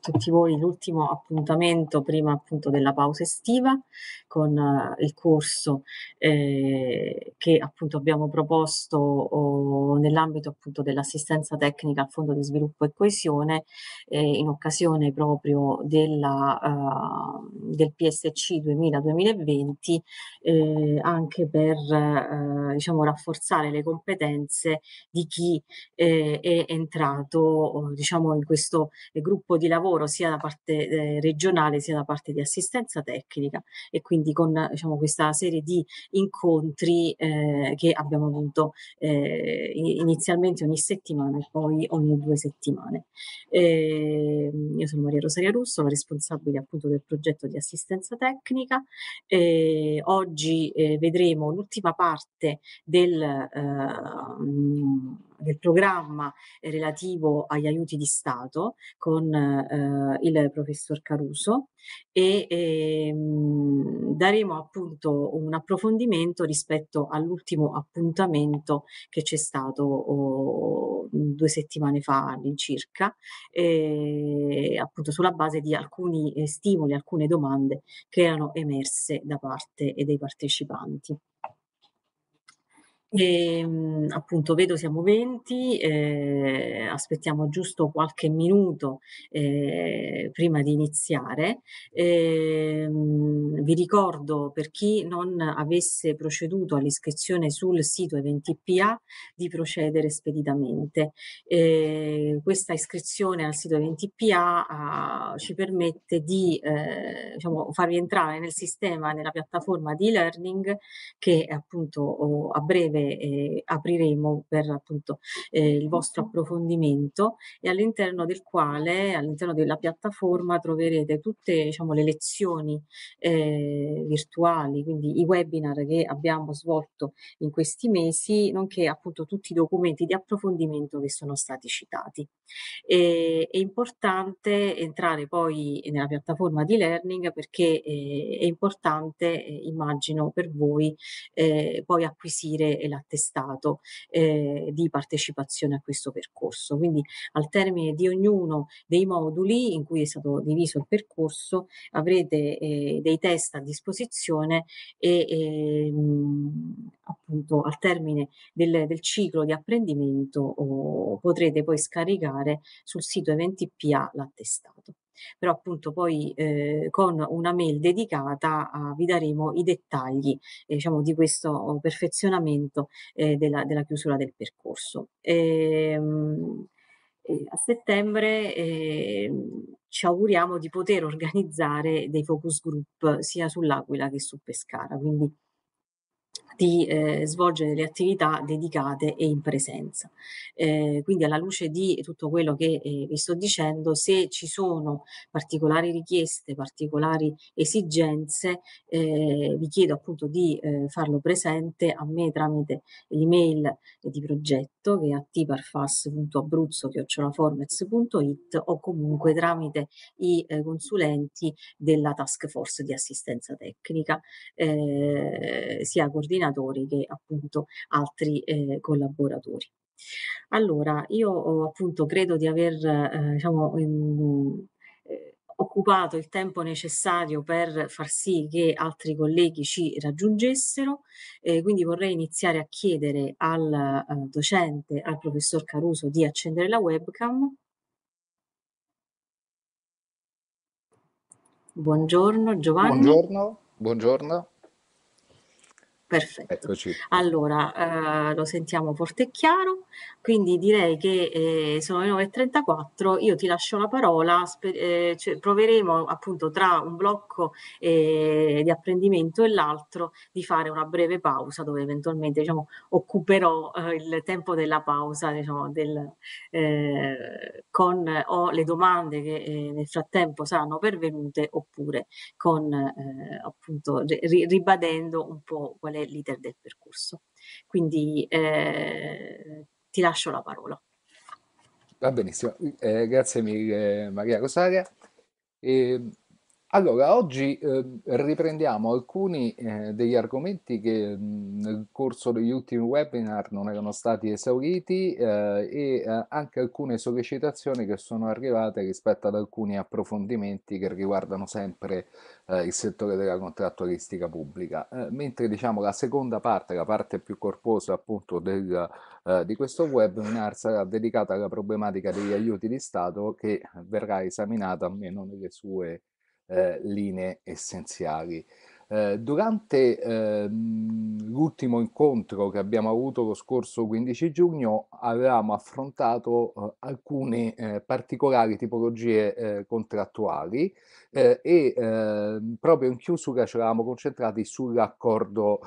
tutti voi l'ultimo appuntamento prima appunto della pausa estiva con uh, il corso eh, che appunto abbiamo proposto oh, nell'ambito appunto dell'assistenza tecnica al Fondo di Sviluppo e Coesione eh, in occasione proprio della, uh, del PSC 2000-2020 eh, anche per uh, diciamo rafforzare le competenze di chi è entrato diciamo in questo gruppo di lavoro lavoro sia da parte eh, regionale sia da parte di assistenza tecnica e quindi con diciamo, questa serie di incontri eh, che abbiamo avuto eh, inizialmente ogni settimana e poi ogni due settimane. Eh, io sono Maria Rosaria Russo, la responsabile appunto del progetto di assistenza tecnica. Eh, oggi eh, vedremo l'ultima parte del... Eh, del programma eh, relativo agli aiuti di Stato con eh, il professor Caruso e, e ehm, daremo appunto un approfondimento rispetto all'ultimo appuntamento che c'è stato oh, due settimane fa all'incirca, eh, appunto sulla base di alcuni eh, stimoli, alcune domande che erano emerse da parte dei partecipanti. E, ehm, appunto vedo siamo 20, eh, aspettiamo giusto qualche minuto eh, prima di iniziare. Eh, vi ricordo per chi non avesse proceduto all'iscrizione sul sito eventi PA di procedere speditamente. Eh, questa iscrizione al sito eventi PA ah, ci permette di eh, diciamo, farvi entrare nel sistema, nella piattaforma di e-learning che appunto a breve eh, apriremo per appunto eh, il vostro certo. approfondimento e all'interno del quale, all'interno della piattaforma troverete tutte diciamo, le lezioni eh, virtuali, quindi i webinar che abbiamo svolto in questi mesi, nonché appunto tutti i documenti di approfondimento che sono stati citati. E, è importante entrare poi nella piattaforma di learning perché eh, è importante, eh, immagino, per voi eh, poi acquisire e l'attestato eh, di partecipazione a questo percorso. Quindi al termine di ognuno dei moduli in cui è stato diviso il percorso avrete eh, dei test a disposizione e, e ehm, appunto al termine del, del ciclo di apprendimento o, oh, potrete poi scaricare sul sito Eventi PA l'attestato però appunto poi eh, con una mail dedicata eh, vi daremo i dettagli eh, diciamo, di questo oh, perfezionamento eh, della, della, chiusura del percorso. E, ehm, eh, a settembre ehm, ci auguriamo di poter organizzare dei focus group sia sull'Aquila che su Pescara, quindi di eh, svolgere le attività dedicate e in presenza. Eh, quindi alla luce di tutto quello che eh, vi sto dicendo, se ci sono particolari richieste, particolari esigenze, eh, vi chiedo appunto di eh, farlo presente a me tramite l'email di progetto che è attiparfas.abruzzo.it o comunque tramite i eh, consulenti della task force di assistenza tecnica, sia coordinata coordinatori che appunto altri eh, collaboratori. Allora, io appunto credo di aver eh, diciamo, in, eh, occupato il tempo necessario per far sì che altri colleghi ci raggiungessero, eh, quindi vorrei iniziare a chiedere al, al eh, docente, al professor Caruso, di accendere la webcam. Buongiorno Giovanni. Buongiorno, buongiorno perfetto. Eccoci. Allora, eh, lo sentiamo forte e chiaro, quindi direi che eh, sono le 9.34, io ti lascio la parola, eh, cioè, proveremo appunto tra un blocco eh, di apprendimento e l'altro di fare una breve pausa dove eventualmente diciamo, occuperò eh, il tempo della pausa diciamo, del, eh, con o le domande che nel frattempo saranno pervenute oppure con appunto ribadendo un po' qual è leader del percorso. Quindi eh, ti lascio la parola. Va benissimo, eh, grazie mille Maria Rosaria. E ehm, allora, oggi eh, riprendiamo alcuni eh, degli argomenti che mh, mhmm, nel corso degli ultimi webinar non erano stati esauriti eh, e eh, anche alcune sollecitazioni che sono arrivate rispetto ad alcuni approfondimenti che riguardano sempre eh, il settore della contrattualistica pubblica. Eh, mentre diciamo la seconda parte, la parte più corposa appunto del, di questo webinar sarà dedicata alla problematica degli aiuti di Stato che verrà esaminata almeno nelle sue eh, linee essenziali. Eh, durante eh, l'ultimo incontro che abbiamo avuto lo scorso 15 giugno avevamo affrontato eh, alcune eh, particolari tipologie eh, contrattuali e ehm, proprio in chiusura ci eravamo concentrati sull'accordo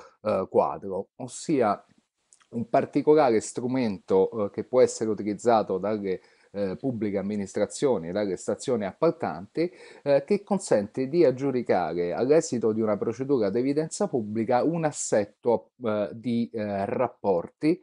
quadro, ossia un particolare strumento che può essere utilizzato dalle eh, pubblica amministrazione dalle stazioni appaltanti eh, che consente di aggiudicare all'esito di una procedura di evidenza pubblica un assetto eh, di eh, rapporti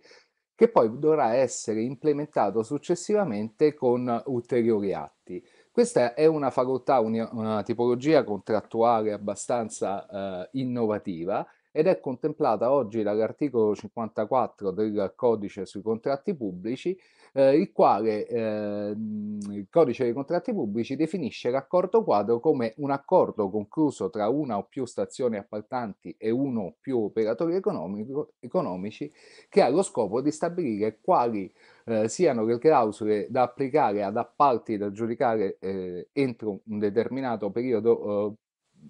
che poi dovrà essere implementato successivamente con ulteriori atti. Questa è una facoltà, una tipologia contrattuale abbastanza eh, innovativa ed è contemplata oggi dall'articolo 54 del codice sui contratti pubblici, eh, il quale eh, il codice dei contratti pubblici definisce l'accordo quadro come un accordo concluso tra una o più stazioni appaltanti e uno o più operatori economici che ha lo scopo di stabilire quali eh, siano le clausole da applicare ad appalti da giudicare eh, entro un determinato periodo eh,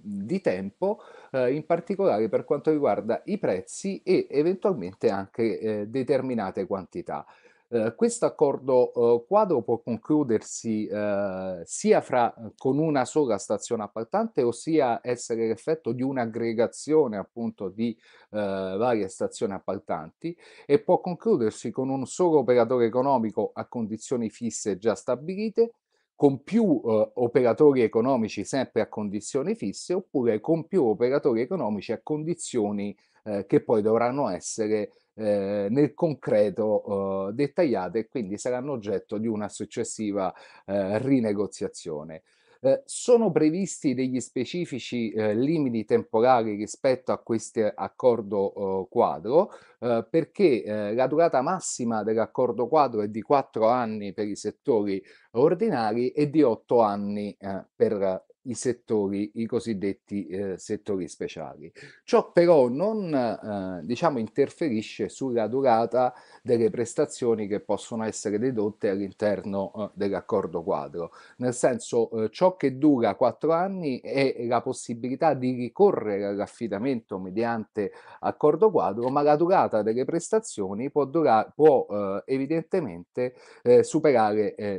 di tempo, eh, in particolare per quanto riguarda i prezzi e eventualmente anche eh, determinate quantità. Eh, questo accordo eh, quadro può concludersi eh, sia fra, con una sola stazione appaltante, ossia essere l'effetto di un'aggregazione appunto di eh, varie stazioni appaltanti e può concludersi con un solo operatore economico a condizioni fisse già stabilite con più eh, operatori economici sempre a condizioni fisse oppure con più operatori economici a condizioni eh, che poi dovranno essere eh, nel concreto eh, dettagliate e quindi saranno oggetto di una successiva eh, rinegoziazione. Eh, sono previsti degli specifici eh, limiti temporali rispetto a questo accordo eh, quadro, eh, perché eh, la durata massima dell'accordo quadro è di 4 anni per i settori ordinari e di 8 anni per i settori, i cosiddetti eh, settori speciali. Ciò però non eh, diciamo, interferisce sulla durata delle prestazioni che possono essere dedotte all'interno eh, dell'accordo quadro, nel senso eh, ciò che dura quattro anni è la possibilità di ricorrere all'affidamento mediante accordo quadro, ma la durata delle prestazioni può, dura- può eh, evidentemente eh, superare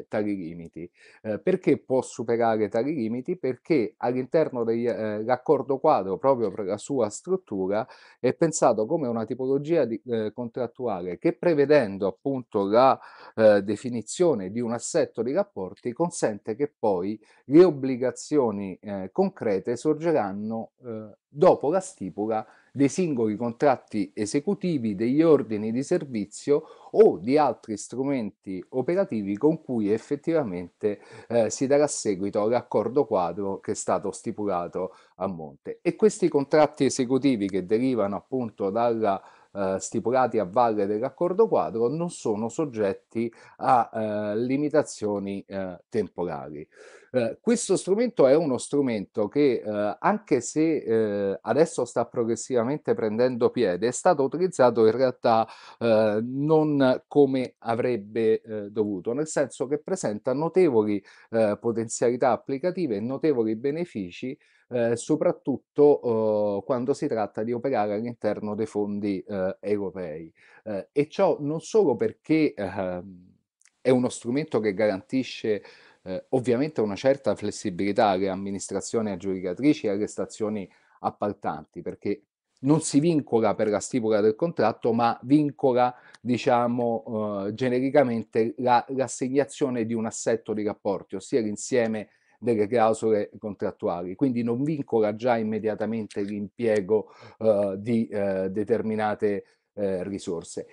tali limiti. perché può superare tali limiti? Perché perché all'interno dell'accordo eh, quadro, proprio per la sua struttura, è pensato come una tipologia di, eh, contrattuale che prevedendo appunto la eh, definizione di un assetto di rapporti consente che poi le obbligazioni eh, concrete sorgeranno eh, dopo la stipula dei singoli contratti esecutivi, degli ordini di servizio o di altri strumenti operativi con cui effettivamente eh, si darà seguito all'accordo quadro che è stato stipulato a monte. E questi contratti esecutivi che derivano appunto dalla Uh, stipulati a valle dell'accordo quadro non sono soggetti a uh, limitazioni uh, temporali. Eh, questo strumento è uno strumento che eh, anche se eh, adesso sta progressivamente prendendo piede, è stato utilizzato in realtà eh, non come avrebbe eh, dovuto, nel senso che presenta notevoli potenzialità applicative e notevoli benefici eh, soprattutto eh, quando si tratta di operare all'interno dei fondi eh, europei. e ciò non solo perché ehm, è uno strumento che garantisce eh, ovviamente una certa flessibilità alle amministrazioni aggiudicatrici e alle stazioni appaltanti, perché non si vincola per la stipula del contratto, ma vincola, diciamo, eh, genericamente l'assegnazione la, di un assetto di rapporti, ossia l'insieme delle clausole contrattuali, quindi non vincola già immediatamente l'impiego eh, di eh, determinate eh, risorse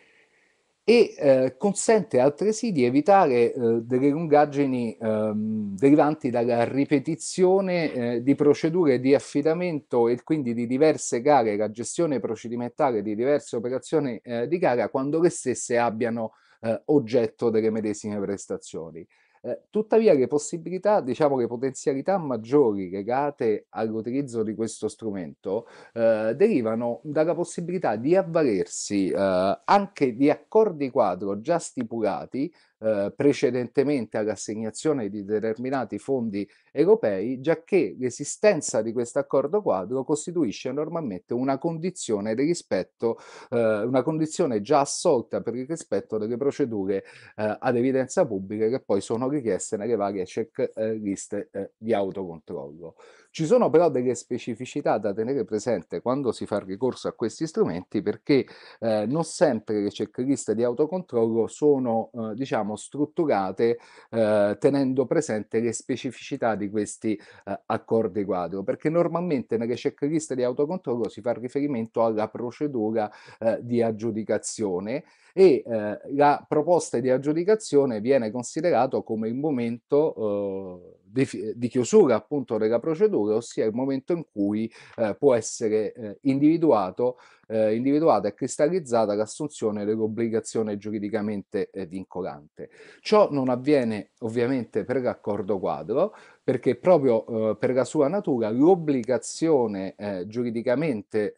e eh, consente altresì di evitare eh, delle lungaggini ehm, derivanti dalla ripetizione eh, di procedure di affidamento e quindi di diverse gare, la gestione procedimentale di diverse operazioni eh, di gara quando le stesse abbiano eh, oggetto delle medesime prestazioni. Eh, tuttavia le possibilità, diciamo le potenzialità maggiori legate all'utilizzo di questo strumento eh, derivano dalla possibilità di avvalersi eh, anche di accordi quadro già stipulati eh, precedentemente all'assegnazione di determinati fondi europei, giacché l'esistenza di questo accordo quadro costituisce normalmente una condizione, di rispetto, eh, una condizione già assolta per il rispetto delle procedure eh, ad evidenza pubblica che poi sono richieste nelle varie checklist eh, di autocontrollo. Ci sono però delle specificità da tenere presente quando si fa ricorso a questi strumenti perché eh, non sempre le checklist di autocontrollo sono eh, diciamo strutturate eh, tenendo presente le specificità di questi eh, accordi quadro perché normalmente nelle checklist di autocontrollo si fa riferimento alla procedura eh, di aggiudicazione e eh, la proposta di aggiudicazione viene considerata come il momento eh, di chiusura appunto della procedura, ossia il momento in cui eh, può essere eh, individuato, eh, individuata e cristallizzata l'assunzione dell'obbligazione giuridicamente eh, vincolante. Ciò non avviene ovviamente per l'accordo quadro, perché proprio eh, per la sua natura l'obbligazione eh, giuridicamente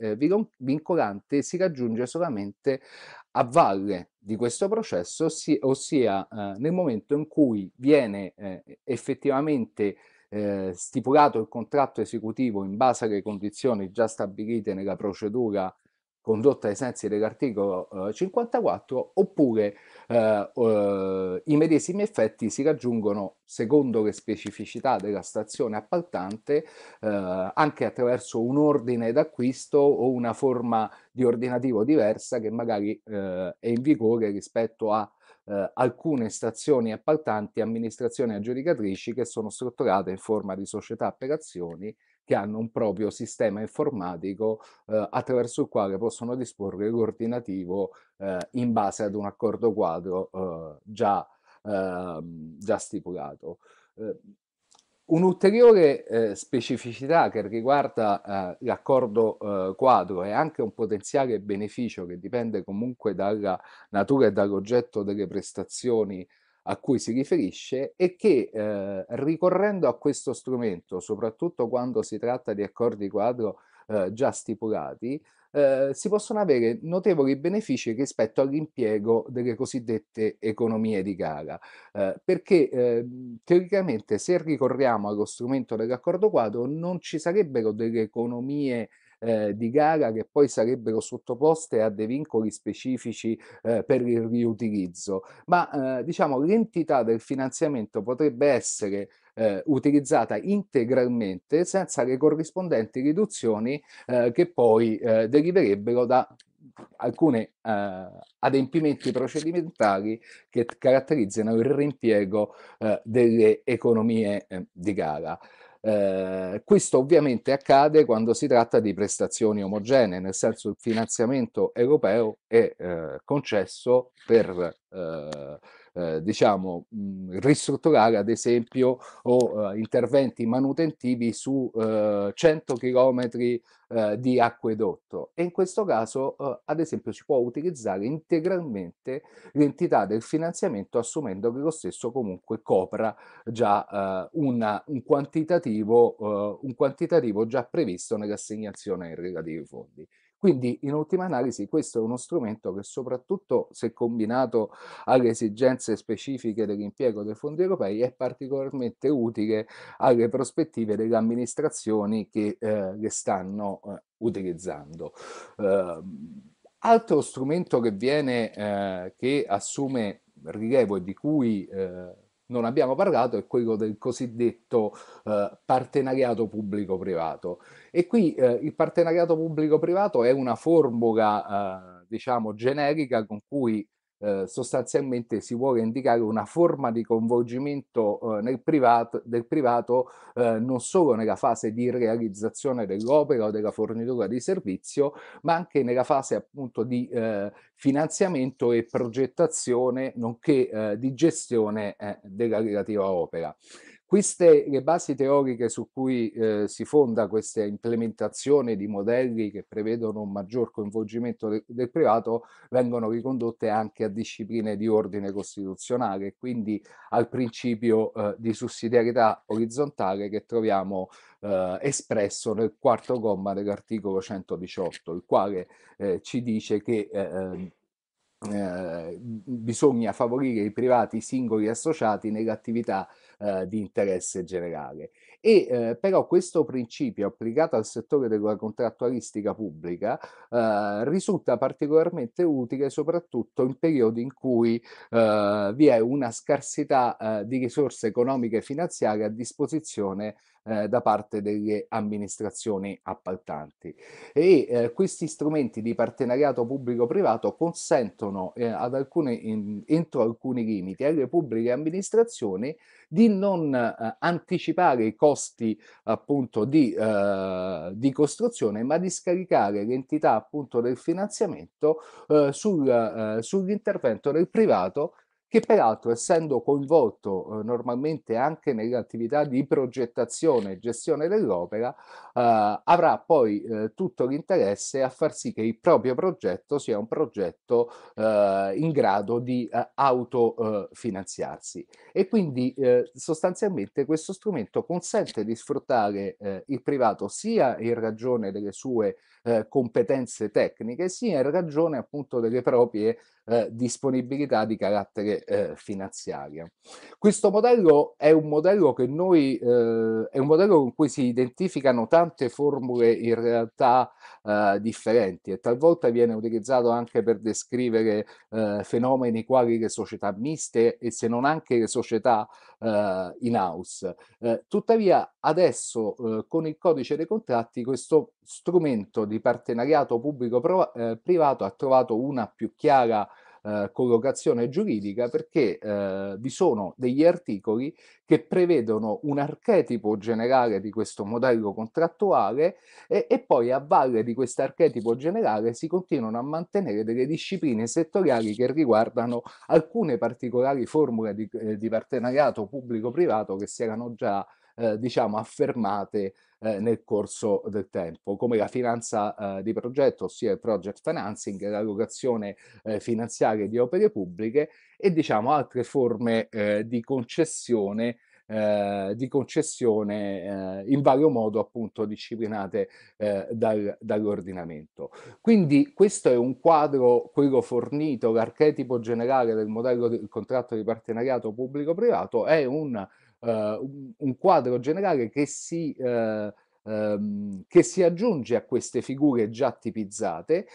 vincolante si raggiunge solamente a valle di questo processo, ossia, ossia eh, nel momento in cui viene eh, effettivamente eh, stipulato il contratto esecutivo in base alle condizioni già stabilite nella procedura condotta ai sensi dell'articolo 54, eh, oppure eh, eh, i medesimi effetti si raggiungono, secondo le specificità della stazione appaltante, eh, anche attraverso un ordine d'acquisto o una forma di ordinativo diversa che magari eh, è in vigore rispetto a eh, alcune stazioni appaltanti, amministrazioni aggiudicatrici che sono strutturate in forma di società per azioni che hanno un proprio sistema informatico eh, attraverso il quale possono disporre l'ordinativo eh, in base ad un accordo quadro eh, già, ehm, già, stipulato. Eh, un'ulteriore eh, specificità che riguarda eh, l'accordo quadro e anche un potenziale beneficio che dipende comunque dalla natura e dall'oggetto delle prestazioni a cui si riferisce e che eh, ricorrendo a questo strumento, soprattutto quando si tratta di accordi quadro eh, già stipulati, eh, si possono avere notevoli benefici rispetto all'impiego delle cosiddette economie di gara, eh, perché eh, teoricamente se ricorriamo allo strumento dell'accordo quadro non ci sarebbero delle economie eh, di gara che poi sarebbero sottoposte a dei vincoli specifici eh, per il riutilizzo, ma eh, diciamo l'entità del finanziamento potrebbe essere eh, utilizzata integralmente senza le corrispondenti riduzioni eh, che poi eh, deriverebbero da alcuni eh, adempimenti procedimentali che caratterizzano il reimpiego eh, delle economie eh, di gara. Eh, questo ovviamente accade quando si tratta di prestazioni omogenee, nel senso il finanziamento europeo è eh, concesso per eh, eh, diciamo, mh, ristrutturare ad esempio o, eh, interventi manutentivi su eh, 100 km eh, di acquedotto e in questo caso eh, ad esempio si può utilizzare integralmente l'entità del finanziamento assumendo che lo stesso comunque copra già una, un, quantitativo, un quantitativo già previsto nell'assegnazione ai relativi fondi. Quindi in ultima analisi questo è uno strumento che soprattutto se combinato alle esigenze specifiche dell'impiego dei fondi europei è particolarmente utile alle prospettive delle amministrazioni che eh, le stanno eh, utilizzando. Eh, altro strumento che viene, eh, che assume rilevo e di cui eh, non abbiamo parlato è quello del cosiddetto eh, partenariato pubblico-privato. E qui eh, il partenariato pubblico-privato è una formula, eh, diciamo, generica con cui eh, sostanzialmente si vuole indicare una forma di coinvolgimento eh, nel privato, del privato eh, non solo nella fase di realizzazione dell'opera o della fornitura di servizio, ma anche nella fase appunto di eh, finanziamento e progettazione, nonché eh, di gestione della relativa opera. Queste le basi teoriche su cui eh, si fonda questa implementazione di modelli che prevedono un maggior coinvolgimento de del privato vengono ricondotte anche a discipline di ordine costituzionale, quindi al principio eh, di sussidiarietà orizzontale che troviamo eh, espresso nel quarto comma dell'articolo 118, il quale eh, ci dice che eh, ehm, eh, bisogna favorire i privati singoli associati nell'attività eh, di interesse generale. E eh, però questo principio applicato al settore della contrattualistica pubblica eh, risulta particolarmente utile soprattutto in periodi in cui eh, vi è una scarsità eh, di risorse economiche e finanziarie a disposizione eh, da parte delle amministrazioni appaltanti. E eh, questi strumenti di partenariato pubblico-privato consentono eh, ad alcune, in, entro alcuni limiti alle pubbliche amministrazioni di non eh, anticipare i costi appunto di, eh, di, costruzione, ma di scaricare l'entità appunto del finanziamento eh, sul, eh, sull'intervento del privato che peraltro essendo coinvolto eh, normalmente anche nell'attività di progettazione e gestione dell'opera, eh, avrà poi eh, tutto l'interesse a far sì che il proprio progetto sia un progetto eh, in grado di eh, autofinanziarsi. Eh, e quindi sostanzialmente questo strumento consente di sfruttare il privato sia in ragione delle sue eh, competenze tecniche, sia in ragione appunto delle proprie eh, disponibilità di carattere eh, finanziario. Questo modello è un modello che noi eh, è un modello con cui si identificano tante formule in realtà eh, differenti e talvolta viene utilizzato anche per descrivere eh, fenomeni quali le società miste e se non anche le società eh, in house. tuttavia adesso con il codice dei contratti questo strumento di partenariato pubblico-privato eh, ha trovato una più chiara eh, collocazione giuridica perché eh, vi sono degli articoli che prevedono un archetipo generale di questo modello contrattuale e, e poi a valle di questo archetipo generale si continuano a mantenere delle discipline settoriali che riguardano alcune particolari formule di, eh, di partenariato pubblico-privato che si erano già eh, diciamo affermate eh, nel corso del tempo, come la finanza eh, di progetto, ossia il project financing, l'allocazione eh, finanziaria di opere pubbliche e diciamo altre forme eh, di concessione eh, di concessione eh, in vario modo appunto disciplinate eh, dal, dall'ordinamento. Quindi questo è un quadro, quello fornito, l'archetipo generale del modello del contratto di partenariato pubblico-privato è un eh, un, un, quadro generale che si, eh, ehm, che si aggiunge a queste figure già tipizzate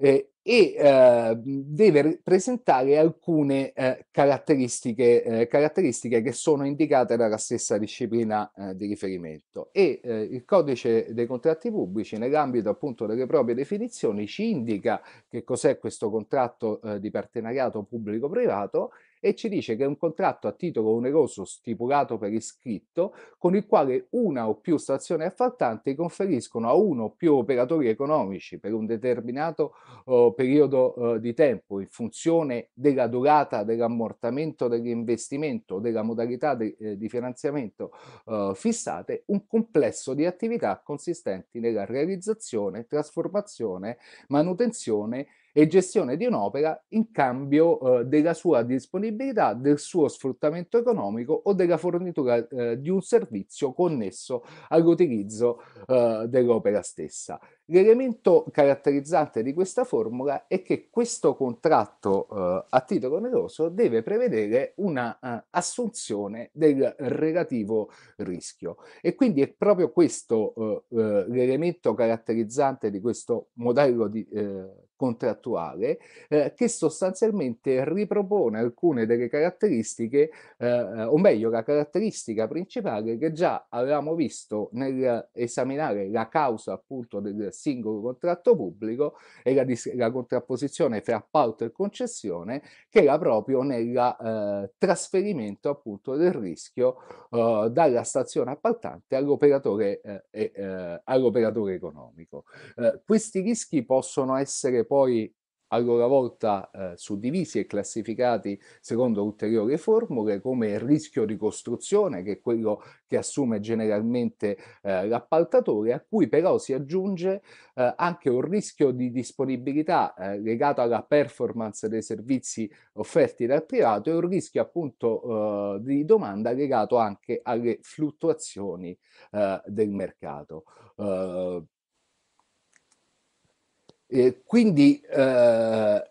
eh, e eh, deve presentare alcune eh, caratteristiche, eh, caratteristiche, che sono indicate dalla stessa disciplina di riferimento e il codice dei contratti pubblici nell'ambito appunto delle proprie definizioni ci indica che cos'è questo contratto di partenariato pubblico-privato e ci dice che è un contratto a titolo oneroso stipulato per iscritto con il quale una o più stazioni appaltanti conferiscono a uno o più operatori economici per un determinato eh, periodo eh, di tempo in funzione della durata dell'ammortamento dell'investimento o della modalità de, eh, di finanziamento oh, fissate un complesso di attività consistenti nella realizzazione, trasformazione, manutenzione e gestione di un'opera in cambio eh, della sua disponibilità, del suo sfruttamento economico o della fornitura eh, di un servizio connesso all'utilizzo eh, dell'opera stessa. L'elemento caratterizzante di questa formula è che questo contratto eh, a titolo oneroso deve prevedere una uh, assunzione del relativo rischio e quindi è proprio questo uh, uh, l'elemento caratterizzante di questo modello di, contrattuale eh, che sostanzialmente ripropone alcune delle caratteristiche, eh, o meglio la caratteristica principale che già avevamo visto nell'esaminare la causa appunto del singolo contratto pubblico e la, la contrapposizione fra appalto e concessione che era proprio nel eh, trasferimento appunto del rischio eh, dalla stazione appaltante all'operatore, eh, eh all'operatore economico. Eh, questi rischi possono essere poi a loro volta eh, suddivisi e classificati secondo ulteriori formule come il rischio di costruzione che è quello che assume generalmente eh, l'appaltatore a cui però si aggiunge eh, anche un rischio di disponibilità eh, legato alla performance dei servizi offerti dal privato e un rischio appunto eh, di domanda legato anche alle fluttuazioni eh, del mercato. Eh, quindi eh,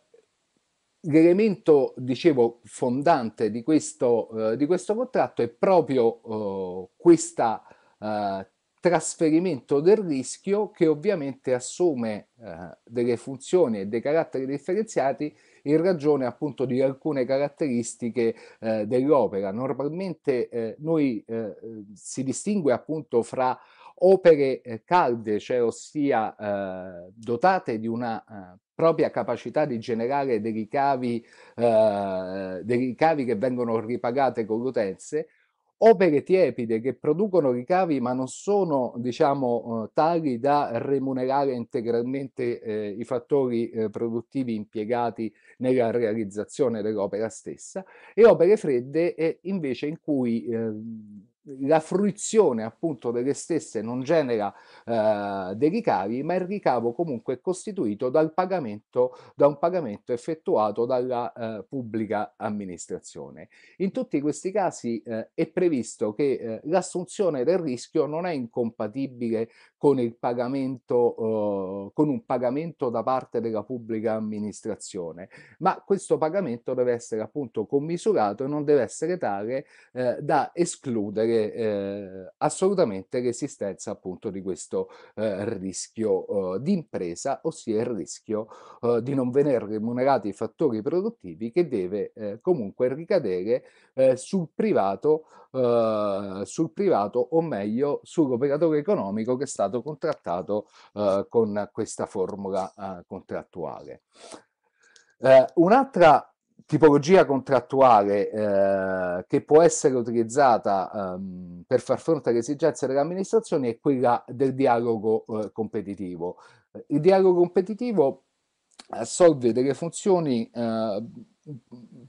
l'elemento, dicevo, fondante di questo, eh, di questo contratto è proprio eh, questo eh, trasferimento del rischio che ovviamente assume eh, delle funzioni e dei caratteri differenziati in ragione appunto di alcune caratteristiche dell'opera. Normalmente noi si distingue appunto fra opere eh, calde, cioè ossia eh, dotate di una eh, propria capacità di generare dei ricavi, eh, dei ricavi che vengono ripagate con utenze, opere tiepide che producono ricavi ma non sono diciamo eh, tali da remunerare integralmente eh, i fattori eh, produttivi impiegati nella realizzazione dell'opera stessa e opere fredde eh, invece in cui ehm, la fruizione appunto delle stesse non genera eh, dei ricavi, ma il ricavo comunque è costituito dal pagamento, da un pagamento effettuato dalla eh, pubblica amministrazione. In tutti questi casi eh, è previsto che eh, l'assunzione del rischio non è incompatibile con, il pagamento, eh, con un pagamento da parte della pubblica amministrazione, ma questo pagamento deve essere appunto commisurato e non deve essere tale eh, da escludere anche eh, assolutamente l'esistenza appunto di questo eh, rischio eh, uhm, di impresa, ossia il rischio uhm, di non venire remunerati i fattori produttivi che deve ehm, comunque ricadere ehm, sul privato, uhm, sul privato o meglio sull'operatore economico che è stato contrattato con questa formula contrattuale. Uh, un'altra tipologia contrattuale eh, che può essere utilizzata ehm, per far fronte alle esigenze delle amministrazioni è quella del dialogo eh, competitivo. Il dialogo competitivo assolve delle funzioni eh,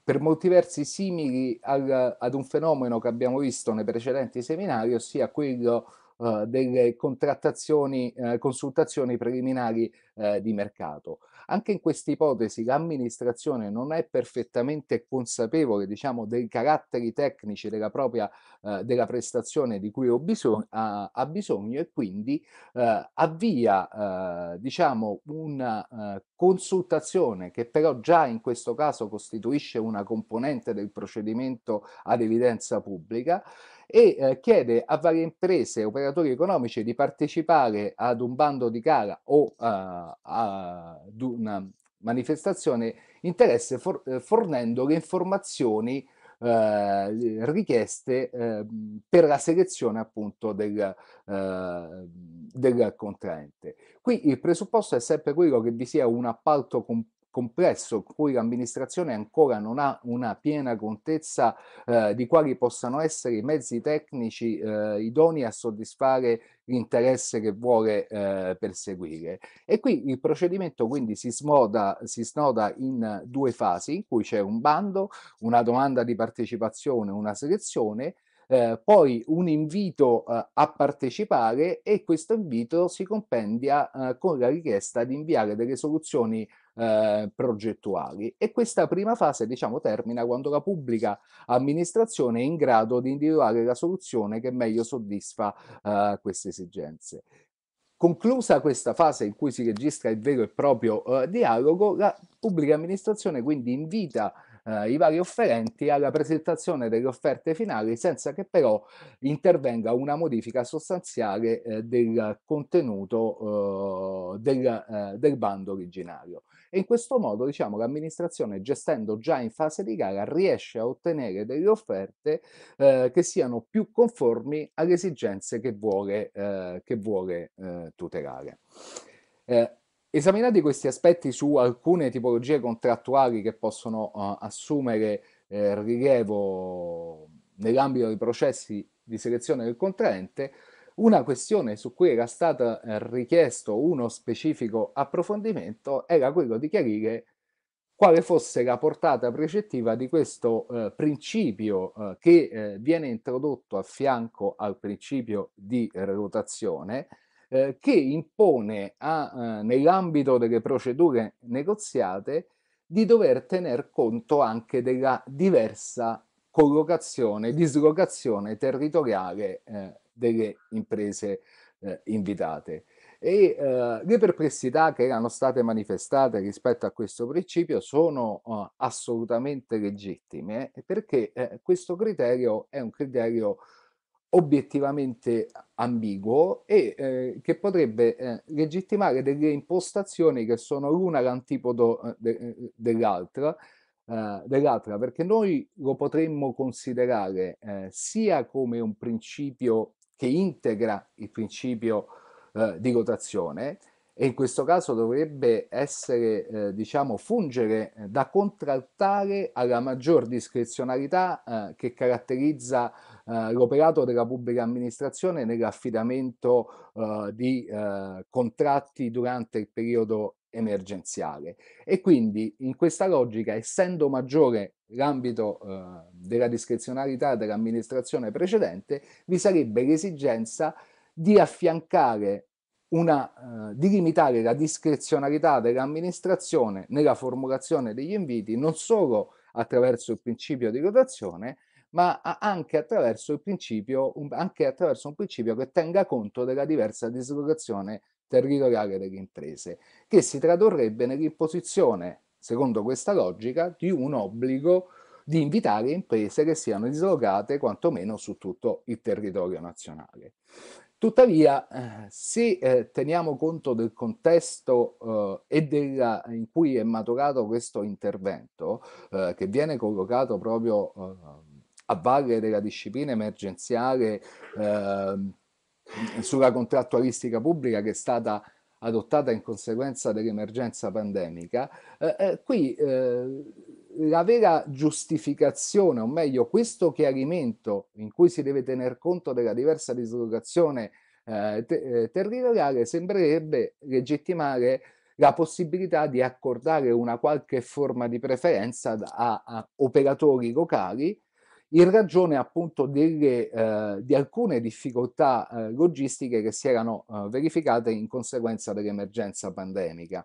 per molti versi simili al, ad un fenomeno che abbiamo visto nei precedenti seminari, ossia quello eh, eh, delle contrattazioni, eh, consultazioni preliminari eh, di mercato. Anche in questa ipotesi l'amministrazione non è perfettamente consapevole diciamo, dei caratteri tecnici della propria eh, della prestazione di cui bisog ha, ha, bisogno e quindi eh, avvia eh, diciamo, una consultazione che però già in questo caso costituisce una componente del procedimento ad evidenza pubblica e eh, chiede a varie imprese e operatori economici di partecipare ad un bando di gara o eh, ad una manifestazione interesse for eh, fornendo le informazioni eh, richieste eh, per la selezione appunto del, eh, del, contraente. Qui il presupposto è sempre quello che vi sia un appalto com complesso cui l'amministrazione ancora non ha una piena contezza eh, di quali possano essere i mezzi tecnici eh, idonei a soddisfare l'interesse che vuole eh, perseguire. E qui il procedimento quindi si, smoda, si snoda in due fasi in cui c'è un bando, una domanda di partecipazione, una selezione eh, poi un invito eh, a partecipare e questo invito si compendia eh, con la richiesta di inviare delle soluzioni eh, progettuali e questa prima fase diciamo termina quando la pubblica amministrazione è in grado di individuare la soluzione che meglio soddisfa eh, queste esigenze. Conclusa questa fase in cui si registra il vero e proprio eh, dialogo, la pubblica amministrazione quindi invita eh, i vari offerenti alla presentazione delle offerte finali senza che però intervenga una modifica sostanziale eh, del contenuto eh, del, eh, del bando originario. E in questo modo diciamo, l'amministrazione gestendo già in fase di gara riesce a ottenere delle offerte eh, che siano più conformi alle esigenze che vuole, eh, che vuole eh, tutelare. Eh, Esaminati questi aspetti su alcune tipologie contrattuali che possono uh, assumere eh, rilievo nell'ambito dei processi di selezione del contraente, una questione su cui era stato eh, richiesto uno specifico approfondimento era quello di chiarire quale fosse la portata precettiva di questo eh, principio eh, che eh, viene introdotto a fianco al principio di rotazione eh, che impone eh, nell'ambito delle procedure negoziate di dover tener conto anche della diversa collocazione, dislocazione territoriale eh, delle imprese eh, invitate. E eh, le perplessità che erano state manifestate rispetto a questo principio sono assolutamente legittime perché questo criterio è un criterio obiettivamente ambiguo e eh, che potrebbe eh, legittimare delle impostazioni che sono l'una l'antipodo eh, de eh, dell'altra, eh, dell'altra, perché noi lo potremmo considerare sia come un principio che integra il principio di rotazione, e in questo caso dovrebbe essere, eh, diciamo, fungere da contraltare alla maggior discrezionalità eh, che caratterizza eh, l'operato della pubblica amministrazione nell'affidamento eh, di eh, contratti durante il periodo emergenziale e quindi in questa logica essendo maggiore l'ambito eh, della discrezionalità dell'amministrazione precedente vi sarebbe l'esigenza di affiancare una, eh, di limitare la discrezionalità dell'amministrazione nella formulazione degli inviti non solo attraverso il principio di rotazione ma anche attraverso, il principio, anche attraverso un principio che tenga conto della diversa dislocazione territoriale delle imprese, che si tradurrebbe nell'imposizione, secondo questa logica, di un obbligo di invitare imprese che siano dislocate quantomeno su tutto il territorio nazionale. Tuttavia, eh, se eh, teniamo conto del contesto eh, e della, in cui è maturato questo intervento, eh, che viene collocato proprio eh, a valle della disciplina emergenziale eh, sulla contrattualistica pubblica che è stata adottata in conseguenza dell'emergenza pandemica, eh, eh qui eh, la vera giustificazione, o meglio questo chiarimento in cui si deve tener conto della diversa dislocazione eh, eh territoriale, sembrerebbe legittimare la possibilità di accordare una qualche forma di preferenza a, a operatori locali in ragione appunto delle, eh, di alcune difficoltà eh, logistiche che si erano eh, verificate in conseguenza dell'emergenza pandemica.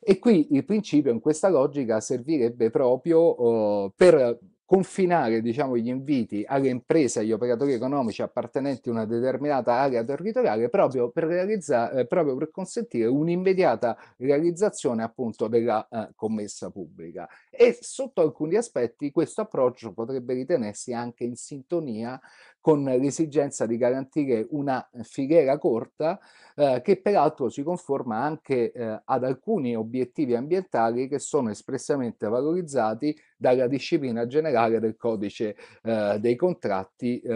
E qui il principio in questa logica servirebbe proprio oh, per confinare diciamo, gli inviti alle imprese, e agli operatori economici appartenenti a una determinata area territoriale proprio per, realizzare, eh, proprio per consentire un'immediata realizzazione appunto della eh, commessa pubblica. E sotto alcuni aspetti questo approccio potrebbe ritenersi anche in sintonia con l'esigenza di garantire una fighiera corta eh, che peraltro si conforma anche eh, ad alcuni obiettivi ambientali che sono espressamente valorizzati dalla disciplina generale del codice eh, dei contratti, eh,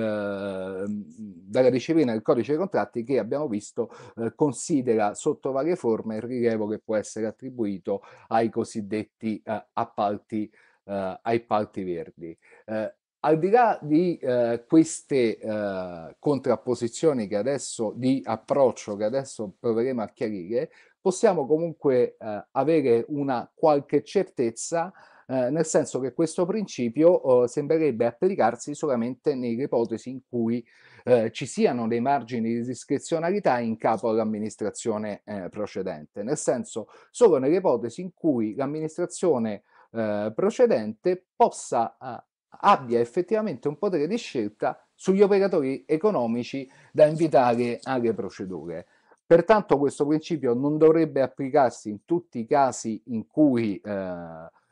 dalla disciplina del codice dei contratti che abbiamo visto eh, considera sotto varie forme il rilievo che può essere attribuito ai cosiddetti eh, appalti eh, ai palti verdi. Eh, al di là di eh, queste eh, contrapposizioni che adesso, di approccio che adesso proveremo a chiarire, possiamo comunque eh, avere una qualche certezza eh, nel senso che questo principio eh, sembrerebbe applicarsi solamente nelle ipotesi in cui eh, ci siano dei margini di discrezionalità in capo all'amministrazione eh, precedente, nel senso solo nelle ipotesi in cui l'amministrazione eh, procedente possa eh, abbia effettivamente un potere di scelta sugli operatori economici da invitare alle procedure. Pertanto questo principio non dovrebbe applicarsi in tutti i casi in cui eh,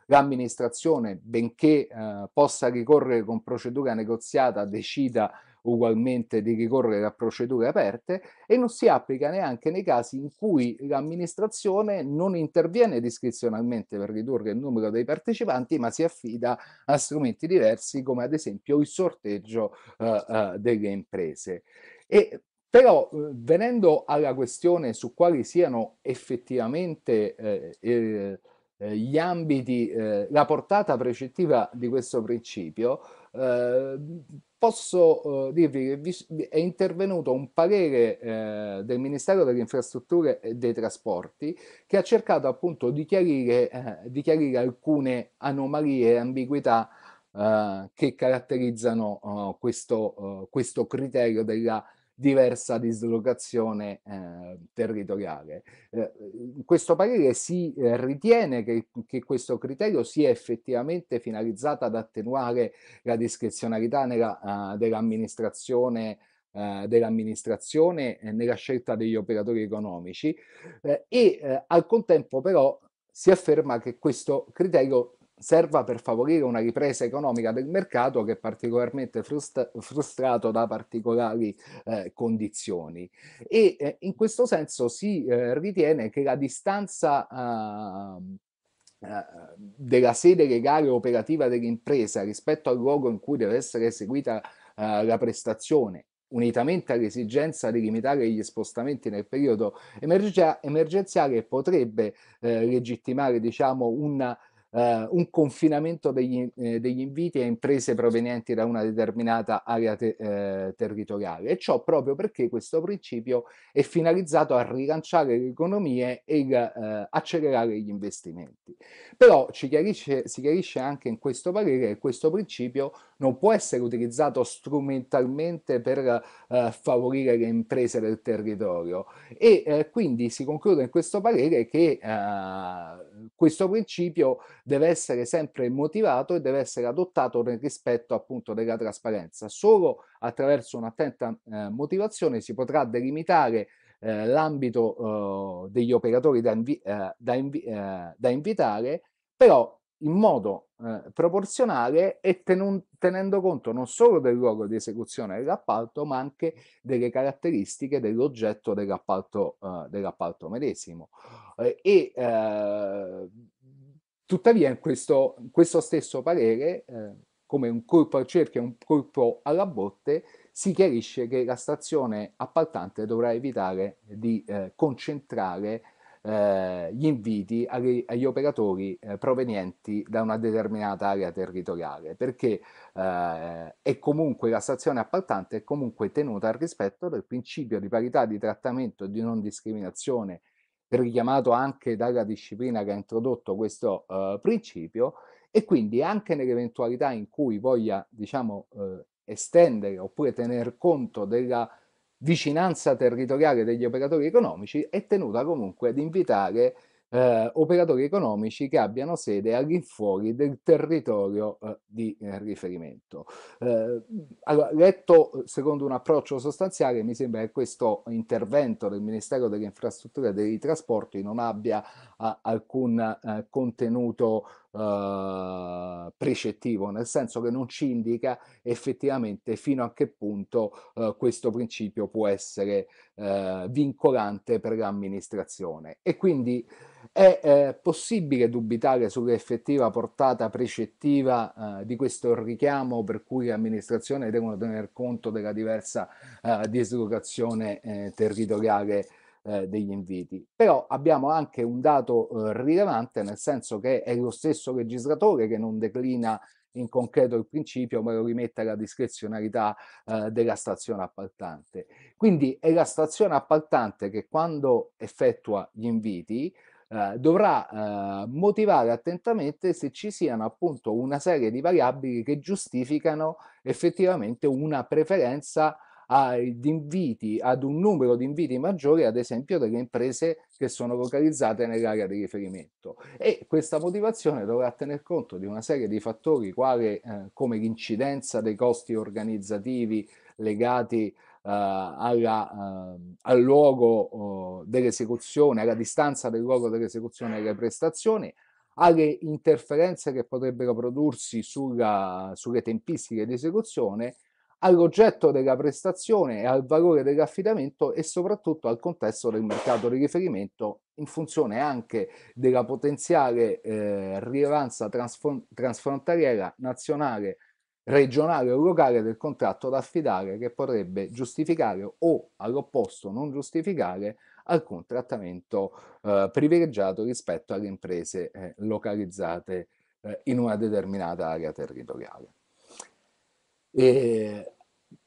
l'amministrazione, benché eh, possa ricorrere con procedura negoziata, decida ugualmente di ricorrere a procedure aperte e non si applica neanche nei casi in cui l'amministrazione non interviene discrezionalmente per ridurre il numero dei partecipanti, ma si affida a strumenti diversi come ad esempio il sorteggio eh, eh, delle imprese. E però eh, venendo alla questione su quali siano effettivamente eh, eh, eh gli ambiti, la portata precettiva di questo principio, eh, posso eh, dirvi che vi, è intervenuto un parere eh, del Ministero delle Infrastrutture e dei Trasporti che ha cercato appunto di chiarire, eh, di chiarire alcune anomalie e ambiguità eh, che caratterizzano eh, questo, eh, questo criterio della diversa dislocazione eh, territoriale. Eh, in questo parere si eh, ritiene che, che, questo criterio sia effettivamente finalizzato ad attenuare la discrezionalità uh, dell'amministrazione uh, dell'amministrazione eh, nella scelta degli operatori economici e al contempo però si afferma che questo criterio serva per favorire una ripresa economica del mercato che è particolarmente frustrato da particolari eh, condizioni e eh, in questo senso si eh, ritiene che la distanza ehm, eh, della sede legale operativa dell'impresa rispetto al luogo in cui deve essere eseguita eh, la prestazione unitamente all'esigenza di limitare gli spostamenti nel periodo emergenziale potrebbe eh, legittimare diciamo una eh, un confinamento degli, eh, degli, inviti a imprese provenienti da una determinata area te, eh, territoriale e ciò proprio perché questo principio è finalizzato a rilanciare le economie e il, eh, accelerare gli investimenti. Però chiarisce, si chiarisce anche in questo parere che questo principio non può essere utilizzato strumentalmente per eh, favorire le imprese del territorio e eh, quindi si conclude in questo parere che eh, questo principio deve essere sempre motivato e deve essere adottato nel rispetto appunto della trasparenza. Solo attraverso un'attenta eh, motivazione si potrà delimitare eh, l'ambito eh, degli operatori da, invi eh, da, invi eh, da invitare, però in modo eh, proporzionale e tenun- tenendo conto non solo del luogo di esecuzione dell'appalto, ma anche delle caratteristiche dell'oggetto dell'appalto, eh, dell'appalto medesimo. Eh, e eh, tuttavia in questo, in questo, stesso parere, eh, come un colpo al cerchio e un colpo alla botte, si chiarisce che la stazione appaltante dovrà evitare di concentrare eh, gli inviti agli, agli operatori eh, provenienti da una determinata area territoriale, perché eh, è comunque la stazione appaltante è comunque tenuta al rispetto del principio di parità di trattamento e di non discriminazione richiamato anche dalla disciplina che ha introdotto questo eh, principio e quindi anche nell'eventualità in cui voglia diciamo eh, estendere oppure tener conto della vicinanza territoriale degli operatori economici è tenuta comunque ad invitare eh, operatori economici che abbiano sede all'infuori del territorio eh, di eh, riferimento. Eh, allora, letto eh, secondo un approccio sostanziale, mi sembra che questo intervento del Ministero delle Infrastrutture e dei Trasporti non abbia alcun eh, contenuto eh, precettivo, nel senso che non ci indica effettivamente fino a che punto eh, questo principio può essere eh, vincolante per l'amministrazione e quindi è eh, possibile dubitare sull'effettiva portata precettiva eh, di questo richiamo per cui le amministrazioni devono tener conto della diversa eh, dislocazione territoriale eh, degli inviti. Però abbiamo anche un dato eh, rilevante, nel senso che è lo stesso legislatore che non declina in concreto il principio, ma lo rimette alla discrezionalità eh, della stazione appaltante. Quindi è la stazione appaltante che quando effettua gli inviti eh, dovrà eh, motivare attentamente se ci siano appunto una serie di variabili che giustificano effettivamente una preferenza ad inviti, ad un numero di inviti maggiore, ad esempio, delle imprese che sono localizzate nell'area di riferimento. E questa motivazione dovrà tener conto di una serie di fattori quale, eh, come l'incidenza dei costi organizzativi legati eh, alla, eh, al luogo oh, dell'esecuzione, alla distanza del luogo dell'esecuzione delle prestazioni, alle interferenze che potrebbero prodursi sulla, sulle tempistiche di esecuzione all'oggetto della prestazione, e al valore dell'affidamento e soprattutto al contesto del mercato di riferimento in funzione anche della potenziale eh, rilevanza transfrontaliera nazionale, regionale o locale del contratto da affidare che potrebbe giustificare o all'opposto non giustificare alcun trattamento eh, privilegiato rispetto alle imprese eh, localizzate eh, in una determinata area territoriale. E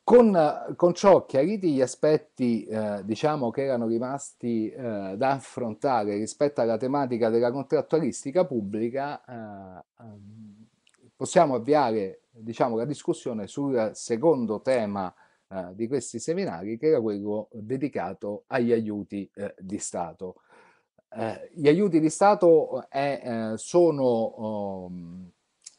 con, con ciò chiariti gli aspetti eh, diciamo che erano rimasti eh, da affrontare rispetto alla tematica della contrattualistica pubblica, eh, ehm, possiamo avviare diciamo, la discussione sul secondo tema eh, di questi seminari che era quello dedicato agli aiuti eh, di Stato. Eh, gli aiuti di Stato è, eh, sono um,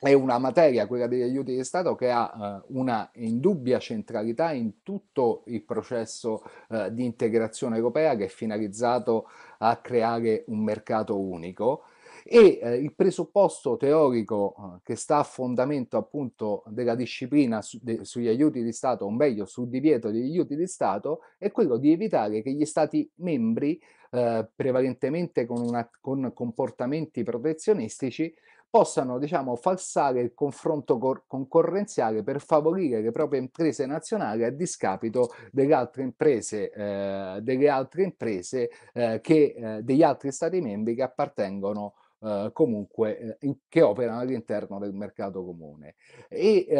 è una materia, quella degli aiuti di Stato, che ha eh, una indubbia centralità in tutto il processo eh, di integrazione europea che è finalizzato a creare un mercato unico e eh, il presupposto teorico eh, che sta a fondamento appunto della disciplina su, de, sugli aiuti di Stato, o meglio sul divieto degli aiuti di Stato, è quello di evitare che gli Stati membri, eh, prevalentemente con, una, con comportamenti protezionistici, possano diciamo, falsare il confronto cor- concorrenziale per favorire le proprie imprese nazionali a discapito delle altre imprese, eh, delle altre imprese eh, che, eh, degli altri Stati membri che appartengono eh, comunque eh, che operano all'interno del mercato comune. E eh,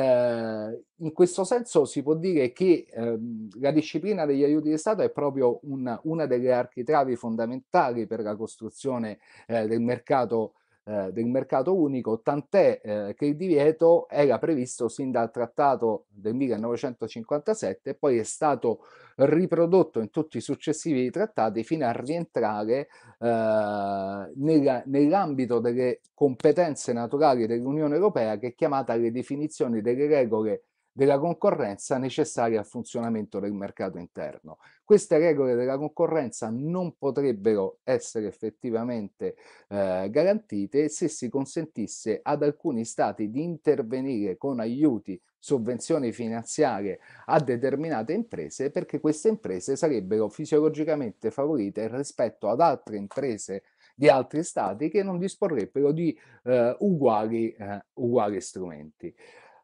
in questo senso si può dire che ehm, la disciplina degli aiuti di Stato è proprio una, una delle architravi fondamentali per la costruzione eh, del mercato eh, del mercato unico, tant'è eh, che il divieto era previsto sin dal trattato del 1957 e poi è stato riprodotto in tutti i successivi trattati fino a rientrare eh, nella, nell'ambito delle competenze naturali dell'Unione Europea che è chiamata le definizioni delle regole della concorrenza necessaria al funzionamento del mercato interno. Queste regole della concorrenza non potrebbero essere effettivamente eh, garantite se si consentisse ad alcuni stati di intervenire con aiuti sovvenzioni finanziarie a determinate imprese perché queste imprese sarebbero fisiologicamente favorite rispetto ad altre imprese di altri stati che non disporrebbero di eh, uguali, eh, uguali strumenti.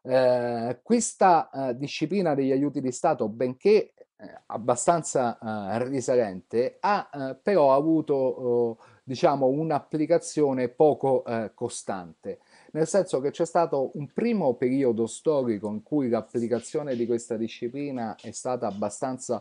Eh, questa eh, disciplina degli aiuti di Stato, benché eh, abbastanza eh, risalente, ha eh, però avuto eh, diciamo, un'applicazione poco costante, nel senso che c'è stato un primo periodo storico in cui l'applicazione di questa disciplina è stata abbastanza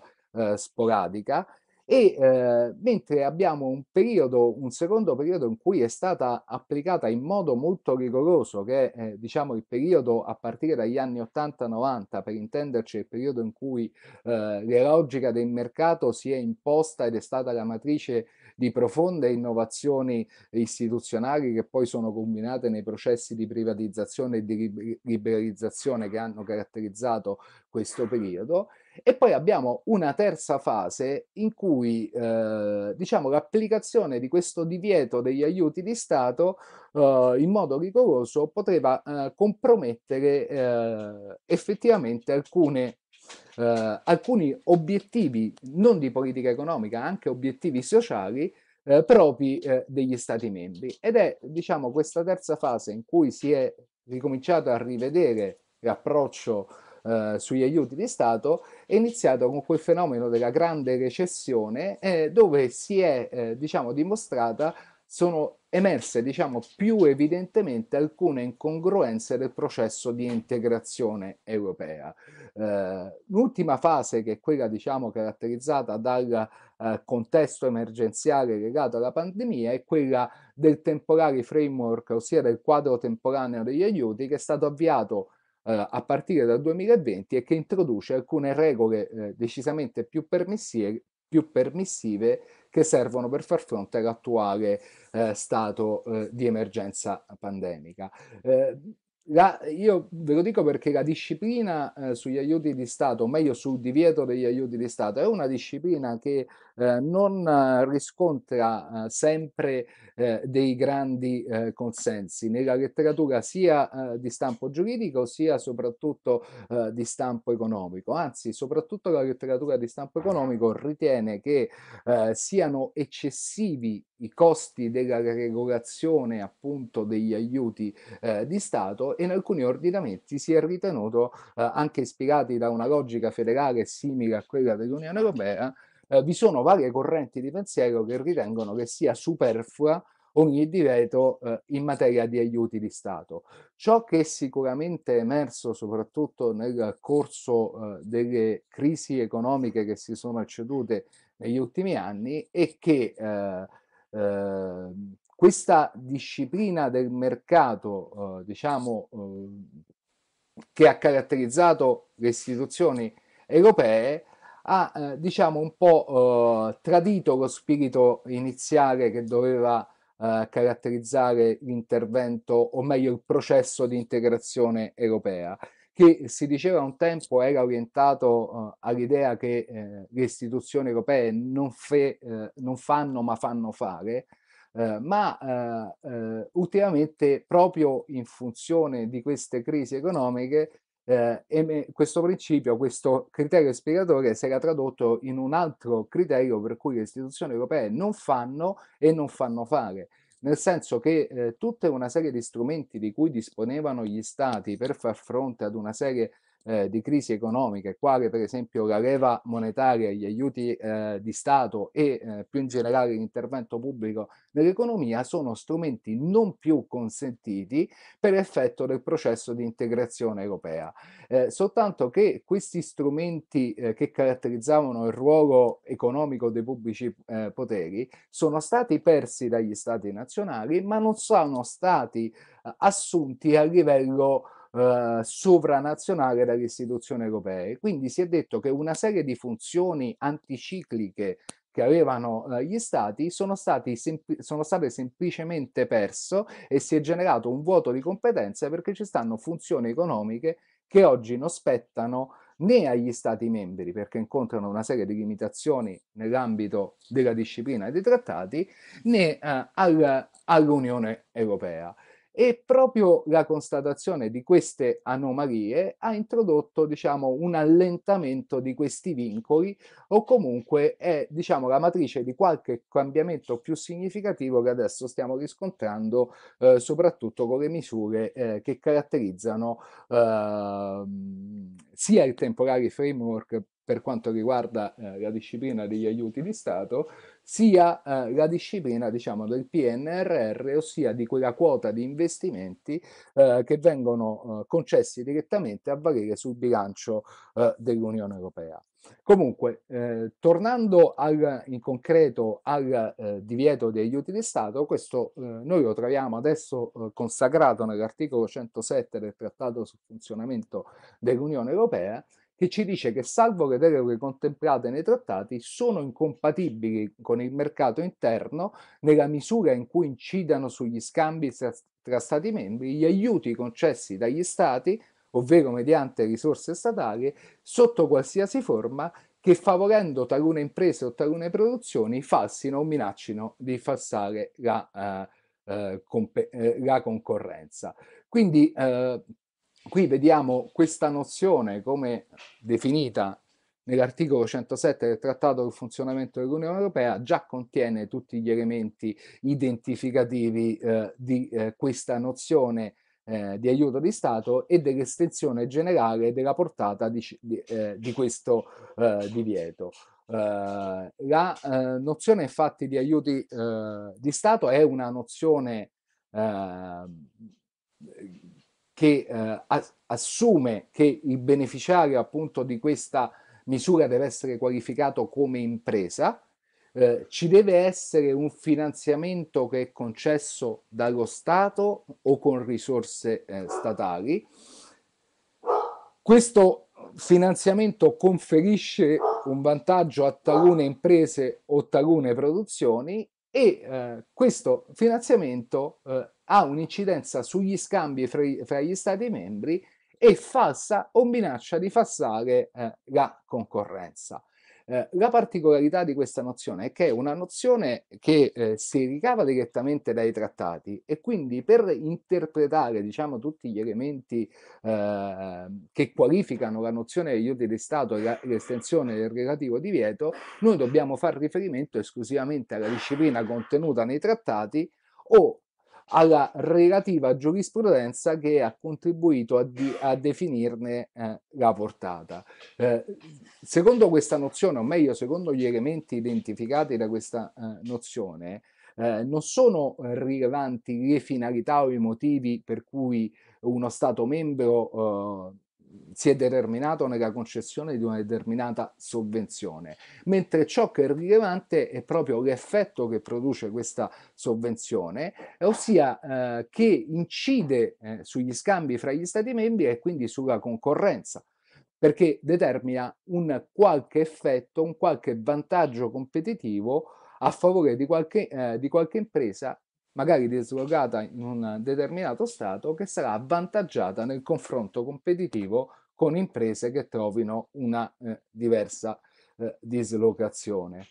sporadica e eh, mentre abbiamo un periodo, un secondo periodo in cui è stata applicata in modo molto rigoroso, che è eh, diciamo il periodo a partire dagli anni 80-90, per intenderci il periodo in cui eh, logica del mercato si è imposta ed è stata la matrice di profonde innovazioni istituzionali che poi sono combinate nei processi di privatizzazione e di liberalizzazione che hanno caratterizzato questo periodo e poi abbiamo una terza fase in cui eh, diciamo, l'applicazione di questo divieto degli aiuti di Stato eh, in modo rigoroso poteva eh, compromettere eh, effettivamente alcune, eh, alcuni obiettivi, non di politica economica, anche obiettivi sociali, eh, propri degli Stati membri. Ed è diciamo, questa terza fase in cui si è ricominciato a rivedere l'approccio eh, sugli aiuti di Stato, è iniziato con quel fenomeno della grande recessione eh, dove si è eh, diciamo, dimostrata sono emerse diciamo, più evidentemente alcune incongruenze del processo di integrazione europea. Eh, l'ultima fase, che è quella diciamo, caratterizzata dal eh, contesto emergenziale legato alla pandemia, è quella del temporary framework, ossia del quadro temporaneo degli aiuti, che è stato avviato eh, a partire dal 2020 e che introduce alcune regole eh, decisamente più, più, permissive che servono per far fronte all'attuale eh, stato eh, di emergenza pandemica. Eh, la, io ve lo dico perché la disciplina eh, sugli aiuti di Stato, o meglio sul divieto degli aiuti di Stato, è una disciplina che eh, non eh, riscontra eh, sempre dei grandi consensi nella letteratura sia di stampo giuridico sia soprattutto di stampo economico, anzi soprattutto la letteratura di stampo economico ritiene che siano eccessivi i costi della regolazione appunto degli aiuti eh, di Stato e in alcuni ordinamenti si è ritenuto, eh, anche ispirati da una logica federale simile a quella dell'Unione Europea, eh, vi sono varie correnti di pensiero che ritengono che sia superflua ogni divieto eh, in materia di aiuti di Stato. Ciò che è sicuramente emerso soprattutto nel corso eh, delle crisi economiche che si sono accedute negli ultimi anni è che eh, eh questa disciplina del mercato, eh, diciamo, eh, che ha caratterizzato le istituzioni europee ha eh, diciamo un po' eh, tradito lo spirito iniziale che doveva eh, caratterizzare l'intervento o meglio il processo di integrazione europea che si diceva un tempo era orientato eh, all'idea che eh, le istituzioni europee non, fe, eh, non, fanno ma fanno fare ma ultimamente proprio in funzione di queste crisi economiche eh, questo principio, questo criterio spiegatore si era tradotto in un altro criterio per cui le istituzioni europee non fanno e non fanno fare, nel senso che eh, tutta una serie di strumenti di cui disponevano gli stati per far fronte ad una serie eh, di crisi economiche, quale per esempio la leva monetaria, gli aiuti eh, di Stato e eh, più in generale l'intervento pubblico nell'economia, sono strumenti non più consentiti per effetto del processo di integrazione europea. Eh, soltanto che questi strumenti eh, che caratterizzavano il ruolo economico dei pubblici eh, poteri sono stati persi dagli Stati nazionali, ma non sono stati assunti a livello eh, sovranazionale dalle istituzioni europee. Quindi si è detto che una serie di funzioni anticicliche che avevano eh, gli stati sono, stati sono state semplicemente perso e si è generato un vuoto di competenze perché ci stanno funzioni economiche che oggi non spettano né agli Stati membri, perché incontrano una serie di limitazioni nell'ambito della disciplina e dei trattati, né eh, all'Unione Europea e proprio la constatazione di queste anomalie ha introdotto diciamo, un allentamento di questi vincoli o comunque è diciamo, la matrice di qualche cambiamento più significativo che adesso stiamo riscontrando eh, soprattutto con le misure eh, che caratterizzano eh, sia il temporary framework per quanto riguarda eh, la disciplina degli aiuti di Stato, sia eh, la disciplina diciamo, del PNRR, ossia di quella quota di investimenti eh, che vengono eh, concessi direttamente a valere sul bilancio eh, dell'Unione Europea. Comunque, eh, tornando al, in concreto al eh, divieto di aiuti di Stato, questo eh, noi lo troviamo adesso eh, consacrato nell'articolo 107 del Trattato sul funzionamento dell'Unione Europea, che ci dice che salvo che le regole contemplate nei trattati sono incompatibili con il mercato interno nella misura in cui incidano sugli scambi tra, tra Stati membri gli aiuti concessi dagli Stati, ovvero mediante risorse statali, sotto qualsiasi forma che favorendo talune imprese o talune produzioni falsino o minaccino di falsare la, eh, eh, eh la concorrenza. Quindi eh, qui vediamo questa nozione come definita nell'articolo 107 del Trattato sul funzionamento dell'Unione Europea già contiene tutti gli elementi identificativi eh, di eh, questa nozione eh, di aiuto di Stato e dell'estensione generale della portata di, di, eh, di questo eh, divieto. Eh, la nozione infatti di aiuti di Stato è una nozione che eh, assume che il beneficiario appunto di questa misura deve essere qualificato come impresa, eh, ci deve essere un finanziamento che è concesso dallo Stato o con risorse eh, statali. Questo finanziamento conferisce un vantaggio a talune imprese o talune produzioni e eh, questo finanziamento eh, ha un'incidenza sugli scambi fra, fra, gli Stati membri e falsa o minaccia di falsare eh, la concorrenza. Eh, la particolarità di questa nozione è che è una nozione che eh, si ricava direttamente dai trattati e quindi per interpretare diciamo, tutti gli elementi eh, che qualificano la nozione degli aiuti di Stato e l'estensione del relativo divieto, noi dobbiamo fare riferimento esclusivamente alla disciplina contenuta nei trattati o alla relativa giurisprudenza che ha contribuito a, di, a definirne eh, la portata. Eh, secondo questa nozione, o meglio, secondo gli elementi identificati da questa eh, nozione, eh, non sono rilevanti le finalità o i motivi per cui uno Stato membro eh, si è determinato nella concessione di una determinata sovvenzione, mentre ciò che è rilevante è proprio l'effetto che produce questa sovvenzione, ossia eh, che incide eh, sugli scambi fra gli Stati membri e quindi sulla concorrenza perché determina un qualche effetto, un qualche vantaggio competitivo a favore di qualche, eh, di qualche impresa magari dislocata in un determinato stato, che sarà avvantaggiata nel confronto competitivo con imprese che trovino una eh, diversa eh, dislocazione.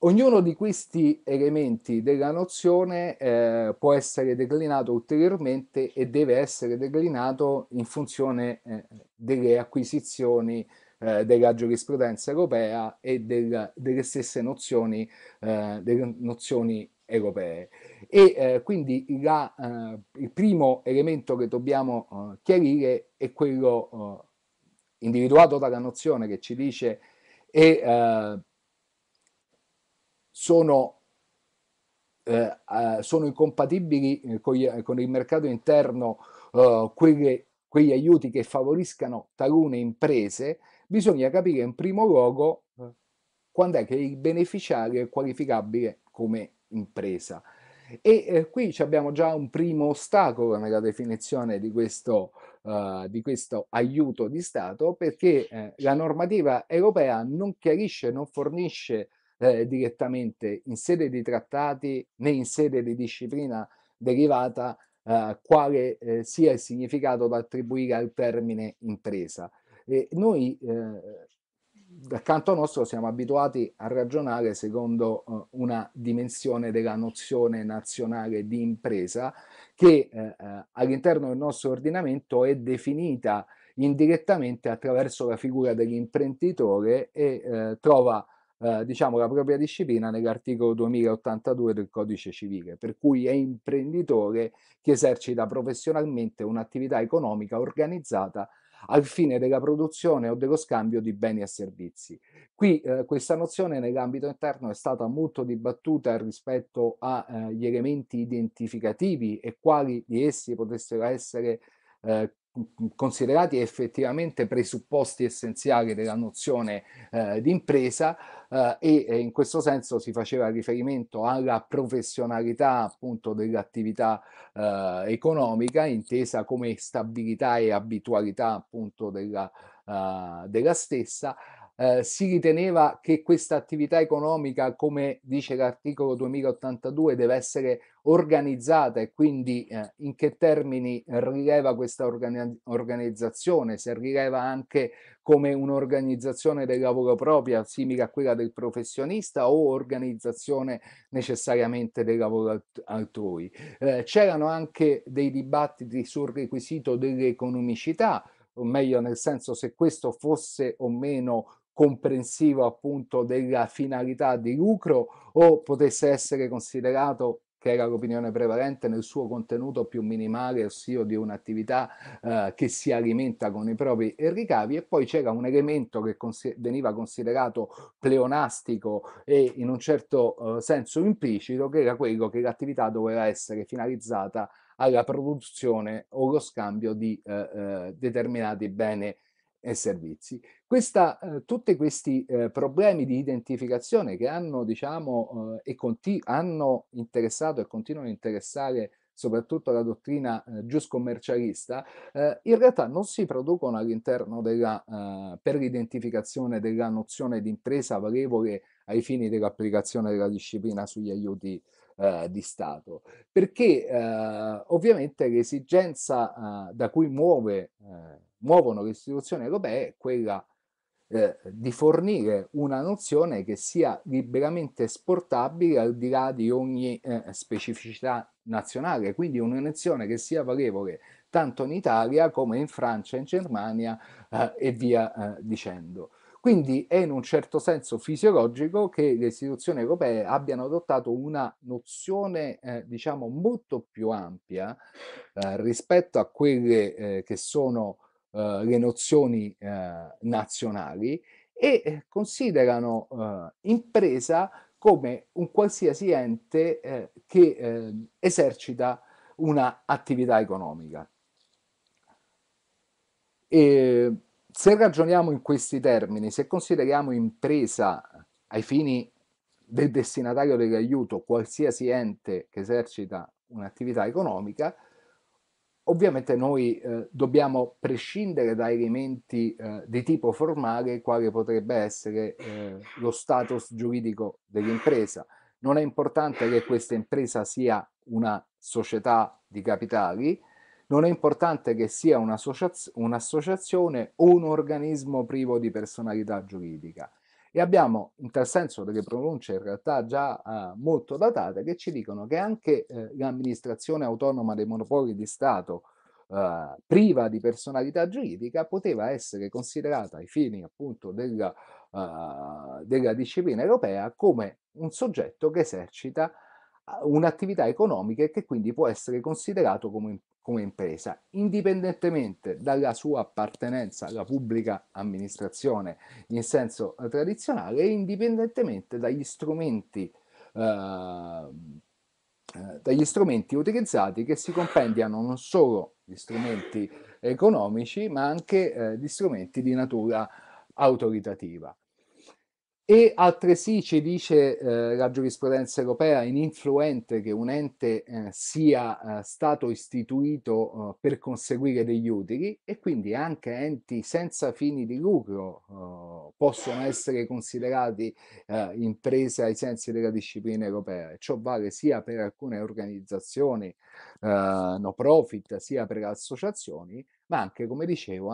Ognuno di questi elementi della nozione eh, può essere declinato ulteriormente e deve essere declinato in funzione eh, delle acquisizioni eh, della giurisprudenza europea e del, delle stesse nozioni, eh, delle nozioni europee. E eh, quindi la, eh, il primo elemento che dobbiamo eh, chiarire è quello eh, individuato dalla nozione che ci dice e eh, sono, eh, sono, incompatibili con, con, il mercato interno quelle, quegli aiuti che favoriscano talune imprese, bisogna capire in primo luogo quando è che il beneficiario è qualificabile come impresa. E eh, qui abbiamo già un primo ostacolo nella definizione di questo, uh, di questo aiuto di Stato perché eh, la normativa europea non chiarisce, non fornisce eh, direttamente in sede di trattati né in sede di disciplina derivata eh, quale eh, sia il significato da attribuire al termine impresa. E noi dal canto nostro siamo abituati a ragionare secondo eh, una dimensione della nozione nazionale di impresa che eh, eh all'interno del nostro ordinamento è definita indirettamente attraverso la figura dell'imprenditore e eh, trova eh, diciamo la propria disciplina nell'articolo 2082 del codice civile, per cui è imprenditore che esercita professionalmente un'attività economica organizzata al fine della produzione o dello scambio di beni e servizi. Qui eh, questa nozione nell'ambito interno è stata molto dibattuta rispetto agli eh, elementi identificativi e quali di essi potessero essere eh, considerati effettivamente presupposti essenziali della nozione eh, di impresa eh, e eh, in questo senso si faceva riferimento alla professionalità appunto dell'attività eh, economica intesa come stabilità e abitualità appunto della, eh, della stessa eh, si riteneva che questa attività economica, come dice l'articolo 2082, deve essere organizzata e quindi eh, in che termini rileva questa organi- organizzazione, se rileva anche come un'organizzazione del lavoro propria simile a quella del professionista o organizzazione necessariamente del lavoro alt- altrui. Eh, c'erano anche dei dibattiti sul requisito dell'economicità, o meglio nel senso se questo fosse o meno comprensivo appunto della finalità di lucro o potesse essere considerato che era l'opinione prevalente nel suo contenuto più minimale, ossia di un'attività eh, che si alimenta con i propri ricavi e poi c'era un elemento che consi veniva considerato pleonastico e in un certo eh, senso implicito, che era quello che l'attività doveva essere finalizzata alla produzione o lo scambio di eh, eh determinati beni e servizi. Questa, eh, tutti questi eh, problemi di identificazione che hanno, diciamo, eh, e hanno interessato e continuano a interessare soprattutto la dottrina eh, giuscommercialista, eh, in realtà non si producono all'interno della, eh, per l'identificazione della nozione di impresa valevole ai fini dell'applicazione della disciplina sugli aiuti eh, di Stato, perché eh, ovviamente l'esigenza eh, da cui muove, eh, muovono le istituzioni europee è quella eh, di fornire una nozione che sia liberamente esportabile al di là di ogni specificità nazionale, quindi una nozione che sia valevole tanto in Italia come in Francia, in Germania e via dicendo. Quindi è in un certo senso fisiologico che le istituzioni europee abbiano adottato una nozione, eh, diciamo, molto più ampia eh, rispetto a quelle eh, che sono eh, le nozioni eh, nazionali e eh, considerano impresa come un qualsiasi ente che esercita un'attività economica. E se ragioniamo in questi termini, se consideriamo impresa ai fini del destinatario dell'aiuto qualsiasi ente che esercita un'attività economica, ovviamente noi eh, dobbiamo prescindere da elementi eh, di tipo formale quale potrebbe essere eh, lo status giuridico dell'impresa. Non è importante che questa impresa sia una società di capitali, non è importante che sia un'associazione o un organismo privo di personalità giuridica. E abbiamo in tal senso delle pronunce in realtà già eh, molto datate che ci dicono che anche eh, l'amministrazione autonoma dei monopoli di Stato eh, priva di personalità giuridica poteva essere considerata ai fini appunto della, eh, della disciplina europea come un soggetto che esercita eh, un'attività economica e che quindi può essere considerato come come impresa, indipendentemente dalla sua appartenenza alla pubblica amministrazione in senso eh, tradizionale e indipendentemente dagli strumenti, eh, eh, dagli strumenti utilizzati che si compendiano non solo gli strumenti economici ma anche eh, gli strumenti di natura autoritativa. E altresì ci dice eh, la giurisprudenza europea influente che un ente eh, sia eh, stato istituito eh, per conseguire degli utili e quindi anche enti senza fini di lucro eh, possono essere considerati eh, imprese ai sensi della disciplina europea. E ciò vale sia per alcune organizzazioni no profit, sia per associazioni, ma anche, come dicevo,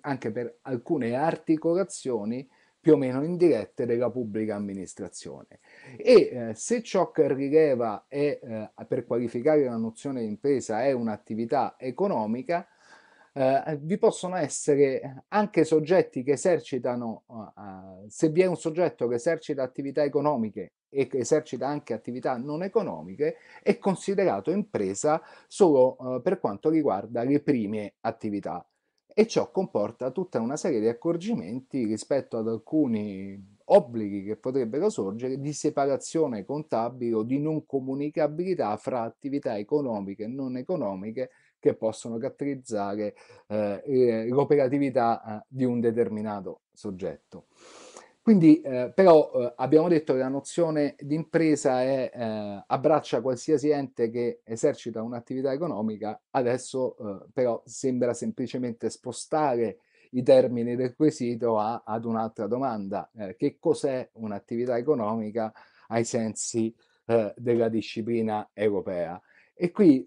anche per alcune articolazioni più o meno indirette della pubblica amministrazione. E eh, se ciò che rileva è, eh, per qualificare la nozione di impresa è un'attività economica, eh, vi possono essere anche soggetti che esercitano, eh, se vi è un soggetto che esercita attività economiche e che esercita anche attività non economiche, è considerato impresa solo eh, per quanto riguarda le prime attività e ciò comporta tutta una serie di accorgimenti rispetto ad alcuni obblighi che potrebbero sorgere di separazione contabile o di non comunicabilità fra attività economiche e non economiche che possono caratterizzare eh, eh l'operatività eh, di un determinato soggetto. Quindi eh, però eh, abbiamo detto che la nozione di impresa è, eh, abbraccia qualsiasi ente che esercita un'attività economica, adesso eh, però sembra semplicemente spostare i termini del quesito a, ad un'altra domanda, eh, che cos'è un'attività economica ai sensi eh, della disciplina europea? E qui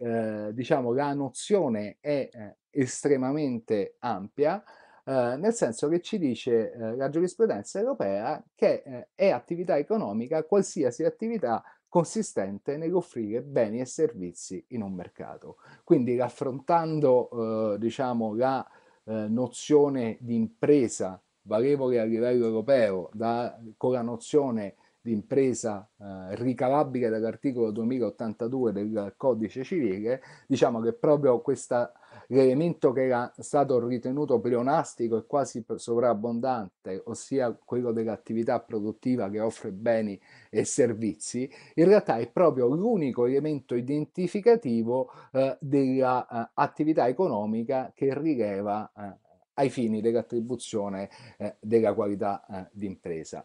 diciamo la nozione è estremamente ampia, eh, nel senso che ci dice eh, la giurisprudenza europea che eh, è attività economica qualsiasi attività consistente nell'offrire beni e servizi in un mercato. Quindi raffrontando eh, diciamo, la eh, nozione di impresa valevole a livello europeo da, con la nozione d'impresa eh, ricavabile dall'articolo 2082 del codice civile, diciamo che proprio questa, l'elemento che era stato ritenuto pleonastico e quasi sovrabbondante, ossia quello dell'attività produttiva che offre beni e servizi, in realtà è proprio l'unico elemento identificativo eh, dell'attività eh, economica che rileva eh, ai fini dell'attribuzione eh, della qualità eh, d'impresa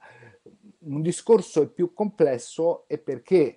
un discorso è più complesso è perché eh,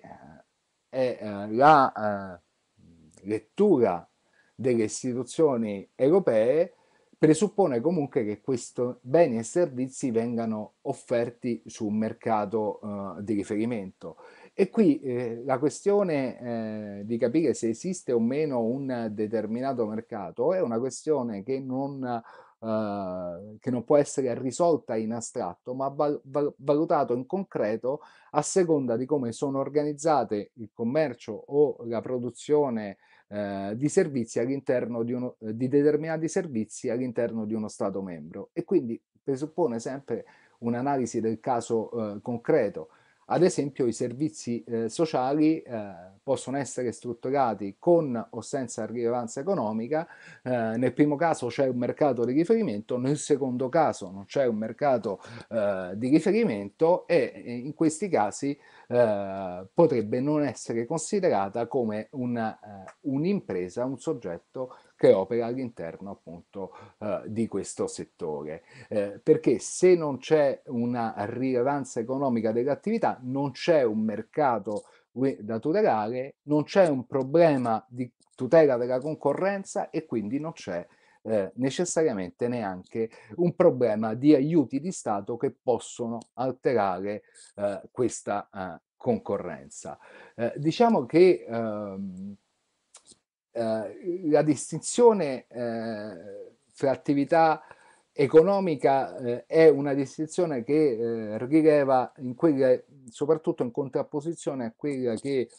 è eh, la eh, lettura delle istituzioni europee presuppone comunque che questi beni e servizi vengano offerti su un mercato di riferimento. E qui la questione di capire se esiste o meno un determinato mercato è una questione che non eh, che non può essere risolta in astratto, ma val- val- valutato in concreto a seconda di come sono organizzate il commercio o la produzione eh, di servizi all'interno di, eh, di determinati servizi all'interno di uno Stato membro. E quindi presuppone sempre un'analisi del caso eh, concreto. Ad esempio i servizi eh, sociali eh, possono essere strutturati con o senza rilevanza economica, eh, nel primo caso c'è un mercato di riferimento, nel secondo caso non c'è un mercato eh, di riferimento e eh, in questi casi eh, potrebbe non essere considerata come un'impresa, un, un soggetto che opera all'interno appunto eh, di questo settore. Eh, perché se non c'è una rilevanza economica dell'attività, non c'è un mercato da tutelare, non c'è un problema di tutela della concorrenza e quindi non c'è eh, necessariamente neanche un problema di aiuti di Stato che possono alterare eh, questa eh, concorrenza. Eh, diciamo che ehm, eh, la distinzione eh, fra attività economica eh, è una distinzione che eh, rileva in quelle, soprattutto in contrapposizione a quella che eh,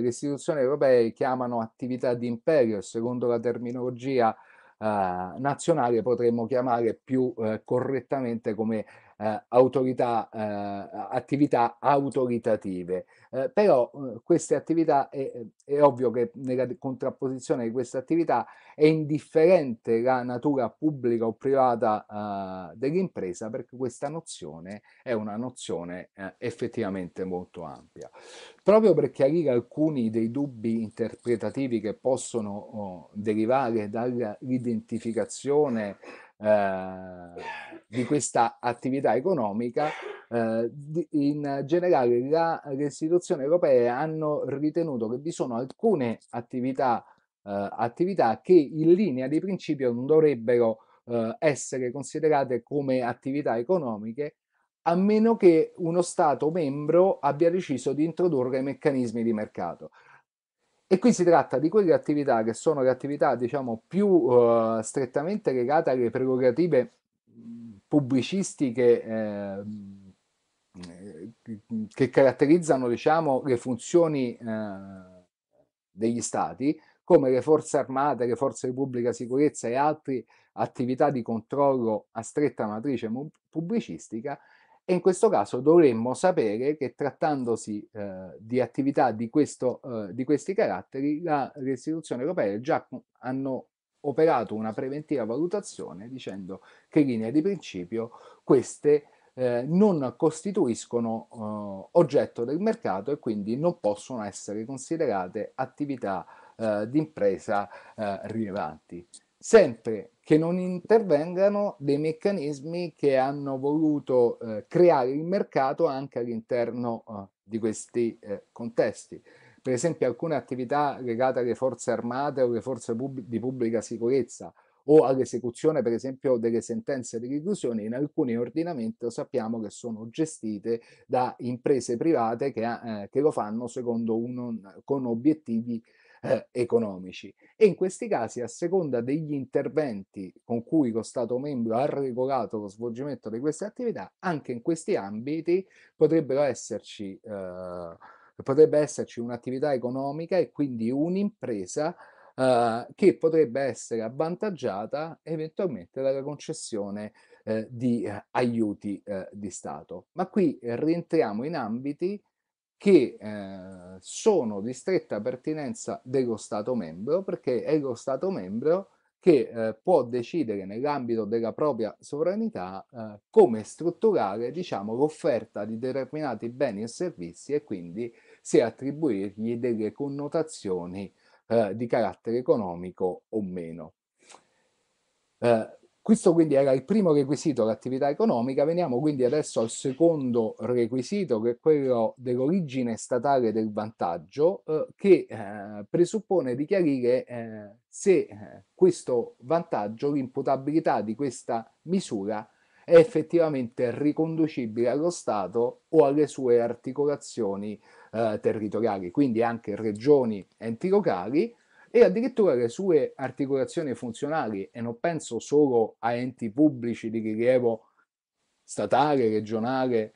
le istituzioni europee chiamano attività di imperio, secondo la terminologia eh, nazionale potremmo chiamare più correttamente come eh, autorità, eh, attività autoritative. Eh, però eh, queste attività, è, è, ovvio che nella contrapposizione di queste attività è indifferente la natura pubblica o privata eh, dell'impresa perché questa nozione è una nozione eh, effettivamente molto ampia. Proprio per chiarire alcuni dei dubbi interpretativi che possono oh, derivare dall'identificazione eh, di questa attività economica, eh, in generale la, le istituzioni europee hanno ritenuto che vi sono alcune attività, eh, attività che in linea di principio non dovrebbero eh, essere considerate come attività economiche a meno che uno Stato membro abbia deciso di introdurre meccanismi di mercato. E qui si tratta di quelle attività che sono le attività diciamo, più uh, strettamente legate alle prerogative pubblicistiche ehm, eh, che caratterizzano diciamo, le funzioni eh, degli stati, come le forze armate, le forze di pubblica sicurezza e altre attività di controllo a stretta matrice pubblicistica, e in questo caso dovremmo sapere che trattandosi eh, di attività di, questo, eh, di, questi caratteri, la, le istituzioni europee già hanno operato una preventiva valutazione dicendo che in linea di principio queste eh, non costituiscono eh, oggetto del mercato e quindi non possono essere considerate attività eh, di impresa eh, rilevanti sempre che non intervengano dei meccanismi che hanno voluto eh, creare il mercato anche all'interno eh, di questi eh, contesti. Per esempio alcune attività legate alle forze armate o alle forze pub di pubblica sicurezza o all'esecuzione per esempio delle sentenze di reclusione in alcuni ordinamenti sappiamo che sono gestite da imprese private che, eh, che lo fanno secondo un, con obiettivi eh, economici e in questi casi a seconda degli interventi con cui lo Stato membro ha regolato lo svolgimento di queste attività, anche in questi ambiti potrebbero esserci, eh, potrebbe esserci un'attività economica e quindi un'impresa eh, che potrebbe essere avvantaggiata eventualmente dalla concessione eh, di eh, aiuti eh, di Stato. Ma qui rientriamo in ambiti che eh, sono di stretta pertinenza dello Stato membro, perché è lo Stato membro che eh, può decidere nell'ambito della propria sovranità eh, come strutturare diciamo, l'offerta di determinati beni e servizi e quindi se attribuirgli delle connotazioni eh, di carattere economico o meno. Eh, questo quindi era il primo requisito, l'attività economica, veniamo quindi adesso al secondo requisito che è quello dell'origine statale del vantaggio eh, che eh, presuppone di chiarire eh, se eh, questo vantaggio, l'imputabilità di questa misura è effettivamente riconducibile allo Stato o alle sue articolazioni eh, territoriali, quindi anche regioni, enti locali, e addirittura le sue articolazioni funzionali, e non penso solo a enti pubblici di rilievo statale, regionale eh,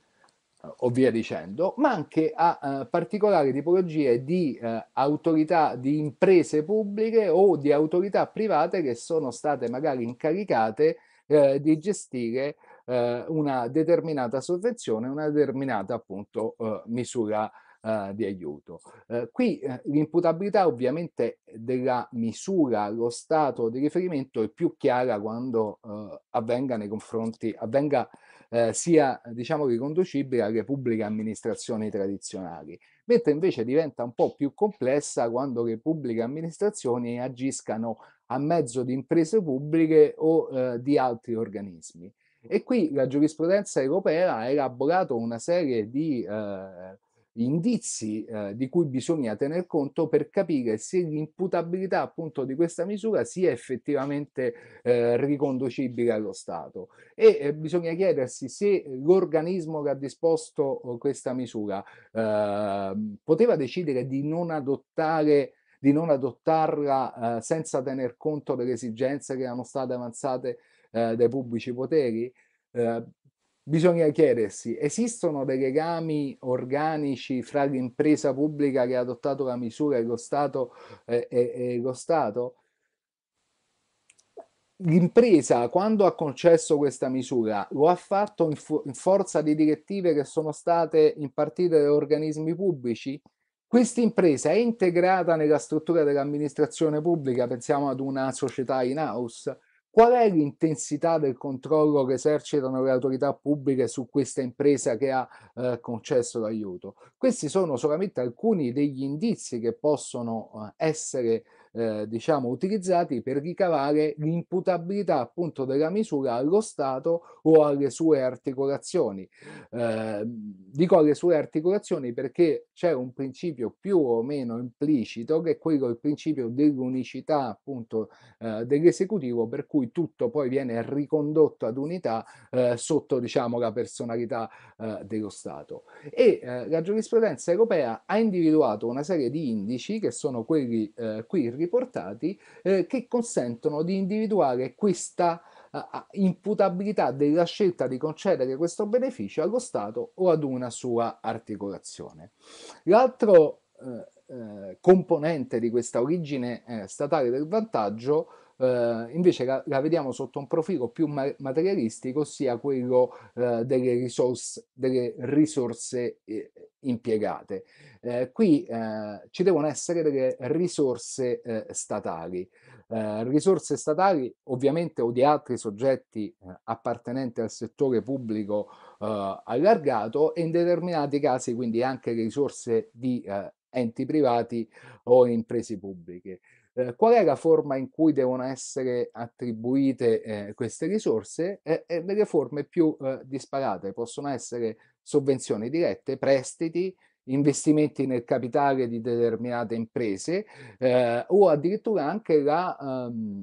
o via dicendo, ma anche a eh, particolari tipologie di eh, autorità, di imprese pubbliche o di autorità private che sono state magari incaricate eh, di gestire eh, una determinata sovvenzione, una determinata appunto eh, misura eh, di aiuto. Eh, qui eh, l'imputabilità ovviamente della misura allo stato di riferimento è più chiara quando eh, avvenga nei confronti, avvenga eh, sia diciamo riconducibile alle pubbliche amministrazioni tradizionali, mentre invece diventa un po' più complessa quando le pubbliche amministrazioni agiscano a mezzo di imprese pubbliche o eh, di altri organismi. E qui la giurisprudenza europea ha elaborato una serie di eh, indizi eh, di cui bisogna tener conto per capire se l'imputabilità appunto di questa misura sia effettivamente eh, riconducibile allo Stato e eh, bisogna chiedersi se l'organismo che ha disposto eh, questa misura ehm, poteva decidere di non adottare di non adottarla eh, senza tener conto delle esigenze che erano state avanzate eh, dai pubblici poteri Bisogna chiedersi, esistono dei legami organici fra l'impresa pubblica che ha adottato la misura e lo Stato? Eh, e, e lo Stato? L'impresa, quando ha concesso questa misura, lo ha fatto in, in, forza di direttive che sono state impartite da organismi pubblici? Questa impresa è integrata nella struttura dell'amministrazione pubblica, pensiamo ad una società in house? Qual è l'intensità del controllo che esercitano le autorità pubbliche su questa impresa che ha eh, concesso l'aiuto? Questi sono solamente alcuni degli indizi che possono eh, essere eh, diciamo, utilizzati per ricavare l'imputabilità appunto della misura allo Stato o alle sue articolazioni. Eh, dico alle sue articolazioni perché c'è un principio più o meno implicito che è quello il principio dell'unicità appunto eh, dell'esecutivo per cui tutto poi viene ricondotto ad unità eh, sotto diciamo la personalità eh, dello Stato. E la giurisprudenza europea ha individuato una serie di indici che sono quelli qui riportati eh, che consentono di individuare questa uh, imputabilità della scelta di concedere questo beneficio allo Stato o ad una sua articolazione. L'altro eh, eh componente di questa origine eh, statale del vantaggio eh, invece la, la, vediamo sotto un profilo più ma- materialistico, ossia quello eh, delle, risorse, delle risorse eh, impiegate. Eh, qui eh, ci devono essere delle risorse eh, statali. risorse statali ovviamente o di altri soggetti appartenenti al settore pubblico allargato e in determinati casi quindi anche risorse di enti privati o imprese pubbliche. Eh, qual è la forma in cui devono essere attribuite eh, queste risorse? Eh, eh, delle forme più eh, disparate, possono essere sovvenzioni dirette, prestiti, investimenti nel capitale di determinate imprese eh, o addirittura anche la... Ehm,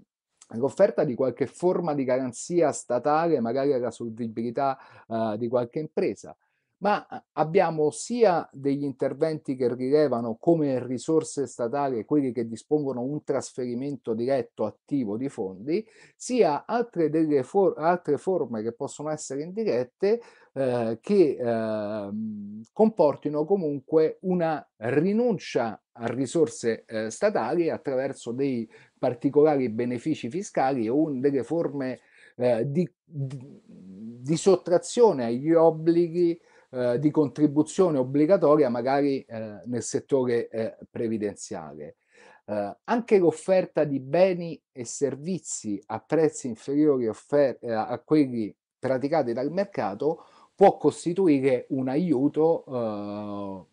l'offerta di qualche forma di garanzia statale, magari alla solvibilità uh, di qualche impresa ma abbiamo sia degli interventi che rilevano come risorse statali quelli che dispongono un trasferimento diretto attivo di fondi, sia altre, delle for altre forme che possono essere indirette eh, che eh, comportino comunque una rinuncia a risorse eh, statali attraverso dei particolari benefici fiscali o delle forme eh, di, di, di, sottrazione agli obblighi eh, di contribuzione obbligatoria magari eh, nel settore eh, previdenziale. Eh, anche l'offerta di beni e servizi a prezzi inferiori eh, a quelli praticati dal mercato può costituire un aiuto a,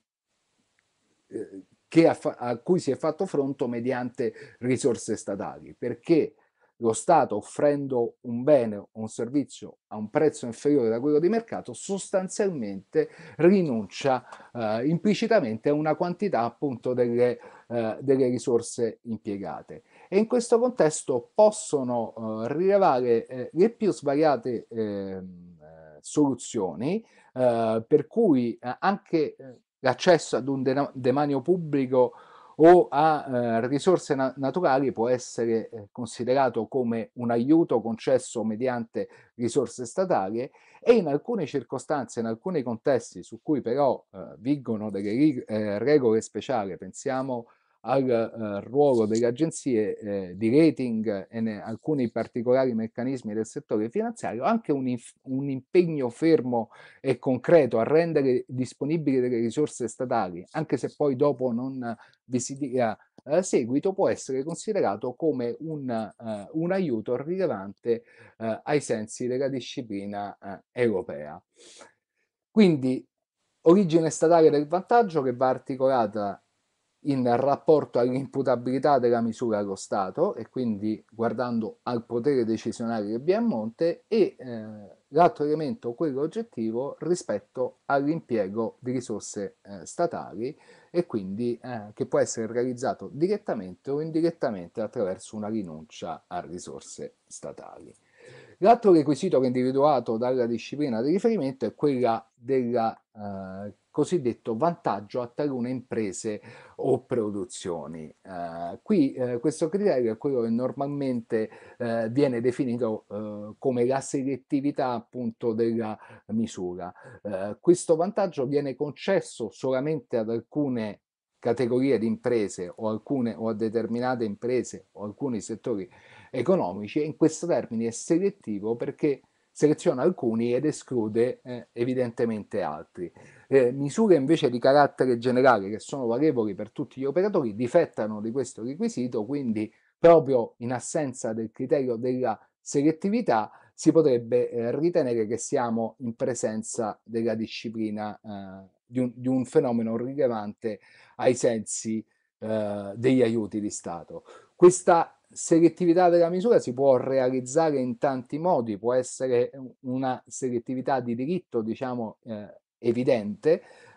a cui si è fatto fronte mediante risorse statali, perché lo Stato offrendo un bene o un servizio a un prezzo inferiore da quello di mercato sostanzialmente rinuncia eh, implicitamente a una quantità appunto delle, eh, delle, risorse impiegate. E in questo contesto possono eh, rilevare eh, le più svariate ehm, soluzioni, eh, per cui eh, anche l'accesso ad un demanio pubblico o a eh, risorse na naturali può essere eh, considerato come un aiuto concesso mediante risorse statali e in alcune circostanze, in alcuni contesti su cui però eh, vigono delle eh, regole speciali, pensiamo al uh, ruolo delle agenzie eh, di rating e ne, alcuni particolari meccanismi del settore finanziario, anche un, un, impegno fermo e concreto a rendere disponibili delle risorse statali, anche se poi dopo non vi si dia uh, seguito, può essere considerato come un, uh, un aiuto rilevante ai sensi della disciplina europea. Quindi origine statale del vantaggio che va articolata in rapporto all'imputabilità della misura allo Stato e quindi guardando al potere decisionale che vi è a monte e eh, l'altro elemento, quello oggettivo, rispetto all'impiego di risorse eh, statali e quindi eh, che può essere realizzato direttamente o indirettamente attraverso una rinuncia a risorse statali. L'altro requisito che è individuato dalla disciplina di riferimento è quella della eh, cosiddetto vantaggio a talune imprese o produzioni. Eh, qui eh, questo criterio è quello che normalmente eh, viene definito eh, come la selettività appunto della misura. Eh, questo vantaggio viene concesso solamente ad alcune categorie di imprese o, alcune, o a determinate imprese o alcuni settori economici e in questo termine è selettivo perché seleziona alcuni ed esclude eh, evidentemente altri. Eh, misure invece di carattere generale che sono valevoli per tutti gli operatori difettano di questo requisito, quindi proprio in assenza del criterio della selettività si potrebbe eh, ritenere che siamo in presenza della disciplina eh, di un, di, un, fenomeno rilevante ai sensi eh, degli aiuti di Stato. Questa selettività della misura si può realizzare in tanti modi, può essere una selettività di diritto, diciamo, eh, evidente,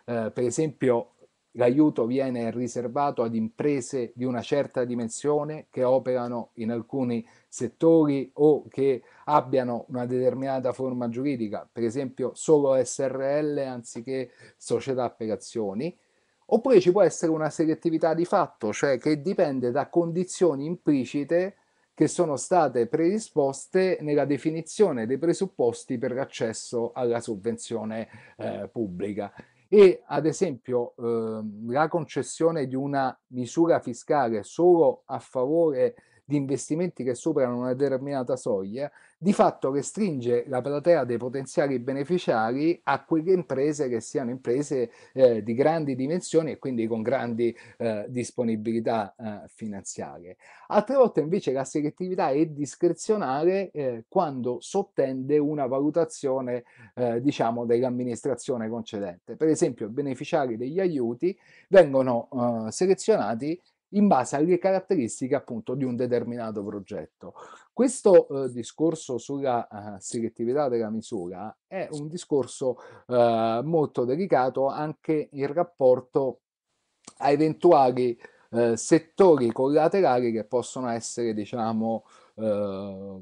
eh, per esempio l'aiuto viene riservato ad imprese di una certa dimensione che operano in alcuni settori o che abbiano una determinata forma giuridica, per esempio solo SRL anziché società per azioni, Oppure ci può essere una selettività di fatto, cioè che dipende da condizioni implicite che sono state predisposte nella definizione dei presupposti per l'accesso alla sovvenzione eh, pubblica. E ad esempio eh, la concessione di una misura fiscale solo a favore di investimenti che superano una determinata soglia di fatto restringe la platea dei potenziali beneficiari a quelle imprese che siano imprese eh, di grandi dimensioni e quindi con grandi eh, disponibilità eh, finanziarie. Altre volte invece la selettività è discrezionale eh, quando sottende una valutazione eh, diciamo dell'amministrazione concedente. Per esempio i beneficiari degli aiuti vengono eh, selezionati in base alle caratteristiche appunto di un determinato progetto. Questo eh, discorso sulla eh, selettività della misura è un discorso eh, molto delicato anche in rapporto a eventuali eh, settori collaterali che possono essere diciamo eh,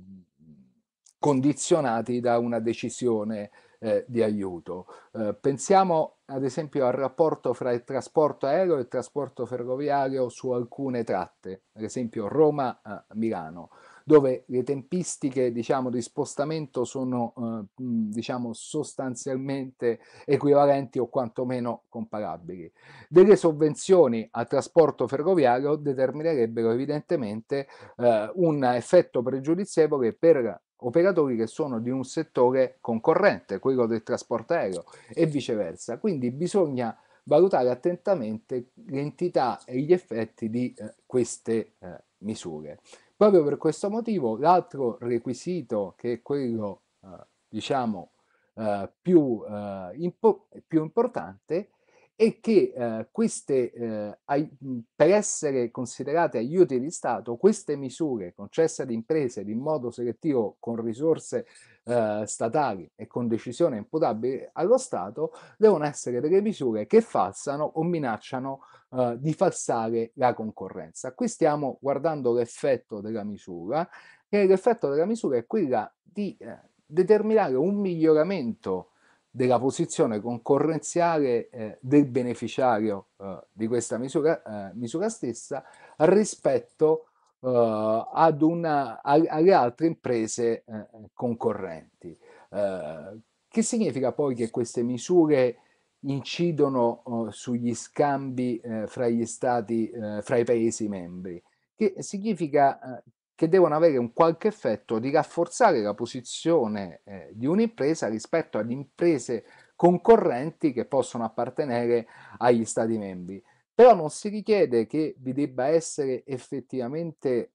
condizionati da una decisione eh, di aiuto. Eh, pensiamo ad esempio al rapporto fra il trasporto aereo e il trasporto ferroviario su alcune tratte, ad esempio Roma-Milano, eh, dove le tempistiche diciamo, di spostamento sono eh, diciamo, sostanzialmente equivalenti o quantomeno comparabili. Delle sovvenzioni al trasporto ferroviario determinerebbero evidentemente eh, un effetto pregiudizievole per operatori che sono di un settore concorrente, quello del trasporto aereo e viceversa. Quindi bisogna valutare attentamente l'entità e gli effetti di eh, queste eh, misure. Proprio per questo motivo l'altro requisito che è quello eh, diciamo eh, più, eh, impo più importante e che eh, queste, eh, ai, per essere considerate aiuti di Stato, queste misure concesse ad imprese in modo selettivo con risorse eh, statali e con decisione imputabile allo Stato, devono essere delle misure che falsano o minacciano eh, di falsare la concorrenza. Qui stiamo guardando l'effetto della misura e l'effetto della misura è quella di eh, determinare un miglioramento della posizione concorrenziale eh, del beneficiario eh, di questa misura, eh, misura, stessa rispetto eh, ad una, a, alle altre imprese eh, concorrenti. Eh, che significa poi che queste misure incidono sugli scambi fra gli stati, fra i paesi membri? Che significa che devono avere un qualche effetto di rafforzare la posizione eh, di un'impresa rispetto ad imprese concorrenti che possono appartenere agli Stati membri. Però non si richiede che vi debba essere effettivamente eh,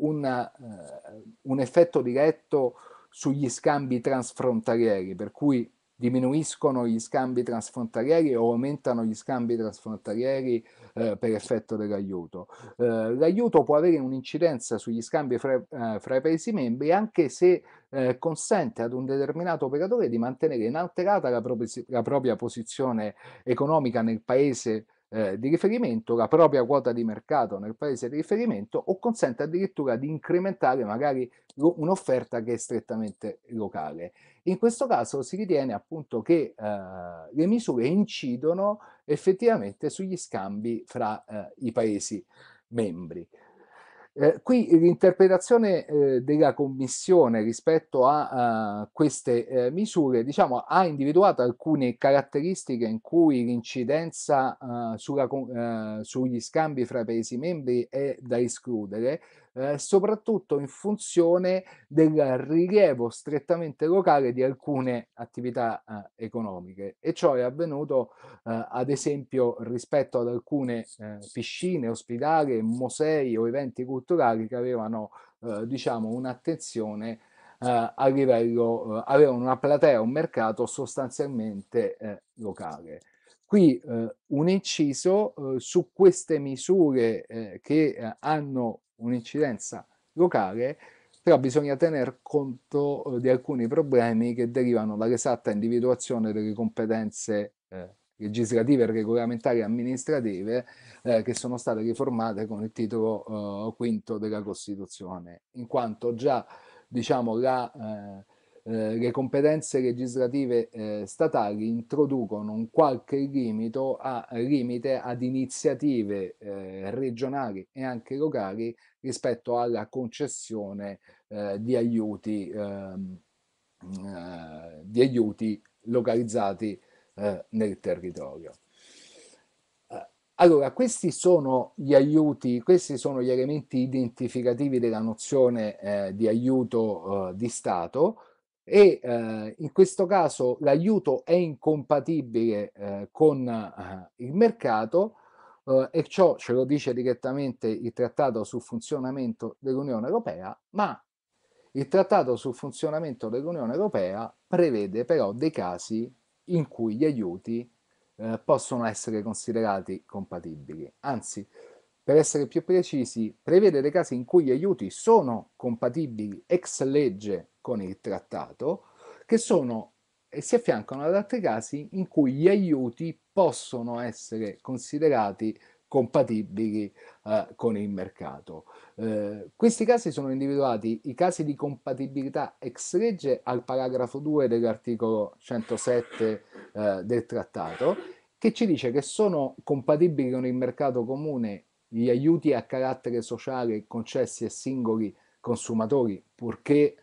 una, eh, un effetto diretto sugli scambi transfrontalieri, per cui diminuiscono gli scambi trasfrontalieri o aumentano gli scambi trasfrontalieri eh, per effetto dell'aiuto. Eh, l'aiuto può avere un'incidenza sugli scambi fra, eh, fra, i Paesi membri anche se eh, consente ad un determinato operatore di mantenere inalterata la, propria, la propria posizione economica nel Paese eh, di riferimento, la propria quota di mercato nel paese di riferimento o consente addirittura di incrementare magari un'offerta che è strettamente locale. In questo caso si ritiene appunto che eh, le misure incidono effettivamente sugli scambi fra eh, i paesi membri. Eh, qui l'interpretazione eh, della Commissione rispetto a, a queste eh, misure diciamo, ha individuato alcune caratteristiche in cui l'incidenza eh, sulla, eh, sugli scambi fra i Paesi membri è da escludere, eh, soprattutto in funzione del rilievo strettamente locale di alcune attività eh, economiche e ciò è avvenuto eh, ad esempio rispetto ad alcune eh, piscine, ospedali, musei o eventi culturali che avevano eh, diciamo un'attenzione a livello, avevano una platea, un mercato sostanzialmente locale. Qui eh, un inciso eh, su queste misure eh, che hanno un'incidenza locale, però bisogna tener conto eh, di alcuni problemi che derivano dall'esatta individuazione delle competenze eh, legislative, regolamentari e amministrative eh, che sono state riformate con il titolo eh, quinto della Costituzione, in quanto già diciamo, la, eh, eh le competenze legislative eh, statali introducono un qualche a, limite ad iniziative regionali e anche locali rispetto alla concessione eh, di, aiuti, ehm, eh, di aiuti localizzati eh, nel territorio. Eh, allora, questi sono gli aiuti, questi sono gli elementi identificativi della nozione eh, di aiuto eh, di Stato e eh, in questo caso l'aiuto è incompatibile eh, con eh, il mercato eh, e ciò ce lo dice direttamente il trattato sul funzionamento dell'Unione Europea, ma il trattato sul funzionamento dell'Unione Europea prevede però dei casi in cui gli aiuti eh, possono essere considerati compatibili. Anzi, per essere più precisi, prevede dei casi in cui gli aiuti sono compatibili ex legge con il trattato, che sono e si affiancano ad altri casi in cui gli aiuti possono essere considerati compatibili eh, con il mercato. Eh, questi casi sono individuati i casi di compatibilità ex legge al paragrafo 2 dell'articolo 107 eh, del trattato che ci dice che sono compatibili con il mercato comune gli aiuti a carattere sociale concessi a singoli consumatori purché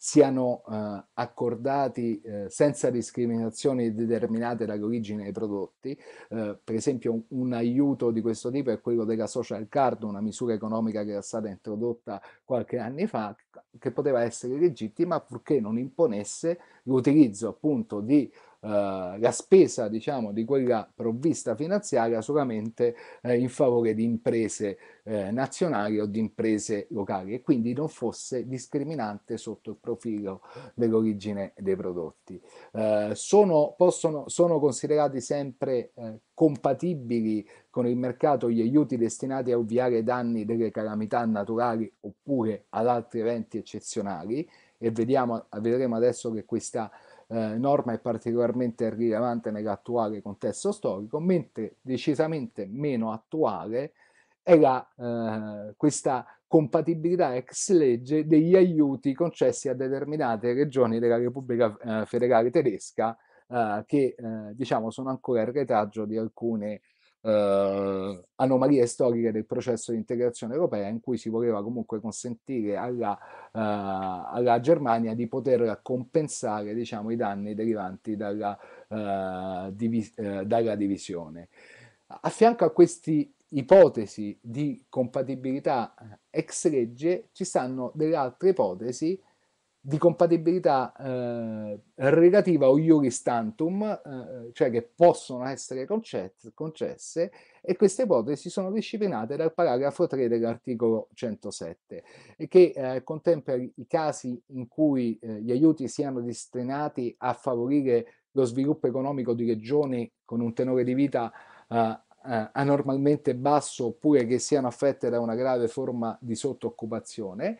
siano eh, accordati eh, senza discriminazioni determinate dall'origine dei prodotti. Eh, per esempio un, un, aiuto di questo tipo è quello della social card, una misura economica che era stata introdotta qualche anno fa, che poteva essere legittima purché non imponesse l'utilizzo appunto di eh, la spesa diciamo, di quella provvista finanziaria solamente eh, in favore di imprese eh, nazionali o di imprese locali e quindi non fosse discriminante sotto il profilo dell'origine dei prodotti. Eh, sono, possono, sono considerati sempre eh, compatibili con il mercato gli aiuti destinati a ovviare i danni delle calamità naturali oppure ad altri eventi eccezionali e vediamo, vedremo adesso che questa eh, norma è particolarmente rilevante nell'attuale contesto storico, mentre decisamente meno attuale è la, eh, questa compatibilità ex legge degli aiuti concessi a determinate regioni della Repubblica eh, Federale Tedesca eh, che eh, diciamo sono ancora il retaggio di alcune eh, anomalie storiche del processo di integrazione europea in cui si voleva comunque consentire alla, eh, alla Germania di poter compensare diciamo, i danni derivanti dalla, eh, divi- eh, dalla divisione. A fianco a queste ipotesi di compatibilità ex legge ci stanno delle altre ipotesi di compatibilità eh, relativa o iuris tantum, eh, cioè che possono essere concesse, e queste ipotesi sono disciplinate dal paragrafo 3 dell'articolo 107, che eh, contempla i casi in cui eh, gli aiuti siano destinati a favorire lo sviluppo economico di regioni con un tenore di vita eh, eh, anormalmente basso oppure che siano affette da una grave forma di sottooccupazione,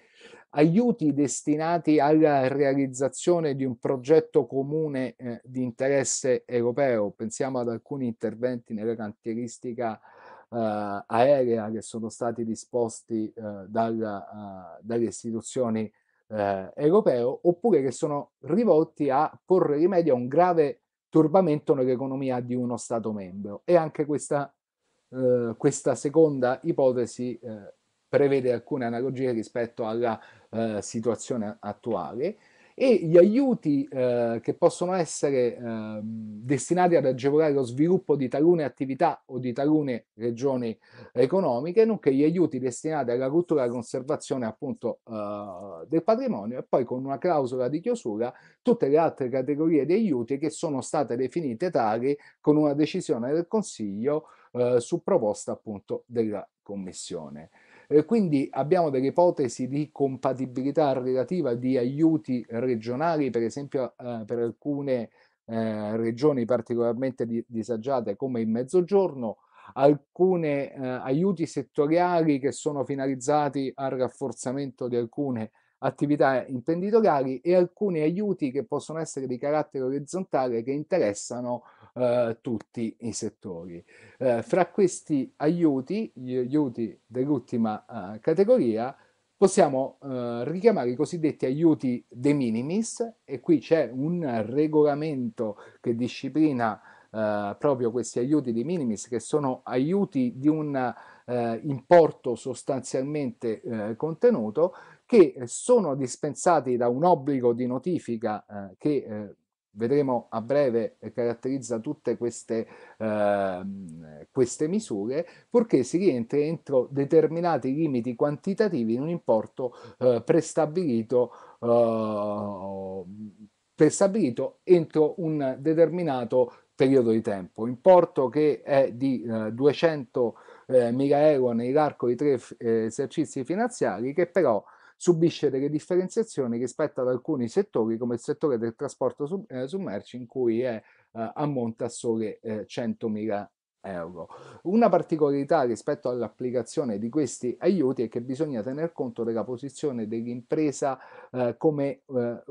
aiuti destinati alla realizzazione di un progetto comune eh, di interesse europeo. Pensiamo ad alcuni interventi nella cantieristica eh, aerea che sono stati disposti eh, dalla, uh, dalle istituzioni eh, europee, oppure che sono rivolti a porre rimedio a un grave turbamento nell'economia di uno Stato membro. E anche questa, eh, questa seconda ipotesi prevede alcune analogie rispetto alla eh, situazione attuale e gli aiuti eh, che possono essere eh, destinati ad agevolare lo sviluppo di talune attività o di talune regioni economiche, nonché gli aiuti destinati alla cultura e alla conservazione appunto eh, del patrimonio e poi con una clausola di chiusura tutte le altre categorie di aiuti che sono state definite tali con una decisione del Consiglio eh, su proposta appunto della Commissione. Eh, quindi abbiamo delle ipotesi di compatibilità relativa di aiuti regionali, per esempio eh, per alcune eh, regioni particolarmente di disagiate come il Mezzogiorno, alcuni eh, aiuti settoriali che sono finalizzati al rafforzamento di alcune attività imprenditoriali e alcuni aiuti che possono essere di carattere orizzontale che interessano eh, eh, tutti i settori. Eh, fra questi aiuti, gli aiuti dell'ultima eh, categoria, possiamo eh, richiamare i cosiddetti aiuti de minimis e qui c'è un regolamento che disciplina eh, proprio questi aiuti de minimis che sono aiuti di un importo sostanzialmente contenuto che sono dispensati da un obbligo di notifica che vedremo a breve eh, caratterizza tutte queste, eh, queste misure, purché si rientri entro determinati limiti quantitativi in un importo eh, prestabilito, eh, prestabilito entro un determinato periodo di tempo, importo che è di eh, 200 eh, mila euro nell'arco di tre eh, esercizi finanziari che però subisce delle differenziazioni rispetto ad alcuni settori come il settore del trasporto su, eh, su merci in cui è, eh, ammonta a sole eh, 100.000 euro. Una particolarità rispetto all'applicazione di questi aiuti è che bisogna tener conto della posizione dell'impresa eh, come eh, eh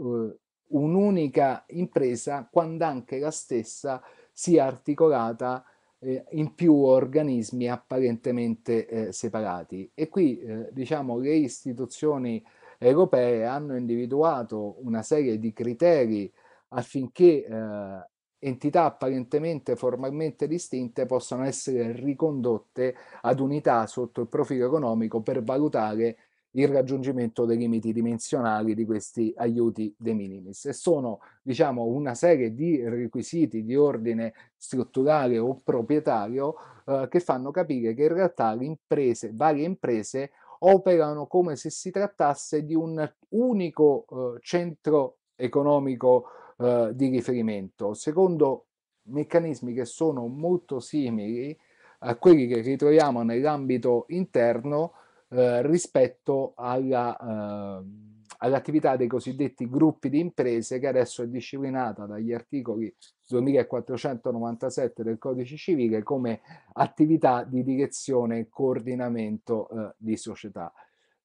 un'unica impresa quando anche la stessa sia articolata eh, in più organismi apparentemente eh, separati. E qui eh, diciamo le istituzioni europee hanno individuato una serie di criteri affinché eh, entità apparentemente formalmente distinte possano essere ricondotte ad unità sotto il profilo economico per valutare il raggiungimento dei limiti dimensionali di questi aiuti de minimis e sono diciamo, una serie di requisiti di ordine strutturale o proprietario eh, che fanno capire che in realtà le imprese, varie imprese operano come se si trattasse di un unico eh, centro economico eh, di riferimento, secondo meccanismi che sono molto simili a quelli che ritroviamo nell'ambito interno eh, rispetto alla, eh, all'attività dei cosiddetti gruppi di imprese che adesso è disciplinata dagli articoli 2497 del codice civile come attività di direzione e coordinamento eh, di società.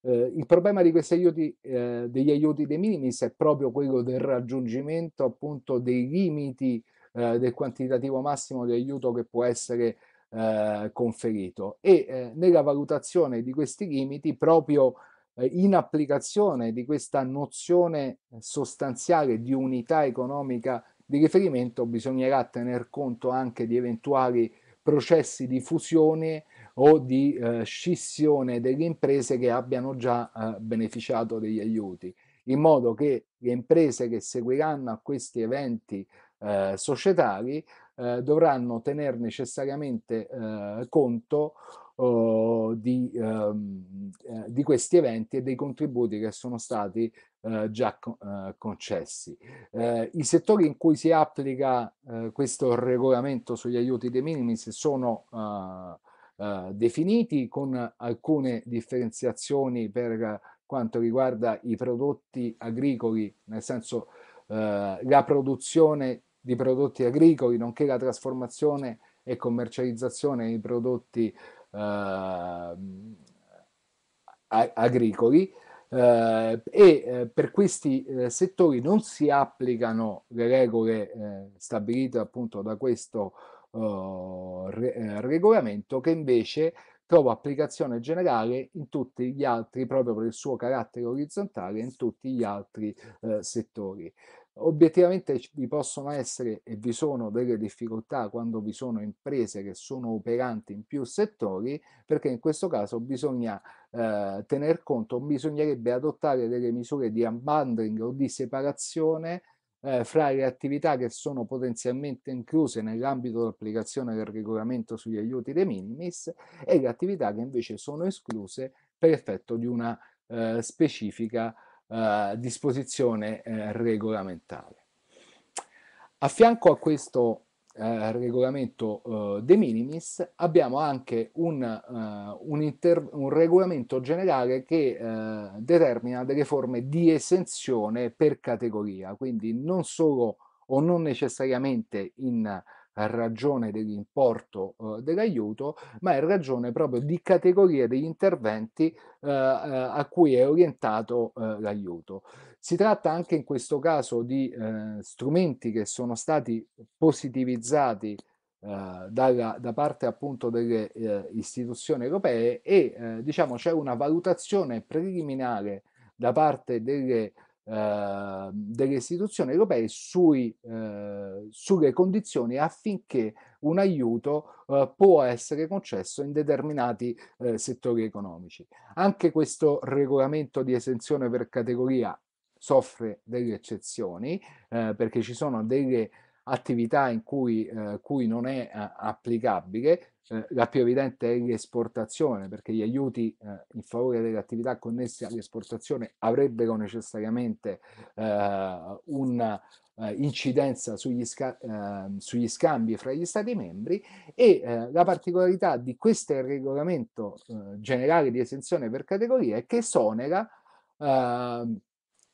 Eh, il problema di questi aiuti, eh, degli aiuti de minimis è proprio quello del raggiungimento appunto dei limiti eh, del quantitativo massimo di aiuto che può essere eh, conferito e eh, nella valutazione di questi limiti proprio eh, in applicazione di questa nozione eh, sostanziale di unità economica di riferimento bisognerà tener conto anche di eventuali processi di fusione o di eh, scissione delle imprese che abbiano già beneficiato degli aiuti, in modo che le imprese che seguiranno a questi eventi societari eh, dovranno tener necessariamente eh, conto oh, di, ehm, eh, di, questi eventi e dei contributi che sono stati eh, già eh, concessi. Eh, I settori in cui si applica questo regolamento sugli aiuti de minimis sono definiti con alcune differenziazioni per quanto riguarda i prodotti agricoli, nel senso la produzione di prodotti agricoli, nonché la trasformazione e commercializzazione di prodotti eh, agricoli eh, e eh, per questi eh, settori non si applicano le regole eh, stabilite appunto da questo oh, re eh, regolamento che invece trova applicazione generale in tutti gli altri proprio per il suo carattere orizzontale in tutti gli altri settori. Obiettivamente vi possono essere e vi sono delle difficoltà quando vi sono imprese che sono operanti in più settori, perché in questo caso bisogna eh, tener conto, bisognerebbe adottare delle misure di unbundling o di separazione eh, fra le attività che sono potenzialmente incluse nell'ambito dell'applicazione del regolamento sugli aiuti de minimis e le attività che invece sono escluse per effetto di una eh, specifica eh, disposizione eh, regolamentare. A fianco a questo eh, regolamento eh, de minimis abbiamo anche un, eh, un, un regolamento generale che eh, determina delle forme di esenzione per categoria, quindi non solo o non necessariamente in a ragione dell'importo eh, dell'aiuto, ma è ragione proprio di categorie degli interventi eh, a cui è orientato eh, l'aiuto. Si tratta anche in questo caso di strumenti che sono stati positivizzati dalla, da parte appunto delle istituzioni europee e diciamo c'è una valutazione preliminare da parte delle istituzioni eh, delle istituzioni europee sui, eh, sulle condizioni affinché un aiuto eh, può essere concesso in determinati eh, settori economici. Anche questo regolamento di esenzione per categoria soffre delle eccezioni eh, perché ci sono delle attività in cui, eh, cui non è applicabile, eh, la più evidente è l'esportazione, perché gli aiuti eh, in favore delle attività connesse all'esportazione avrebbero necessariamente eh, un'incidenza eh, sugli, sca ehm, sugli, scambi fra gli Stati membri e eh, la particolarità di questo regolamento eh, generale di esenzione per categoria è che esonera ehm,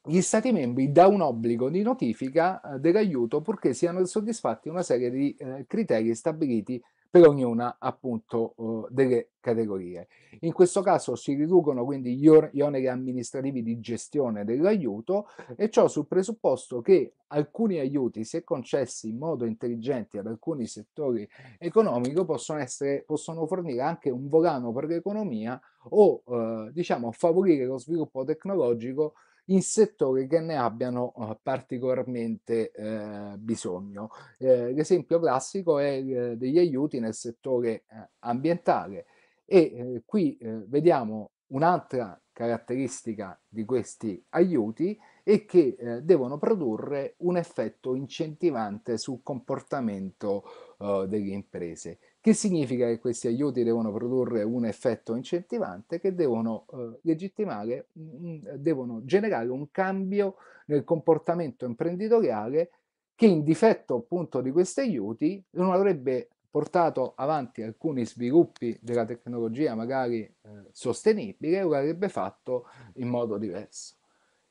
gli Stati membri da un obbligo di notifica dell'aiuto purché siano soddisfatti una serie di criteri stabiliti per ognuna appunto uhm, delle categorie. In questo caso si riducono quindi gli, oneri amministrativi di gestione dell'aiuto e ciò sul presupposto che alcuni aiuti, se concessi in modo intelligente ad alcuni settori economici, possono, essere, possono fornire anche un volano per l'economia o eh, diciamo favorire lo sviluppo tecnologico in settori che ne abbiano eh, particolarmente eh, bisogno. Eh, l'esempio classico è eh, degli aiuti nel settore eh, ambientale e eh, qui eh, vediamo un'altra caratteristica di questi aiuti è che eh, devono produrre un effetto incentivante sul comportamento eh, delle imprese. Che significa che questi aiuti devono produrre un effetto incentivante che devono eh, legittimare, mh, mm, mm, devono generare un cambio nel comportamento imprenditoriale che in difetto appunto di questi aiuti non avrebbe portato avanti alcuni sviluppi della tecnologia magari eh, sostenibile o l'avrebbe fatto in modo diverso.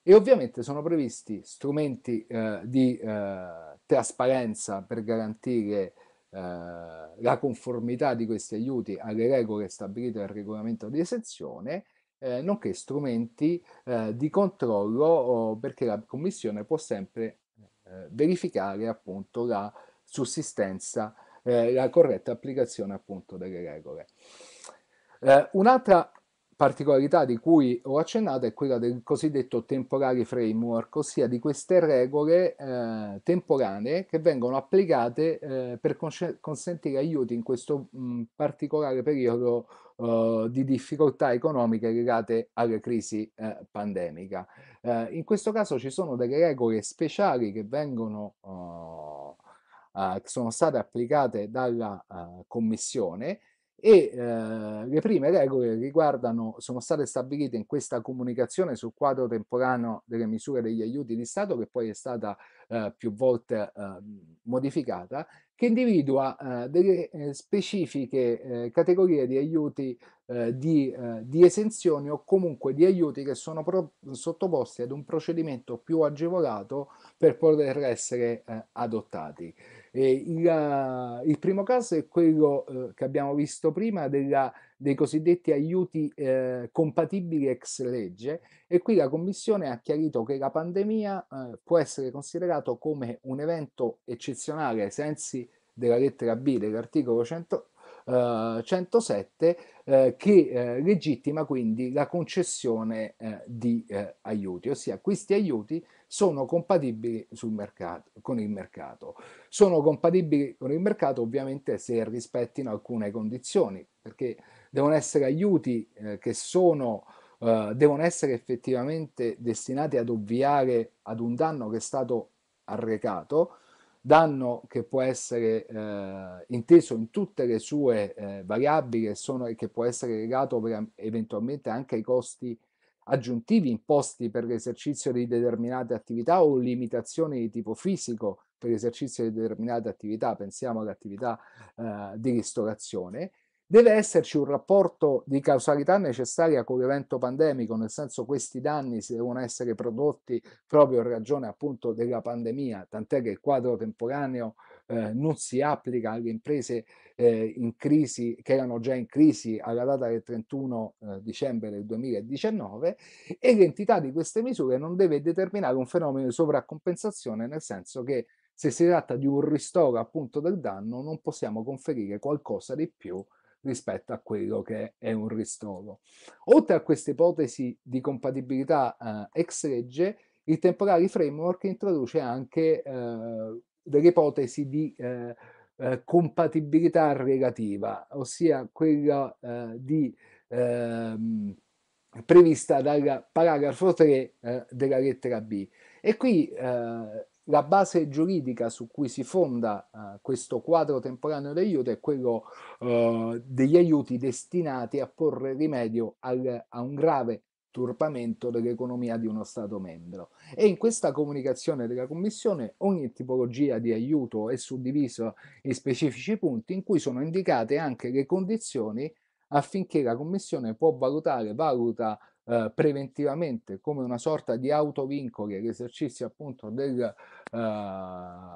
E ovviamente sono previsti strumenti eh, di eh, trasparenza per garantire eh, la conformità di questi aiuti alle regole stabilite dal regolamento di sezione, eh, nonché strumenti eh, di controllo perché la Commissione può sempre eh, verificare appunto la sussistenza, eh, la corretta applicazione appunto delle regole. Eh, un'altra particolarità di cui ho accennato è quella del cosiddetto temporary framework, ossia di queste regole eh, temporanee che vengono applicate eh, per cons consentire aiuti in questo mh, mm, particolare periodo eh, di difficoltà economiche legate alla crisi eh, pandemica. Eh, in questo caso ci sono delle regole speciali che vengono oh, sono state applicate dalla eh, Commissione e eh, le prime regole riguardano, sono state stabilite in questa comunicazione sul quadro temporaneo delle misure degli aiuti di Stato che poi è stata eh, più volte eh, modificata, che individua eh, delle eh, specifiche eh, categorie di aiuti di, di, esenzioni o comunque di aiuti che sono sottoposti ad un procedimento più agevolato per poter essere adottati. Il, eh, il, primo caso è quello eh, che abbiamo visto prima della, dei cosiddetti aiuti eh, compatibili ex legge e qui la Commissione ha chiarito che la pandemia può essere considerato come un evento eccezionale ai sensi della lettera B dell'articolo 100, eh, 107 eh, che eh, legittima quindi la concessione eh, di eh, aiuti, ossia questi aiuti sono compatibili mercato, con il mercato. Sono compatibili con il mercato ovviamente se rispettino alcune condizioni, perché devono essere aiuti che sono Uh, devono essere effettivamente destinati ad ovviare ad un danno che è stato arrecato danno che può essere eh, inteso in tutte le sue eh, variabili e che può essere legato eventualmente anche ai costi aggiuntivi imposti per l'esercizio di determinate attività o limitazioni di tipo fisico per l'esercizio di determinate attività, pensiamo all'attività eh, di ristorazione, Deve esserci un rapporto di causalità necessaria con l'evento pandemico, nel senso questi danni si devono essere prodotti proprio in ragione appunto della pandemia, tant'è che il quadro temporaneo eh, non si applica alle imprese eh, in crisi, che erano già in crisi alla data del 31 eh, dicembre del 2019 e l'entità di queste misure non deve determinare un fenomeno di sovraccompensazione, nel senso che se si tratta di un ristoro appunto del danno non possiamo conferire qualcosa di più rispetto a quello che è un ristoro. Oltre a questa ipotesi di compatibilità eh, ex legge, il temporary framework introduce anche eh, delle ipotesi di eh, eh compatibilità relativa, ossia quella eh, di, ehm, prevista dal paragrafo 3 eh, della lettera B. E qui la base giuridica su cui si fonda uh, questo quadro temporaneo d'aiuto è quello uh, degli aiuti destinati a porre rimedio al, a un grave turpamento dell'economia di uno Stato membro. E in questa comunicazione della Commissione ogni tipologia di aiuto è suddiviso in specifici punti in cui sono indicate anche le condizioni affinché la Commissione può valutare, valuta eh, preventivamente come una sorta di autovincoli all'esercizio appunto del eh,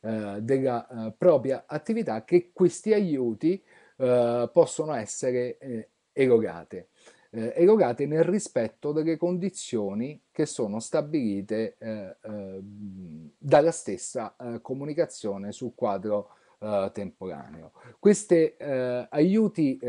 eh, della eh, propria attività che questi aiuti possono essere erogate, erogate nel rispetto delle condizioni che sono stabilite dalla stessa comunicazione sul quadro temporaneo. Questi aiuti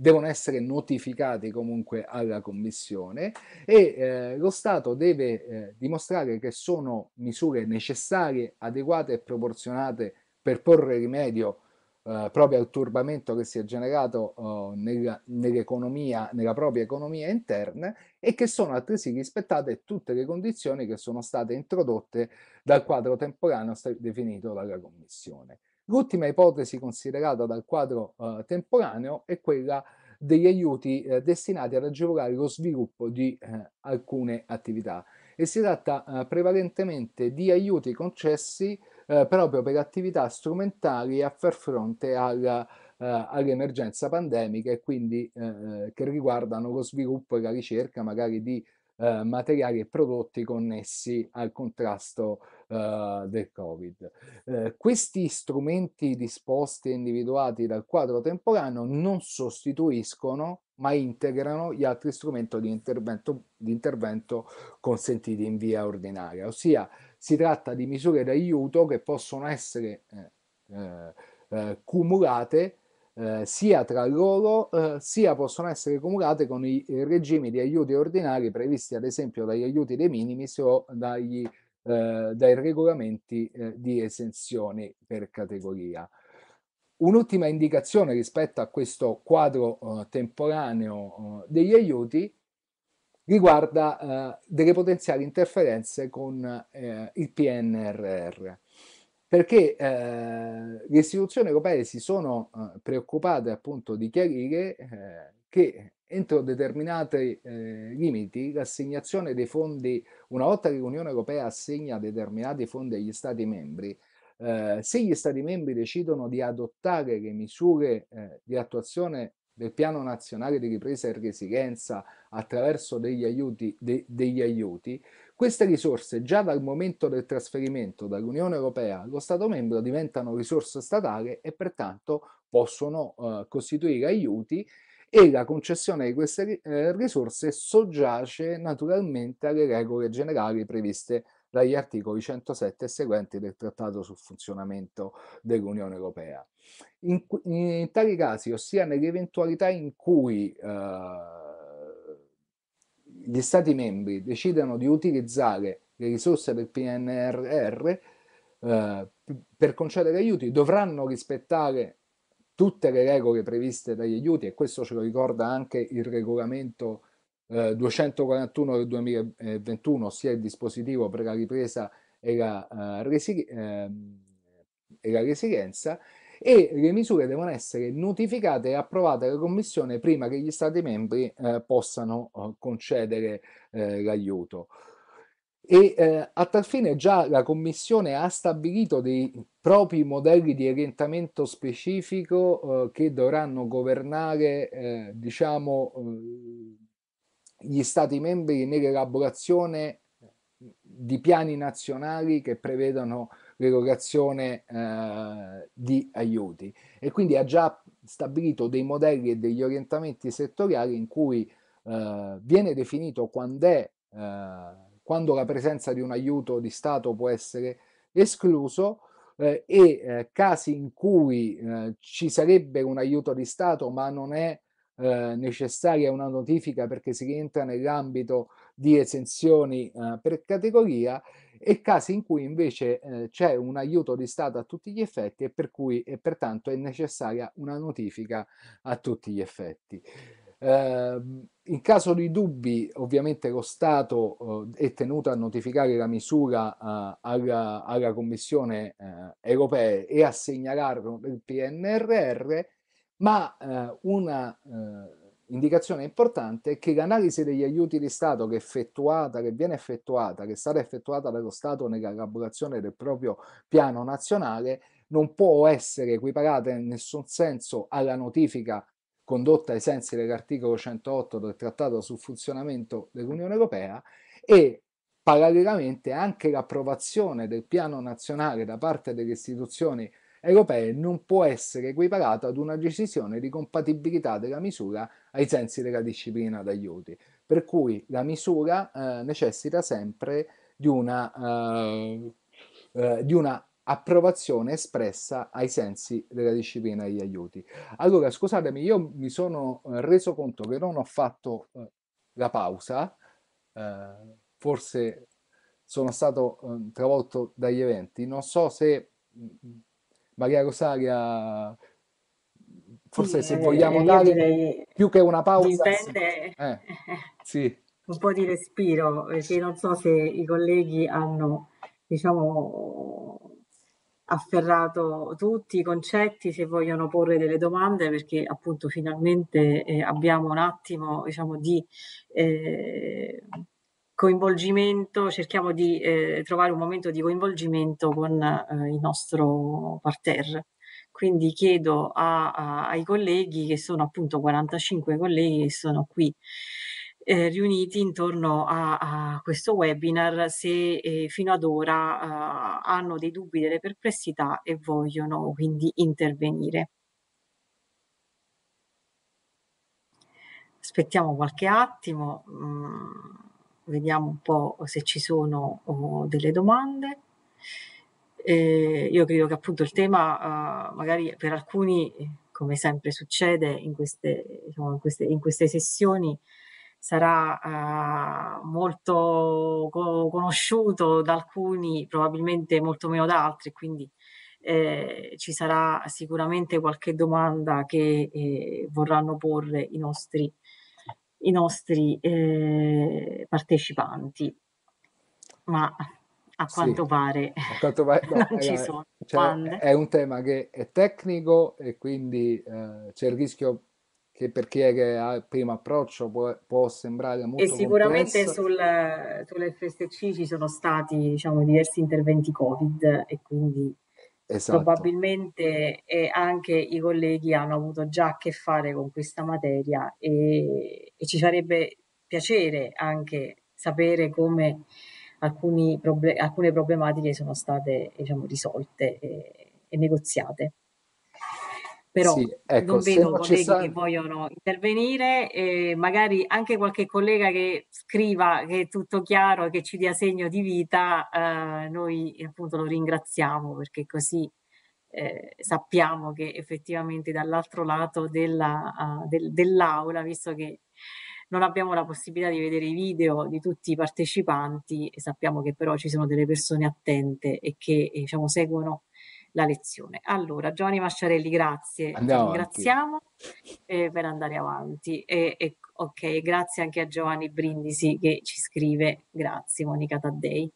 devono essere notificati comunque alla Commissione e eh, lo Stato deve eh, dimostrare che sono misure necessarie, adeguate e proporzionate per porre rimedio eh, proprio al turbamento che si è generato oh, nella, nella propria economia interna e che sono altresì rispettate tutte le condizioni che sono state introdotte dal quadro temporaneo definito dalla Commissione. L'ultima ipotesi considerata dal quadro eh, temporaneo è quella degli aiuti eh, destinati ad agevolare lo sviluppo di eh, alcune attività e si tratta eh, prevalentemente di aiuti concessi eh, proprio per attività strumentali a far fronte alla, eh, all'emergenza pandemica e quindi che riguardano lo sviluppo e la ricerca magari di materiali e prodotti connessi al contrasto uh, del Covid. Uh, questi strumenti disposti e individuati dal quadro temporaneo non sostituiscono ma integrano gli altri strumenti di intervento, di intervento consentiti in via ordinaria, ossia si tratta di misure d'aiuto che possono essere eh, eh, eh cumulate eh, sia tra loro eh, sia possono essere cumulate con i regimi di aiuti ordinari previsti ad esempio dagli aiuti dei minimis o dagli eh, dai regolamenti eh, di esenzioni per categoria. Un'ultima indicazione rispetto a questo quadro eh, temporaneo eh, degli aiuti riguarda eh, delle potenziali interferenze con eh, il PNRR perché eh, le istituzioni europee si sono eh, preoccupate appunto di chiarire eh, che entro determinati eh, limiti l'assegnazione dei fondi, una volta che l'Unione Europea assegna determinati fondi agli Stati membri, eh, se gli Stati membri decidono di adottare le misure eh, di attuazione del piano nazionale di ripresa e resilienza attraverso degli aiuti, de, degli aiuti, queste risorse già dal momento del trasferimento dall'Unione Europea allo Stato membro diventano risorse statali e pertanto possono eh, costituire aiuti e la concessione di queste eh, risorse soggiace naturalmente alle regole generali previste dagli articoli 107 e seguenti del Trattato sul funzionamento dell'Unione Europea. In, in tali casi, ossia nell'eventualità in cui eh, gli Stati membri decidano di utilizzare le risorse del PNRR eh, per concedere aiuti, dovranno rispettare tutte le regole previste dagli aiuti e questo ce lo ricorda anche il regolamento eh, 241 del 2021, ossia il dispositivo per la ripresa e la, eh, resi eh, e la resilienza e le misure devono essere notificate e approvate dalla Commissione prima che gli Stati membri eh, possano eh, concedere eh, l'aiuto e eh, a tal fine già la Commissione ha stabilito dei propri modelli di orientamento specifico eh, che dovranno governare eh, diciamo, eh, gli Stati membri nell'elaborazione di piani nazionali che prevedono l'erogazione eh, di aiuti e quindi ha già stabilito dei modelli e degli orientamenti settoriali in cui eh, viene definito quando è eh, quando la presenza di un aiuto di Stato può essere escluso eh, e eh, casi in cui eh, ci sarebbe un aiuto di Stato ma non è eh, necessaria una notifica perché si rientra nell'ambito di esenzioni eh, per categoria e casi in cui invece eh, c'è un aiuto di Stato a tutti gli effetti e, per cui, e pertanto è necessaria una notifica a tutti gli effetti. Eh, in caso di dubbi, ovviamente lo Stato eh, è tenuto a notificare la misura eh, alla, alla, Commissione eh, europea e a segnalarlo nel PNRR, ma eh, una eh, indicazione importante è che l'analisi degli aiuti di Stato che, effettuata, che viene effettuata, che è stata effettuata dallo Stato nella elaborazione del proprio piano nazionale, non può essere equiparata in nessun senso alla notifica condotta ai sensi dell'articolo 108 del Trattato sul funzionamento dell'Unione Europea e parallelamente anche l'approvazione del piano nazionale da parte delle istituzioni europee non può essere equiparata ad una decisione di compatibilità della misura ai sensi della disciplina d'aiuti. Per cui la misura eh, necessita sempre di una, eh, eh, di una approvazione espressa ai sensi della disciplina degli aiuti. Allora, scusatemi, io mi sono eh, reso conto che non ho fatto eh, la pausa, eh, forse sono stato eh, travolto dagli eventi, non so se mm, Maria Rosaria forse sì, se eh, vogliamo dare più che una pausa dipende, eh, sì. un po' di respiro perché non so se i colleghi hanno diciamo afferrato tutti i concetti, se vogliono porre delle domande, perché appunto finalmente eh, abbiamo un attimo diciamo, di eh, coinvolgimento, cerchiamo di eh, trovare un momento di coinvolgimento con eh, il nostro parterre. Quindi chiedo a, a, ai colleghi, che sono appunto 45 colleghi che sono qui, eh, riuniti intorno a, a, questo webinar se eh, fino ad ora eh, hanno dei dubbi, delle perplessità e vogliono quindi intervenire. Aspettiamo qualche attimo, mh, mm, vediamo un po' se ci sono oh, delle domande. Eh, io credo che appunto il tema, uh, magari per alcuni, come sempre succede in queste, diciamo, in queste, in queste sessioni, sarà eh, molto co conosciuto da alcuni, probabilmente molto meno da altri, quindi eh, ci sarà sicuramente qualche domanda che eh, vorranno porre i nostri, i nostri eh, partecipanti. Ma a quanto sì, pare, a quanto pare no, non eh, ci eh, sono cioè, È un tema che è tecnico e quindi c'è il rischio che per chi è che ha il primo approccio può, può, sembrare molto E sicuramente sul, sull'FSC ci sono stati diciamo, diversi interventi Covid e quindi esatto. probabilmente anche i colleghi hanno avuto già a che fare con questa materia e, e ci farebbe piacere anche sapere come alcune problematiche sono state diciamo, risolte e, e negoziate però sì, ecco, non vedo colleghi sa... che vogliono intervenire, eh, magari anche qualche collega che scriva che è tutto chiaro e che ci dia segno di vita, eh, noi appunto lo ringraziamo perché così eh, sappiamo che effettivamente dall'altro lato della, uh, del, dell'aula, visto che non abbiamo la possibilità di vedere i video di tutti i partecipanti, sappiamo che però ci sono delle persone attente e che eh, diciamo, seguono la lezione. Allora, Giovanni Masciarelli, grazie. Andiamo ringraziamo eh, per andare avanti. E, e, ok, grazie anche a Giovanni Brindisi che ci scrive. Grazie Monica Taddei.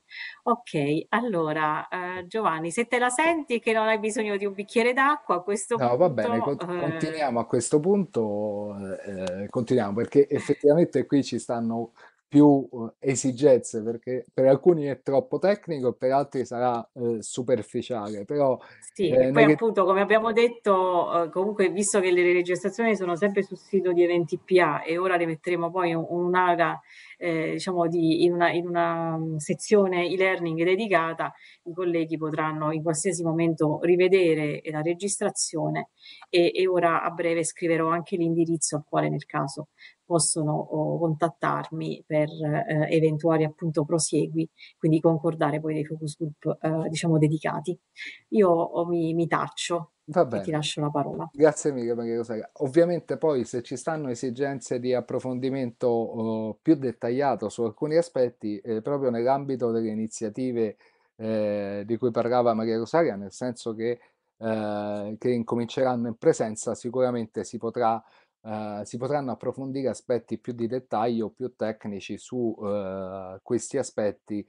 Ok, allora eh, Giovanni, se te la senti che non hai bisogno di un bicchiere d'acqua, a questo no, punto... No, va bene, eh... continuiamo a questo punto, eh, eh, continuiamo perché eh. effettivamente qui ci stanno più uhm, esigenze perché per alcuni è troppo tecnico per altri sarà eh, superficiale però sì, eh, poi neg- appunto come abbiamo detto eh, comunque visto che le registrazioni sono sempre sul sito di eventi PA e ora le metteremo poi un'area eh, diciamo di, in, una, in una mm, sezione e-learning dedicata i colleghi potranno in qualsiasi momento rivedere la registrazione e, e ora a breve scriverò anche l'indirizzo al quale nel caso possono oh, contattarmi per eh, eventuali appunto prosegui, quindi concordare poi dei focus group eh, diciamo dedicati. Io oh, mi, mi taccio Va e ti lascio la parola. Grazie mille Maria Rosaria. Ovviamente poi se ci stanno esigenze di approfondimento eh, più dettagliato su alcuni aspetti, eh, proprio nell'ambito delle iniziative eh, di cui parlava Maria Rosaria, nel senso che, eh, che incominceranno in presenza, sicuramente si, potrà, eh, si, potranno approfondire aspetti più di dettaglio, più tecnici su eh, questi aspetti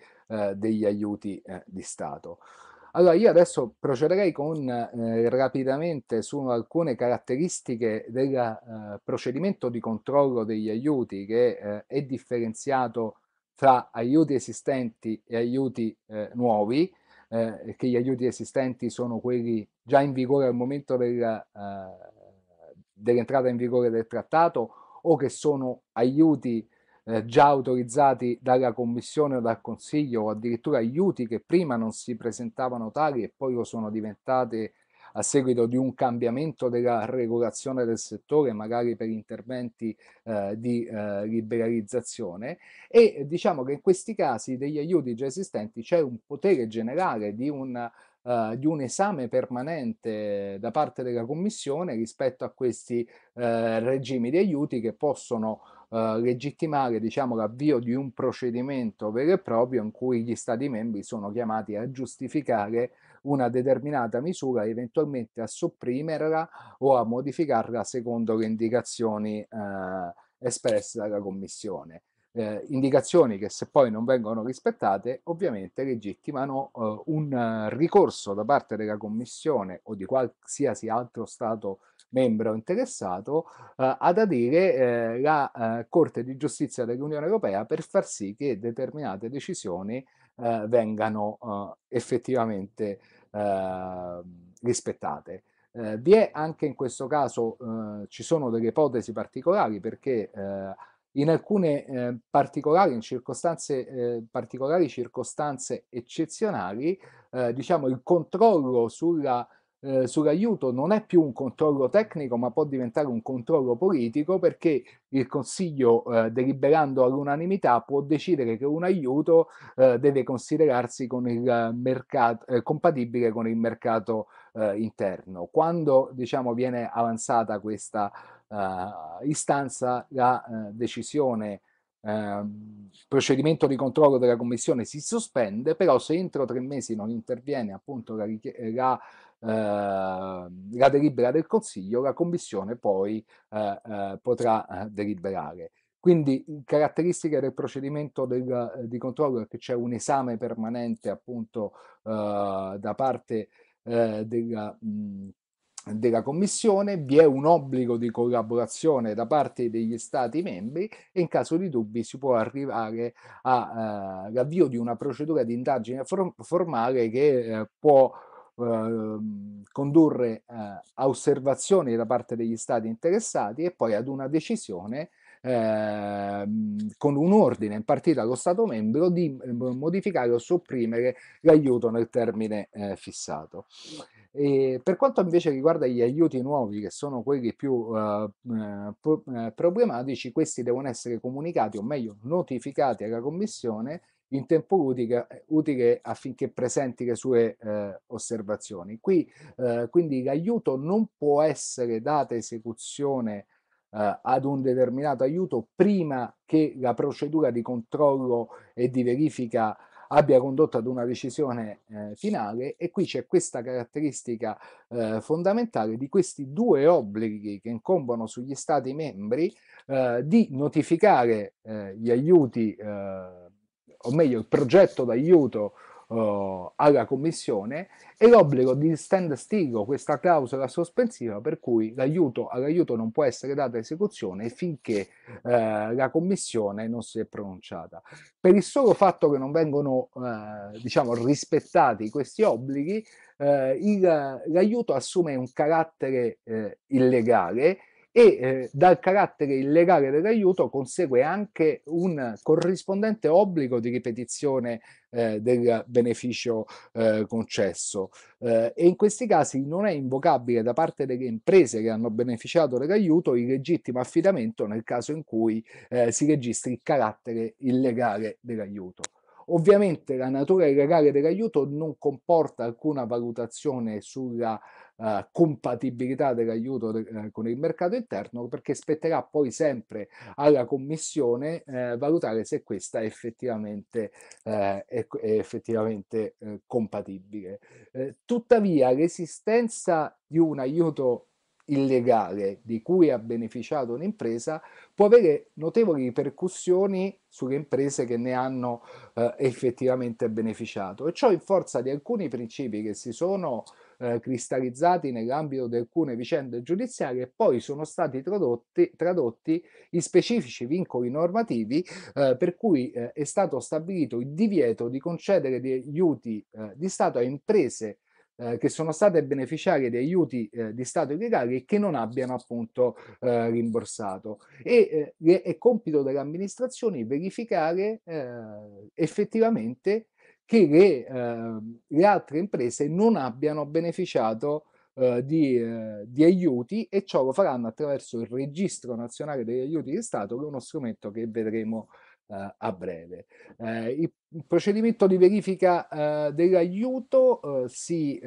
degli aiuti di Stato. Allora, io adesso procederei con, eh, rapidamente su alcune caratteristiche del eh, procedimento di controllo degli aiuti che eh, è differenziato tra aiuti esistenti e aiuti eh, nuovi, eh, che gli aiuti esistenti sono quelli già in vigore al momento del, eh, dell'entrata in vigore del trattato o che sono aiuti eh, già autorizzati dalla Commissione o dal Consiglio o addirittura aiuti che prima non si presentavano tali e poi lo sono diventate a seguito di un cambiamento della regolazione del settore, magari per interventi eh, di eh, liberalizzazione e eh, diciamo che in questi casi degli aiuti già esistenti c'è un potere generale di un eh, di un esame permanente da parte della Commissione rispetto a questi eh, regimi di aiuti che possono eh, legittimare diciamo, l'avvio di un procedimento vero e proprio in cui gli Stati membri sono chiamati a giustificare una determinata misura, eventualmente a sopprimerla o a modificarla secondo le indicazioni eh, espresse dalla Commissione eh, indicazioni che se poi non vengono rispettate ovviamente legittimano eh, un eh, ricorso da parte della Commissione o di qualsiasi altro Stato membro interessato eh, ad adire eh, la eh, Corte di Giustizia dell'Unione Europea per far sì che determinate decisioni vengano effettivamente rispettate. Eh, vi è anche in questo caso, eh, ci sono delle ipotesi particolari perché eh, in alcune eh, particolari, in circostanze, eh, particolari circostanze eccezionali, eh, diciamo il controllo sulla eh, sull'aiuto non è più un controllo tecnico ma può diventare un controllo politico perché il Consiglio eh, deliberando all'unanimità può decidere che un aiuto eh, deve considerarsi con mercato, eh, compatibile con il mercato eh, interno. Quando diciamo, viene avanzata questa eh, istanza la eh, decisione, eh, procedimento di controllo della Commissione si sospende, però se entro tre mesi non interviene appunto la, eh, la, ehm, la delibera del Consiglio, la Commissione poi eh, eh, potrà deliberare. Quindi caratteristiche del procedimento del, di controllo è che c'è un esame permanente appunto da parte della mh, della Commissione, vi è un obbligo di collaborazione da parte degli Stati membri e in caso di dubbi si può arrivare all'avvio eh, di una procedura di indagine for formale che eh, può ehm, eh, condurre a osservazioni da parte degli Stati interessati e poi ad una decisione Ehm, con un ordine impartito allo Stato membro di ehm, modificare o sopprimere l'aiuto nel termine eh, fissato. E per quanto invece riguarda gli aiuti nuovi, che sono quelli più eh, eh, eh problematici, questi devono essere comunicati, o meglio notificati alla Commissione in tempo utile, utile, affinché presenti le sue eh, osservazioni. Qui eh, quindi l'aiuto non può essere data esecuzione eh, ad un determinato aiuto prima che la procedura di controllo e di verifica abbia condotto ad una decisione eh, finale e qui c'è questa caratteristica eh, fondamentale di questi due obblighi che incombono sugli Stati membri eh, di notificare eh, gli aiuti, eh, o meglio il progetto d'aiuto uh, alla Commissione e l'obbligo di stand stigo, questa clausola sospensiva per cui l'aiuto all'aiuto non può essere data esecuzione finché uh, la Commissione non si è pronunciata. Per il solo fatto che non vengono uh, diciamo, rispettati questi obblighi, l'aiuto assume un carattere illegale e eh, dal carattere illegale dell'aiuto consegue anche un corrispondente obbligo di ripetizione eh, del beneficio eh, concesso eh, e in questi casi non è invocabile da parte delle imprese che hanno beneficiato dell'aiuto il legittimo affidamento nel caso in cui eh, si registri il carattere illegale dell'aiuto. Ovviamente la natura illegale dell'aiuto non comporta alcuna valutazione sulla eh, compatibilità dell'aiuto de eh, con il mercato interno perché spetterà poi sempre alla Commissione eh, valutare se questa è effettivamente, è, è effettivamente compatibile. tuttavia l'esistenza di un aiuto illegale di cui ha beneficiato un'impresa può avere notevoli ripercussioni sulle imprese che ne hanno eh, effettivamente beneficiato e ciò in forza di alcuni principi che si sono eh, cristallizzati nell'ambito di alcune vicende giudiziarie e poi sono stati tradotti, tradotti in specifici vincoli normativi eh, per cui eh, è stato stabilito il divieto di concedere di aiuti eh, di Stato a imprese eh, che sono state beneficiarie di aiuti eh, di Stato illegali e che non abbiano appunto eh, rimborsato. E, eh, è compito delle amministrazioni verificare eh, effettivamente che le, eh, le altre imprese non abbiano beneficiato eh, di, eh, di, aiuti e ciò lo faranno attraverso il registro nazionale degli aiuti di Stato, che è uno strumento che vedremo eh, a breve. Eh, il procedimento di verifica eh, dell'aiuto si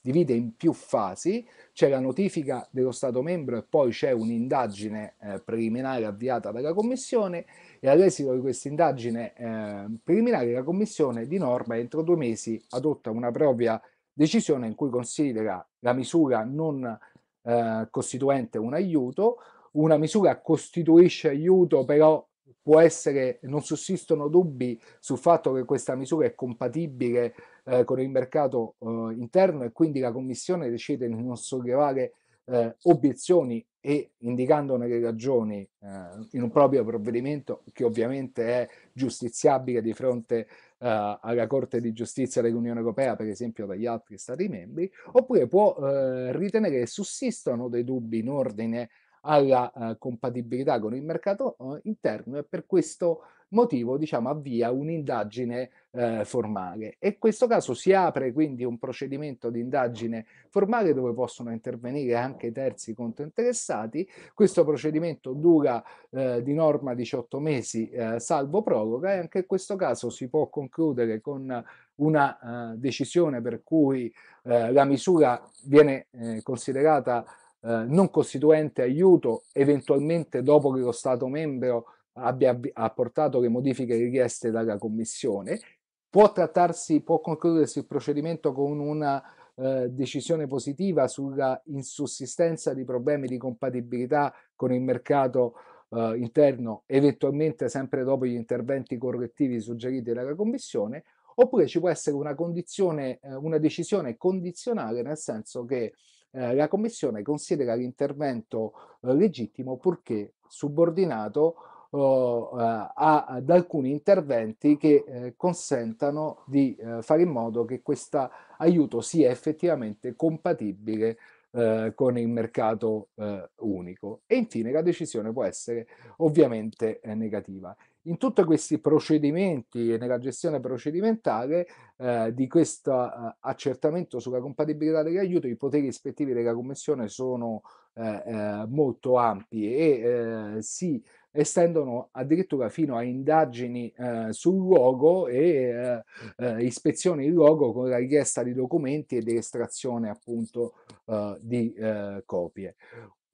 divide in più fasi, c'è la notifica dello Stato membro e poi c'è un'indagine eh, preliminare avviata dalla Commissione e all'esito di questa indagine eh, preliminare la Commissione di norma entro due mesi adotta una propria decisione in cui considera la misura non eh, costituente un aiuto, una misura costituisce aiuto però può essere, non sussistono dubbi sul fatto che questa misura è compatibile eh, con il mercato eh, interno e quindi la Commissione decide di non sollevare eh, obiezioni e indicandone le ragioni eh, in un proprio provvedimento che ovviamente è giustiziabile di fronte eh, alla Corte di Giustizia dell'Unione Europea, per esempio dagli altri Stati membri, oppure può eh, ritenere che sussistano dei dubbi in ordine alla compatibilità con il mercato interno e per questo motivo diciamo, avvia un'indagine eh, formale. E in questo caso si apre quindi un procedimento di indagine formale dove possono intervenire anche i terzi interessati Questo procedimento dura eh, di norma 18 mesi, eh, salvo proroga, e anche in questo caso si può concludere con una eh, decisione per cui eh, la misura viene eh, considerata non costituente aiuto, eventualmente dopo che lo Stato membro abbia apportato le modifiche richieste dalla Commissione, può trattarsi, può concludersi il procedimento con una eh, decisione positiva sulla insussistenza di problemi di compatibilità con il mercato eh, interno, eventualmente sempre dopo gli interventi correttivi suggeriti dalla Commissione, oppure ci può essere una condizione, eh, una decisione condizionale, nel senso che eh, la Commissione considera l'intervento eh, legittimo purché subordinato oh, a, ad alcuni interventi che eh, consentano di eh, fare in modo che questo aiuto sia effettivamente compatibile eh, con il mercato unico. E infine la decisione può essere ovviamente negativa. In tutti questi procedimenti e nella gestione procedimentale eh, di questo eh, accertamento sulla compatibilità degli aiuti, i poteri rispettivi della Commissione sono eh, molto ampi e si estendono addirittura fino a indagini eh, sul luogo e eh, eh ispezioni in luogo con la richiesta di documenti e di estrazione appunto eh, di eh, copie.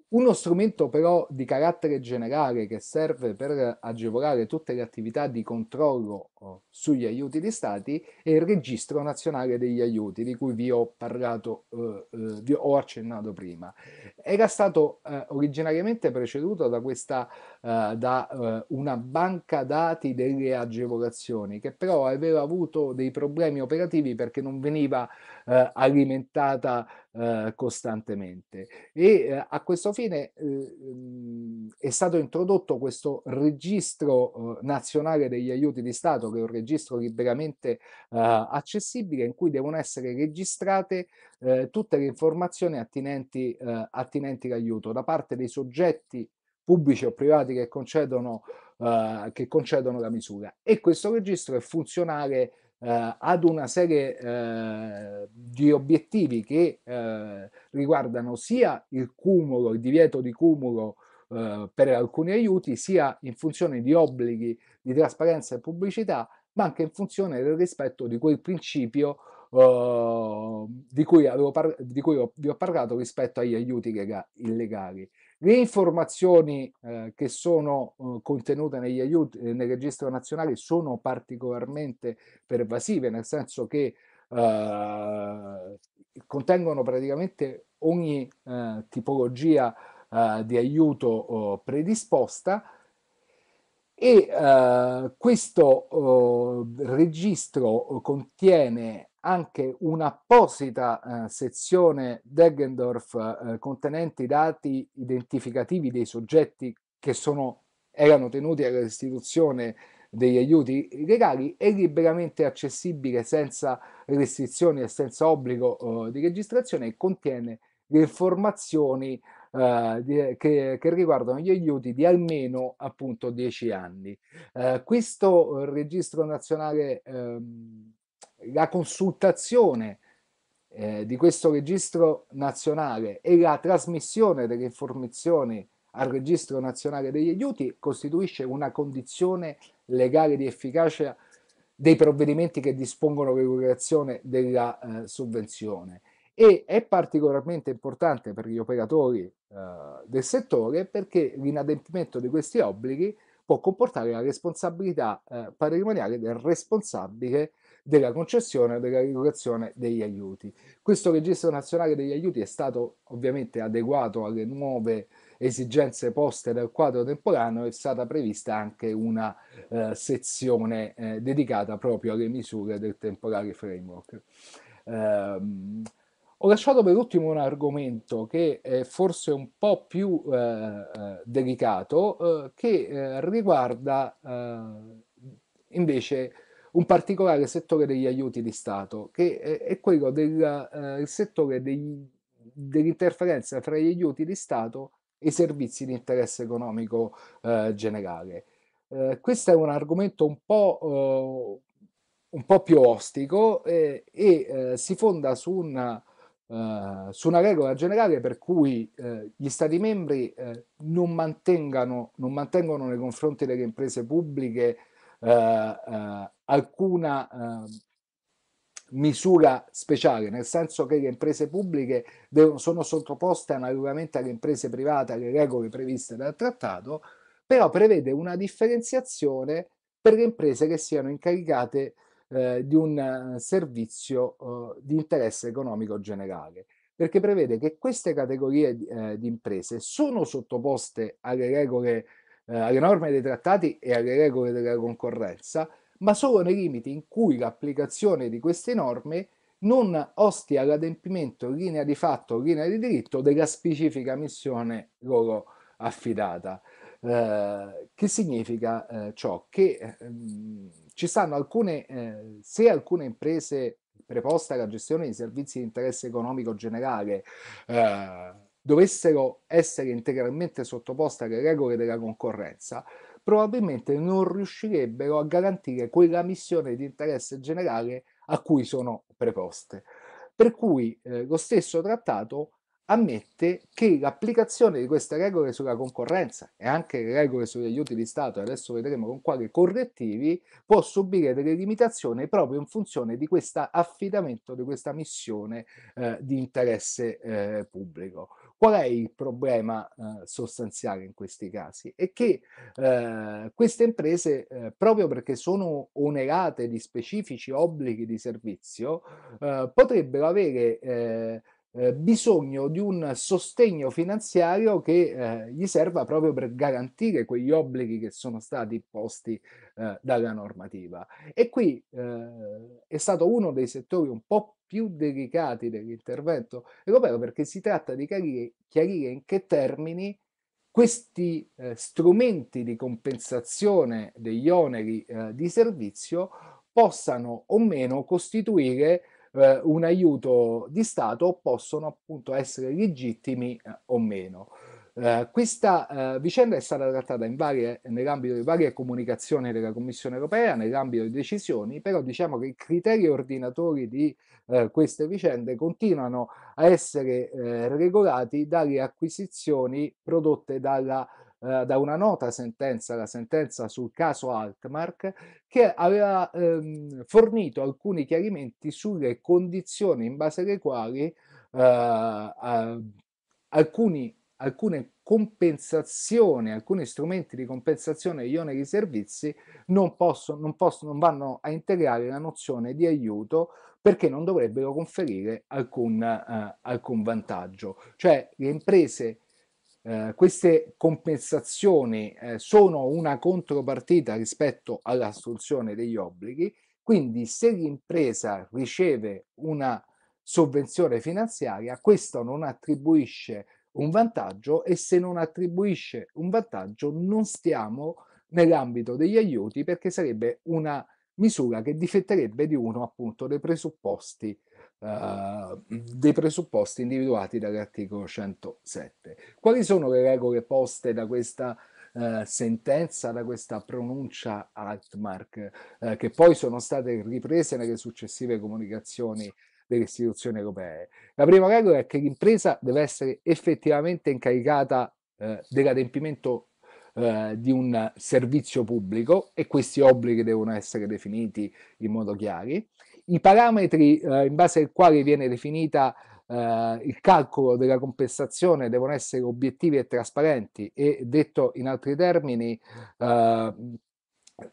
Uno strumento però di carattere generale che serve per agevolare tutte le attività di controllo oh, sugli aiuti di Stati è il Registro Nazionale degli Aiuti, di cui vi ho parlato, eh, eh, vi ho accennato prima. Era stato eh, originariamente preceduto da, questa, eh, da eh, una banca dati delle agevolazioni, che però aveva avuto dei problemi operativi perché non veniva eh, alimentata eh, costantemente. E eh, a questo fine eh, è stato introdotto questo registro eh, nazionale degli aiuti di Stato, che è un registro liberamente accessibile, in cui devono essere registrate tutte le informazioni attinenti, attinenti all'aiuto da parte dei soggetti pubblici o privati che concedono, uh, che concedono la misura e questo registro è funzionale eh, ad una serie eh, di obiettivi che eh, riguardano sia il cumulo, il divieto di cumulo eh, per alcuni aiuti, sia in funzione di obblighi di trasparenza e pubblicità, ma anche in funzione del rispetto di quel principio eh, di cui, di, cui vi ho parlato rispetto agli aiuti illegali. Le informazioni eh, che sono eh, contenute negli aiuti eh, nel registro nazionale sono particolarmente pervasive, nel senso che eh, contengono praticamente ogni eh, tipologia di aiuto predisposta e questo registro contiene anche un'apposita eh, sezione Deggendorf eh, contenente i dati identificativi dei soggetti che sono, erano tenuti alla restituzione degli aiuti legali è liberamente accessibile senza restrizioni e senza obbligo eh, di registrazione e contiene le informazioni eh, di, che, che, riguardano gli aiuti di almeno appunto 10 anni. Eh, questo registro nazionale ehm, la consultazione eh, di questo registro nazionale e la trasmissione delle informazioni al registro nazionale degli aiuti costituisce una condizione legale di efficacia dei provvedimenti che dispongono l'erogazione della eh, sovvenzione e è particolarmente importante per gli operatori eh, del settore perché l'inadempimento di questi obblighi può comportare la responsabilità eh, patrimoniale del responsabile della concessione e della regolazione degli aiuti. Questo registro nazionale degli aiuti è stato ovviamente adeguato alle nuove esigenze poste dal quadro temporaneo è stata prevista anche una eh, sezione eh, dedicata proprio alle misure del temporary framework. Eh, ho lasciato per ultimo un argomento che è forse un po' più eh, eh, delicato, eh, che riguarda invece un particolare settore degli aiuti di Stato, che è, quello del eh, settore dell'interferenza fra gli aiuti di Stato e i servizi di interesse economico eh, generale. Eh, questo è un argomento un po', eh, un po più ostico eh, e eh, si fonda su una, su una, regola generale per cui gli Stati membri non, non, mantengono nei confronti delle imprese pubbliche eh, eh, alcuna ehm, misura speciale, nel senso che le imprese pubbliche devono, sono sottoposte analogamente alle imprese private alle regole previste dal trattato, però prevede una differenziazione per le imprese che siano incaricate eh, di un servizio eh, di interesse economico generale, perché prevede che queste categorie eh, di imprese sono sottoposte alle regole eh, alle norme dei trattati e alle regole della concorrenza, ma solo nei limiti in cui l'applicazione di queste norme non ostia l'adempimento in linea di fatto o linea di diritto della specifica missione loro affidata. Eh, che significa eh, ciò? Che ehm, ci stanno alcune, eh, se alcune imprese preposte alla gestione di servizi di interesse economico generale eh, dovessero essere integralmente sottoposte alle regole della concorrenza, probabilmente non riuscirebbero a garantire quella missione di interesse generale a cui sono preposte. Per cui eh, lo stesso trattato ammette che l'applicazione di queste regole sulla concorrenza e anche le regole sugli aiuti di Stato, adesso vedremo con quali correttivi, può subire delle limitazioni proprio in funzione di questo affidamento, di questa missione eh, di interesse eh, pubblico. Qual è il problema eh, sostanziale in questi casi? È che eh, queste imprese, eh, proprio perché sono onerate di specifici obblighi di servizio, eh, potrebbero avere eh, eh, bisogno di un sostegno finanziario che gli serva proprio per garantire quegli obblighi che sono stati imposti dalla normativa. E qui è stato uno dei settori un po' più delicati dell'intervento europeo perché si tratta di chiarire, chiarire in che termini questi eh, strumenti di compensazione degli oneri eh, di servizio possano o meno costituire eh, un aiuto di Stato o possono appunto essere legittimi eh, o meno. Eh, questa eh, vicenda è stata trattata nell'ambito di varie comunicazioni della Commissione europea, nell'ambito di decisioni, però diciamo che i criteri ordinatori di eh, queste vicende continuano a essere eh, regolati dalle acquisizioni prodotte dalla eh, da una nota sentenza, la sentenza sul caso Altmark, che aveva ehm, fornito alcuni chiarimenti sulle condizioni in base alle quali eh, eh, alcuni alcune compensazioni, alcuni strumenti di compensazione degli oneri servizi non, possono, non, possono, non vanno a integrare la nozione di aiuto perché non dovrebbero conferire alcun, eh, alcun vantaggio. Cioè le imprese eh, queste compensazioni eh, sono una contropartita rispetto all'assunzione degli obblighi, quindi se l'impresa riceve una sovvenzione finanziaria, questo non attribuisce un vantaggio e se non attribuisce un vantaggio non stiamo nell'ambito degli aiuti perché sarebbe una misura che difetterebbe di uno appunto dei presupposti, eh, dei presupposti individuati dall'articolo 107. Quali sono le regole poste da questa eh, sentenza, da questa pronuncia Altmark, eh, che poi sono state riprese nelle successive comunicazioni delle istituzioni europee. La prima regola è che l'impresa deve essere effettivamente incaricata eh, dell'adempimento eh, di un servizio pubblico e questi obblighi devono essere definiti in modo chiari. I parametri eh, in base ai quali viene definita Uh, il calcolo della compensazione devono essere obiettivi e trasparenti e detto in altri termini uh,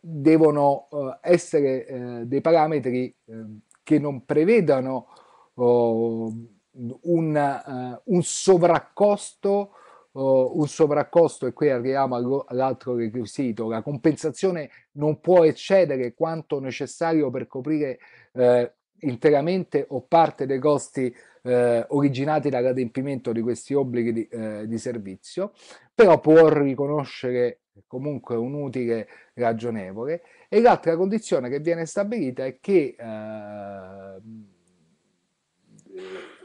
devono uh, essere dei parametri ehm, che non prevedano oh, un, uh, un, sovraccosto, oh, un sovraccosto, e qui arriviamo all'altro requisito, la compensazione non può eccedere quanto necessario per coprire eh, interamente o parte dei costi eh, originati dall'adempimento di questi obblighi di, eh, di servizio, però può riconoscere comunque un utile ragionevole e l'altra condizione che viene stabilita è che eh,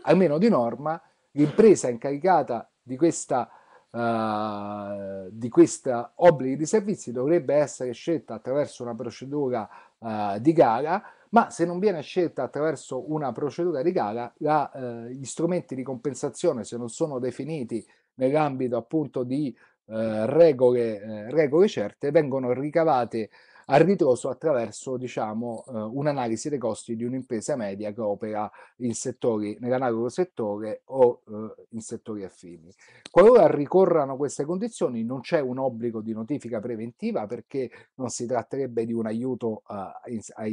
almeno di norma l'impresa incaricata di questa Uh, di questa obbligo di servizi dovrebbe essere scelta attraverso una procedura uh, di gara ma se non viene scelta attraverso una procedura di gara, la, eh, gli strumenti di compensazione, se non sono definiti nell'ambito appunto di eh, regole, eh, regole, certe, vengono ricavate al ritroso attraverso diciamo, eh, un'analisi dei costi di un'impresa media che opera in settori, nell'analogo settore o eh, in settori affini. Qualora ricorrano queste condizioni non c'è un obbligo di notifica preventiva perché non si tratterebbe di un aiuto eh, in, eh,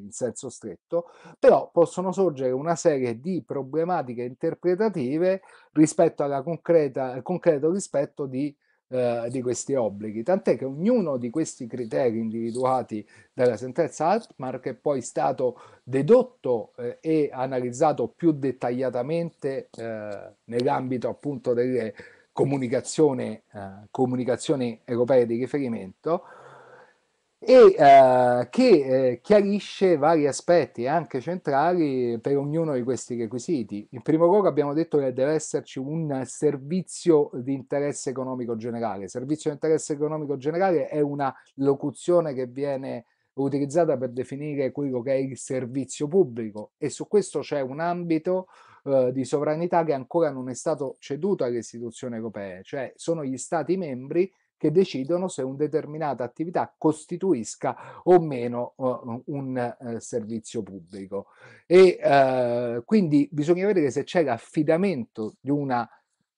in senso stretto, però possono sorgere una serie di problematiche interpretative rispetto alla concreta, al concreto rispetto di eh, di questi obblighi, tant'è che ognuno di questi criteri individuati dalla sentenza Altmark è poi stato dedotto eh, e analizzato più dettagliatamente eh, nell'ambito appunto delle comunicazioni, eh, comunicazioni europee di riferimento e eh, che eh, chiarisce vari aspetti anche centrali per ognuno di questi requisiti. In primo luogo abbiamo detto che deve esserci un servizio di interesse economico generale. Il servizio di interesse economico generale è una locuzione che viene utilizzata per definire quello che è il servizio pubblico e su questo c'è un ambito eh, di sovranità che ancora non è stato ceduto alle istituzioni europee, cioè sono gli stati membri che decidono se un determinata attività costituisca o meno uh, un uh, servizio pubblico. E uh, quindi bisogna vedere se c'è l'affidamento di una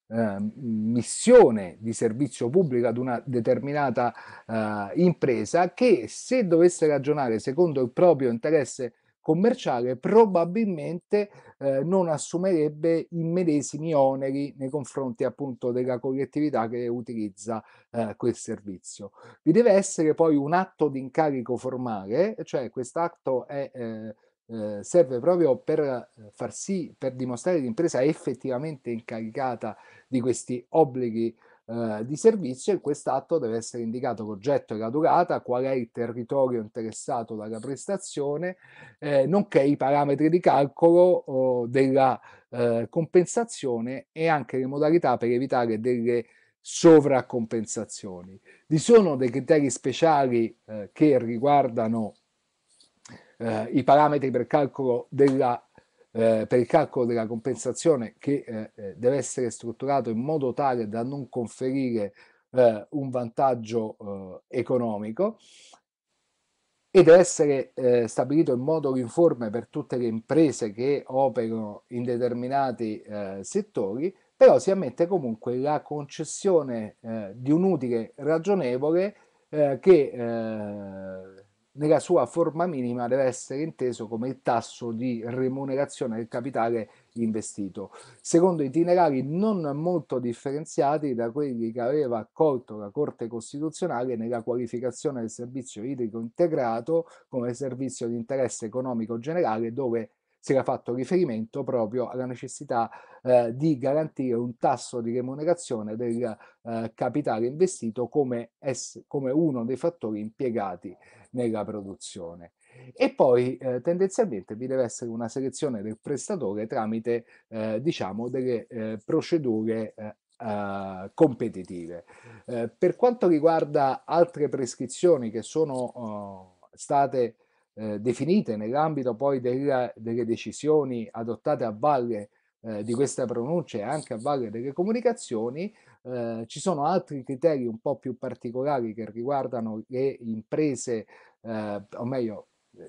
ehm, missione di servizio pubblico ad una determinata eh, impresa che se dovesse ragionare secondo il proprio interesse commerciale probabilmente eh, non assumerebbe i medesimi oneri nei confronti appunto della collettività che utilizza eh, quel servizio. Vi deve essere poi un atto di incarico formale, cioè questo atto eh, eh, serve proprio per eh, far sì, per dimostrare che l'impresa è effettivamente incaricata di questi obblighi eh, di servizio e quest'atto deve essere indicato l'oggetto e la durata, qual è il territorio interessato dalla prestazione, eh, nonché i parametri di calcolo oh, della eh, compensazione e anche le modalità per evitare delle sovraccompensazioni. Vi sono dei criteri speciali eh, che riguardano eh, i parametri per calcolo della eh, per il calcolo della compensazione che eh, eh, deve essere strutturato in modo tale da non conferire eh, un vantaggio eh, economico e deve essere stabilito in modo uniforme per tutte le imprese che operano in determinati settori, però si ammette comunque la concessione di un utile ragionevole che nella sua forma minima deve essere inteso come il tasso di remunerazione del capitale investito, secondo itinerari non molto differenziati da quelli che aveva accolto la Corte Costituzionale nella qualificazione del servizio idrico integrato come servizio di interesse economico generale dove si era fatto riferimento proprio alla necessità eh, di garantire un tasso di remunerazione del eh, capitale investito come, come uno dei fattori impiegati nella produzione. E poi eh, tendenzialmente vi deve essere una selezione del prestatore tramite eh, diciamo delle eh, procedure Uh, competitive. Uh, per quanto riguarda altre prescrizioni che sono uh, state definite nell'ambito poi del, delle decisioni adottate a valle di questa pronuncia e anche a valle delle comunicazioni, Ehm, ci sono altri criteri un po' più particolari che riguardano le imprese, eh, o meglio,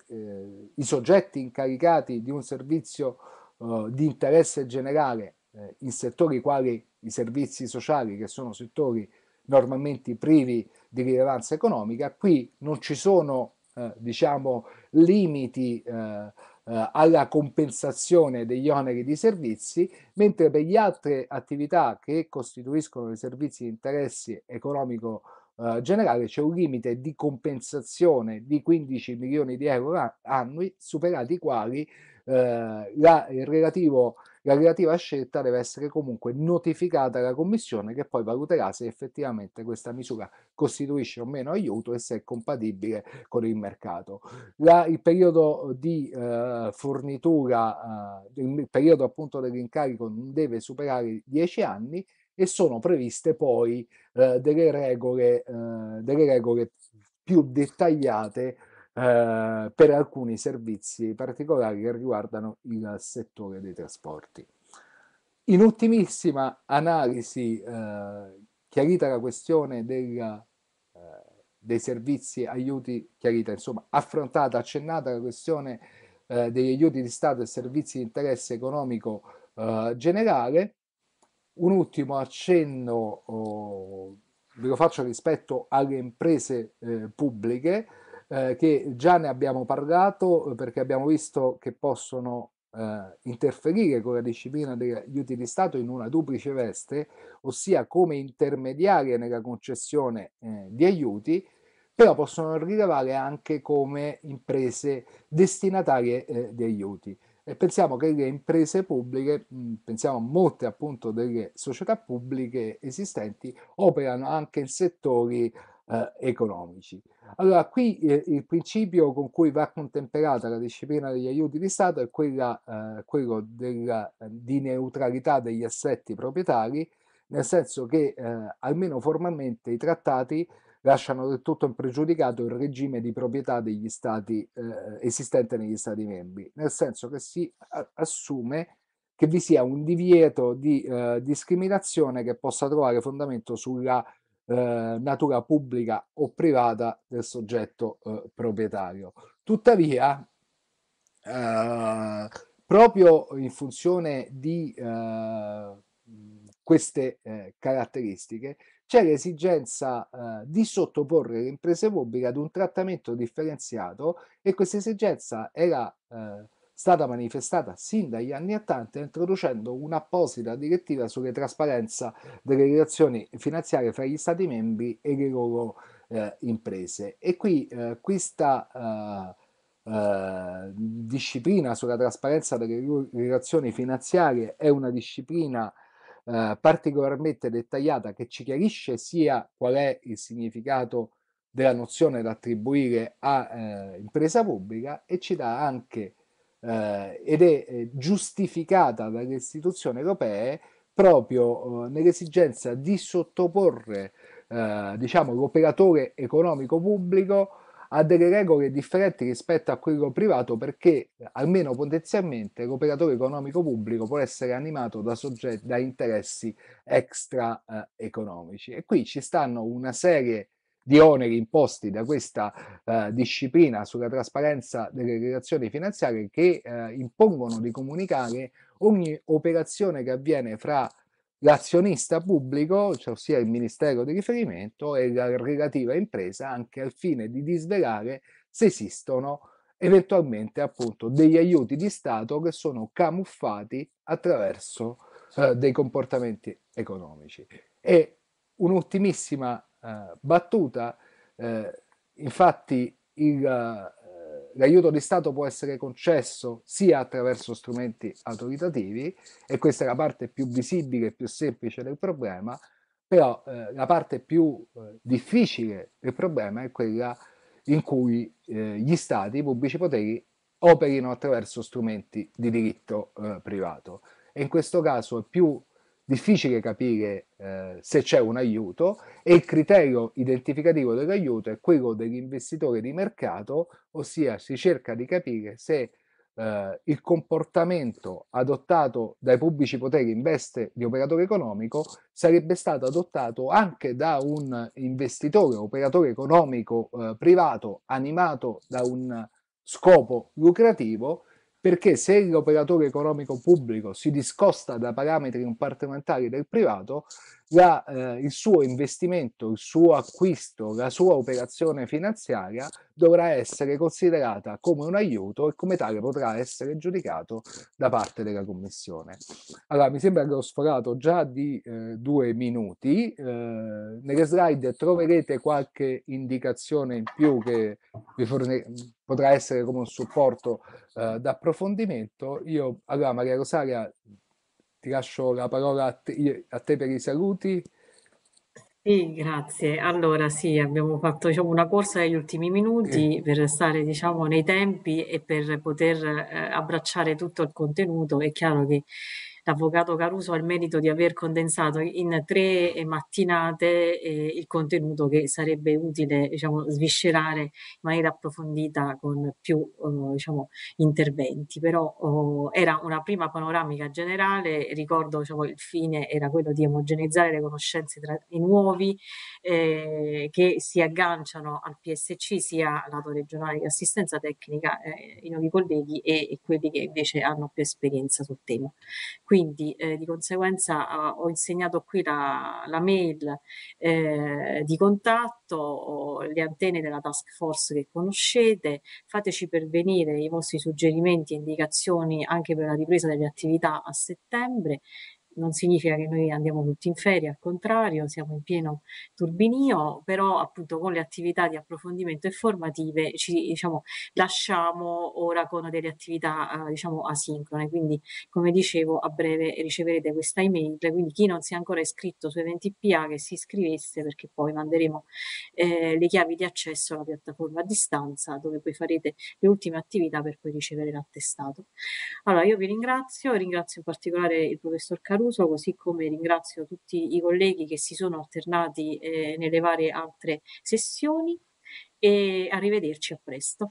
eh, i soggetti incaricati di un servizio uhm, di interesse generale eh, in settori quali i servizi sociali, che sono settori normalmente privi di rilevanza economica. Qui non ci sono, eh, diciamo, limiti eh, eh, alla compensazione degli oneri di servizi, mentre per le altre attività che costituiscono i servizi di interesse economico eh, generale c'è un limite di compensazione di 15 milioni di euro annui, superati i quali eh, la, il relativo la relativa scelta deve essere comunque notificata alla Commissione che poi valuterà se effettivamente questa misura costituisce o meno aiuto e se è compatibile con il mercato. La, il periodo di eh, fornitura, eh, il periodo appunto dell'incarico non deve superare 10 anni e sono previste poi eh, delle, regole, eh, delle regole più dettagliate eh, per alcuni servizi particolari che riguardano il settore dei trasporti. In ultimissima analisi, eh, chiarita la questione della, eh, dei servizi aiuti, chiarita, insomma, affrontata, accennata la questione eh, degli aiuti di Stato e servizi di interesse economico eh, generale, un ultimo accenno oh, ve lo faccio rispetto alle imprese eh, pubbliche, eh, che già ne abbiamo parlato eh, perché abbiamo visto che possono eh, interferire con la disciplina degli aiuti di Stato in una duplice veste, ossia come intermediarie nella concessione eh, di aiuti, però possono rilevare anche come imprese destinatarie eh, di aiuti. E pensiamo che le imprese pubbliche, mm, pensiamo pensiamo molte appunto delle società pubbliche esistenti, operano anche in settori eh, economici. Allora, qui eh, il principio con cui va contemperata la disciplina degli aiuti di Stato è quella, eh, quello della, eh, di neutralità degli assetti proprietari, nel senso che eh, almeno formalmente i trattati lasciano del tutto impregiudicato il regime di proprietà degli stati eh, esistente negli stati membri, nel senso che si assume che vi sia un divieto di discriminazione che possa trovare fondamento sulla eh, natura pubblica o privata del soggetto eh, proprietario. Tuttavia, eh, proprio in funzione di eh, queste eh, caratteristiche, c'è l'esigenza eh, di sottoporre le imprese pubbliche ad un trattamento differenziato e questa esigenza era eh, stata manifestata sin dagli anni 80 introducendo un'apposita direttiva sulle trasparenza delle relazioni finanziarie fra gli Stati membri e le loro eh, imprese. E qui eh, questa eh, eh disciplina sulla trasparenza delle relazioni finanziarie è una disciplina eh, particolarmente dettagliata che ci chiarisce sia qual è il significato della nozione da attribuire a eh, impresa pubblica e ci dà anche eh, ed è eh, giustificata dalle istituzioni europee proprio eh, nell'esigenza di sottoporre eh, diciamo, l'operatore economico pubblico a delle regole differenti rispetto a quello privato perché eh, almeno potenzialmente l'operatore economico pubblico può essere animato da, soggetti, da interessi extra eh, economici e qui ci stanno una serie di di oneri imposti da questa eh, disciplina sulla trasparenza delle relazioni finanziarie che eh, impongono di comunicare ogni operazione che avviene fra l'azionista pubblico, cioè ossia il ministero di riferimento, e la relativa impresa anche al fine di disvelare se esistono eventualmente appunto degli aiuti di Stato che sono camuffati attraverso eh, dei comportamenti economici. E un'ultimissima eh, battuta. Eh, infatti eh, l'aiuto di Stato può essere concesso sia attraverso strumenti autoritativi, e questa è la parte più visibile e più semplice del problema, però eh, la parte più difficile del problema è quella in cui gli Stati, i pubblici poteri, operino attraverso strumenti di diritto privato. E in questo caso è più difficile capire eh, se c'è un aiuto e il criterio identificativo dell'aiuto è quello dell'investitore di mercato, ossia si cerca di capire se eh, il comportamento adottato dai pubblici poteri in veste di operatore economico sarebbe stato adottato anche da un investitore, operatore economico eh, privato animato da un scopo lucrativo perché se l'operatore economico pubblico si discosta da parametri compartimentali del privato, la, eh, il suo investimento, il suo acquisto, la sua operazione finanziaria dovrà essere considerata come un aiuto e come tale potrà essere giudicato da parte della Commissione. Allora, mi sembra che ho sforato già di eh, due minuti. Eh, nelle slide troverete qualche indicazione in più che vi fornirò potrà essere come un supporto eh, d'approfondimento. Io, allora Maria Rosaria, ti lascio la parola a te, a te per i saluti. Sì, grazie. Allora sì, abbiamo fatto diciamo, una corsa negli ultimi minuti eh. per stare diciamo, nei tempi e per poter eh, abbracciare tutto il contenuto. È chiaro che l'avvocato Caruso ha il merito di aver condensato in tre eh, mattinate eh, il contenuto che sarebbe utile diciamo, sviscerare in maniera approfondita con più eh, diciamo, interventi. Però oh, era una prima panoramica generale, ricordo diciamo, il fine era quello di omogeneizzare le conoscenze tra i nuovi eh, che si agganciano al PSC sia lato regionale di assistenza tecnica, eh, i nuovi colleghi e, e quelli che invece hanno più esperienza sul tema quindi eh, di conseguenza ah, ho insegnato qui la, la mail eh, di contatto, le antenne della task force che conoscete, fateci pervenire i vostri suggerimenti e indicazioni anche per la ripresa delle attività a settembre non significa che noi andiamo tutti in ferie, al contrario, siamo in pieno turbinio, però appunto con le attività di approfondimento e formative ci diciamo, lasciamo ora con delle attività eh, diciamo, asincrone, quindi come dicevo a breve riceverete questa email, quindi chi non si è ancora iscritto su Eventi PA che si iscrivesse perché poi manderemo eh, le chiavi di accesso alla piattaforma a distanza dove poi farete le ultime attività per poi ricevere l'attestato. Allora io vi ringrazio, ringrazio in particolare il professor Caruso Caruso, così come ringrazio tutti i colleghi che si sono alternati eh, nelle varie altre sessioni e arrivederci a presto.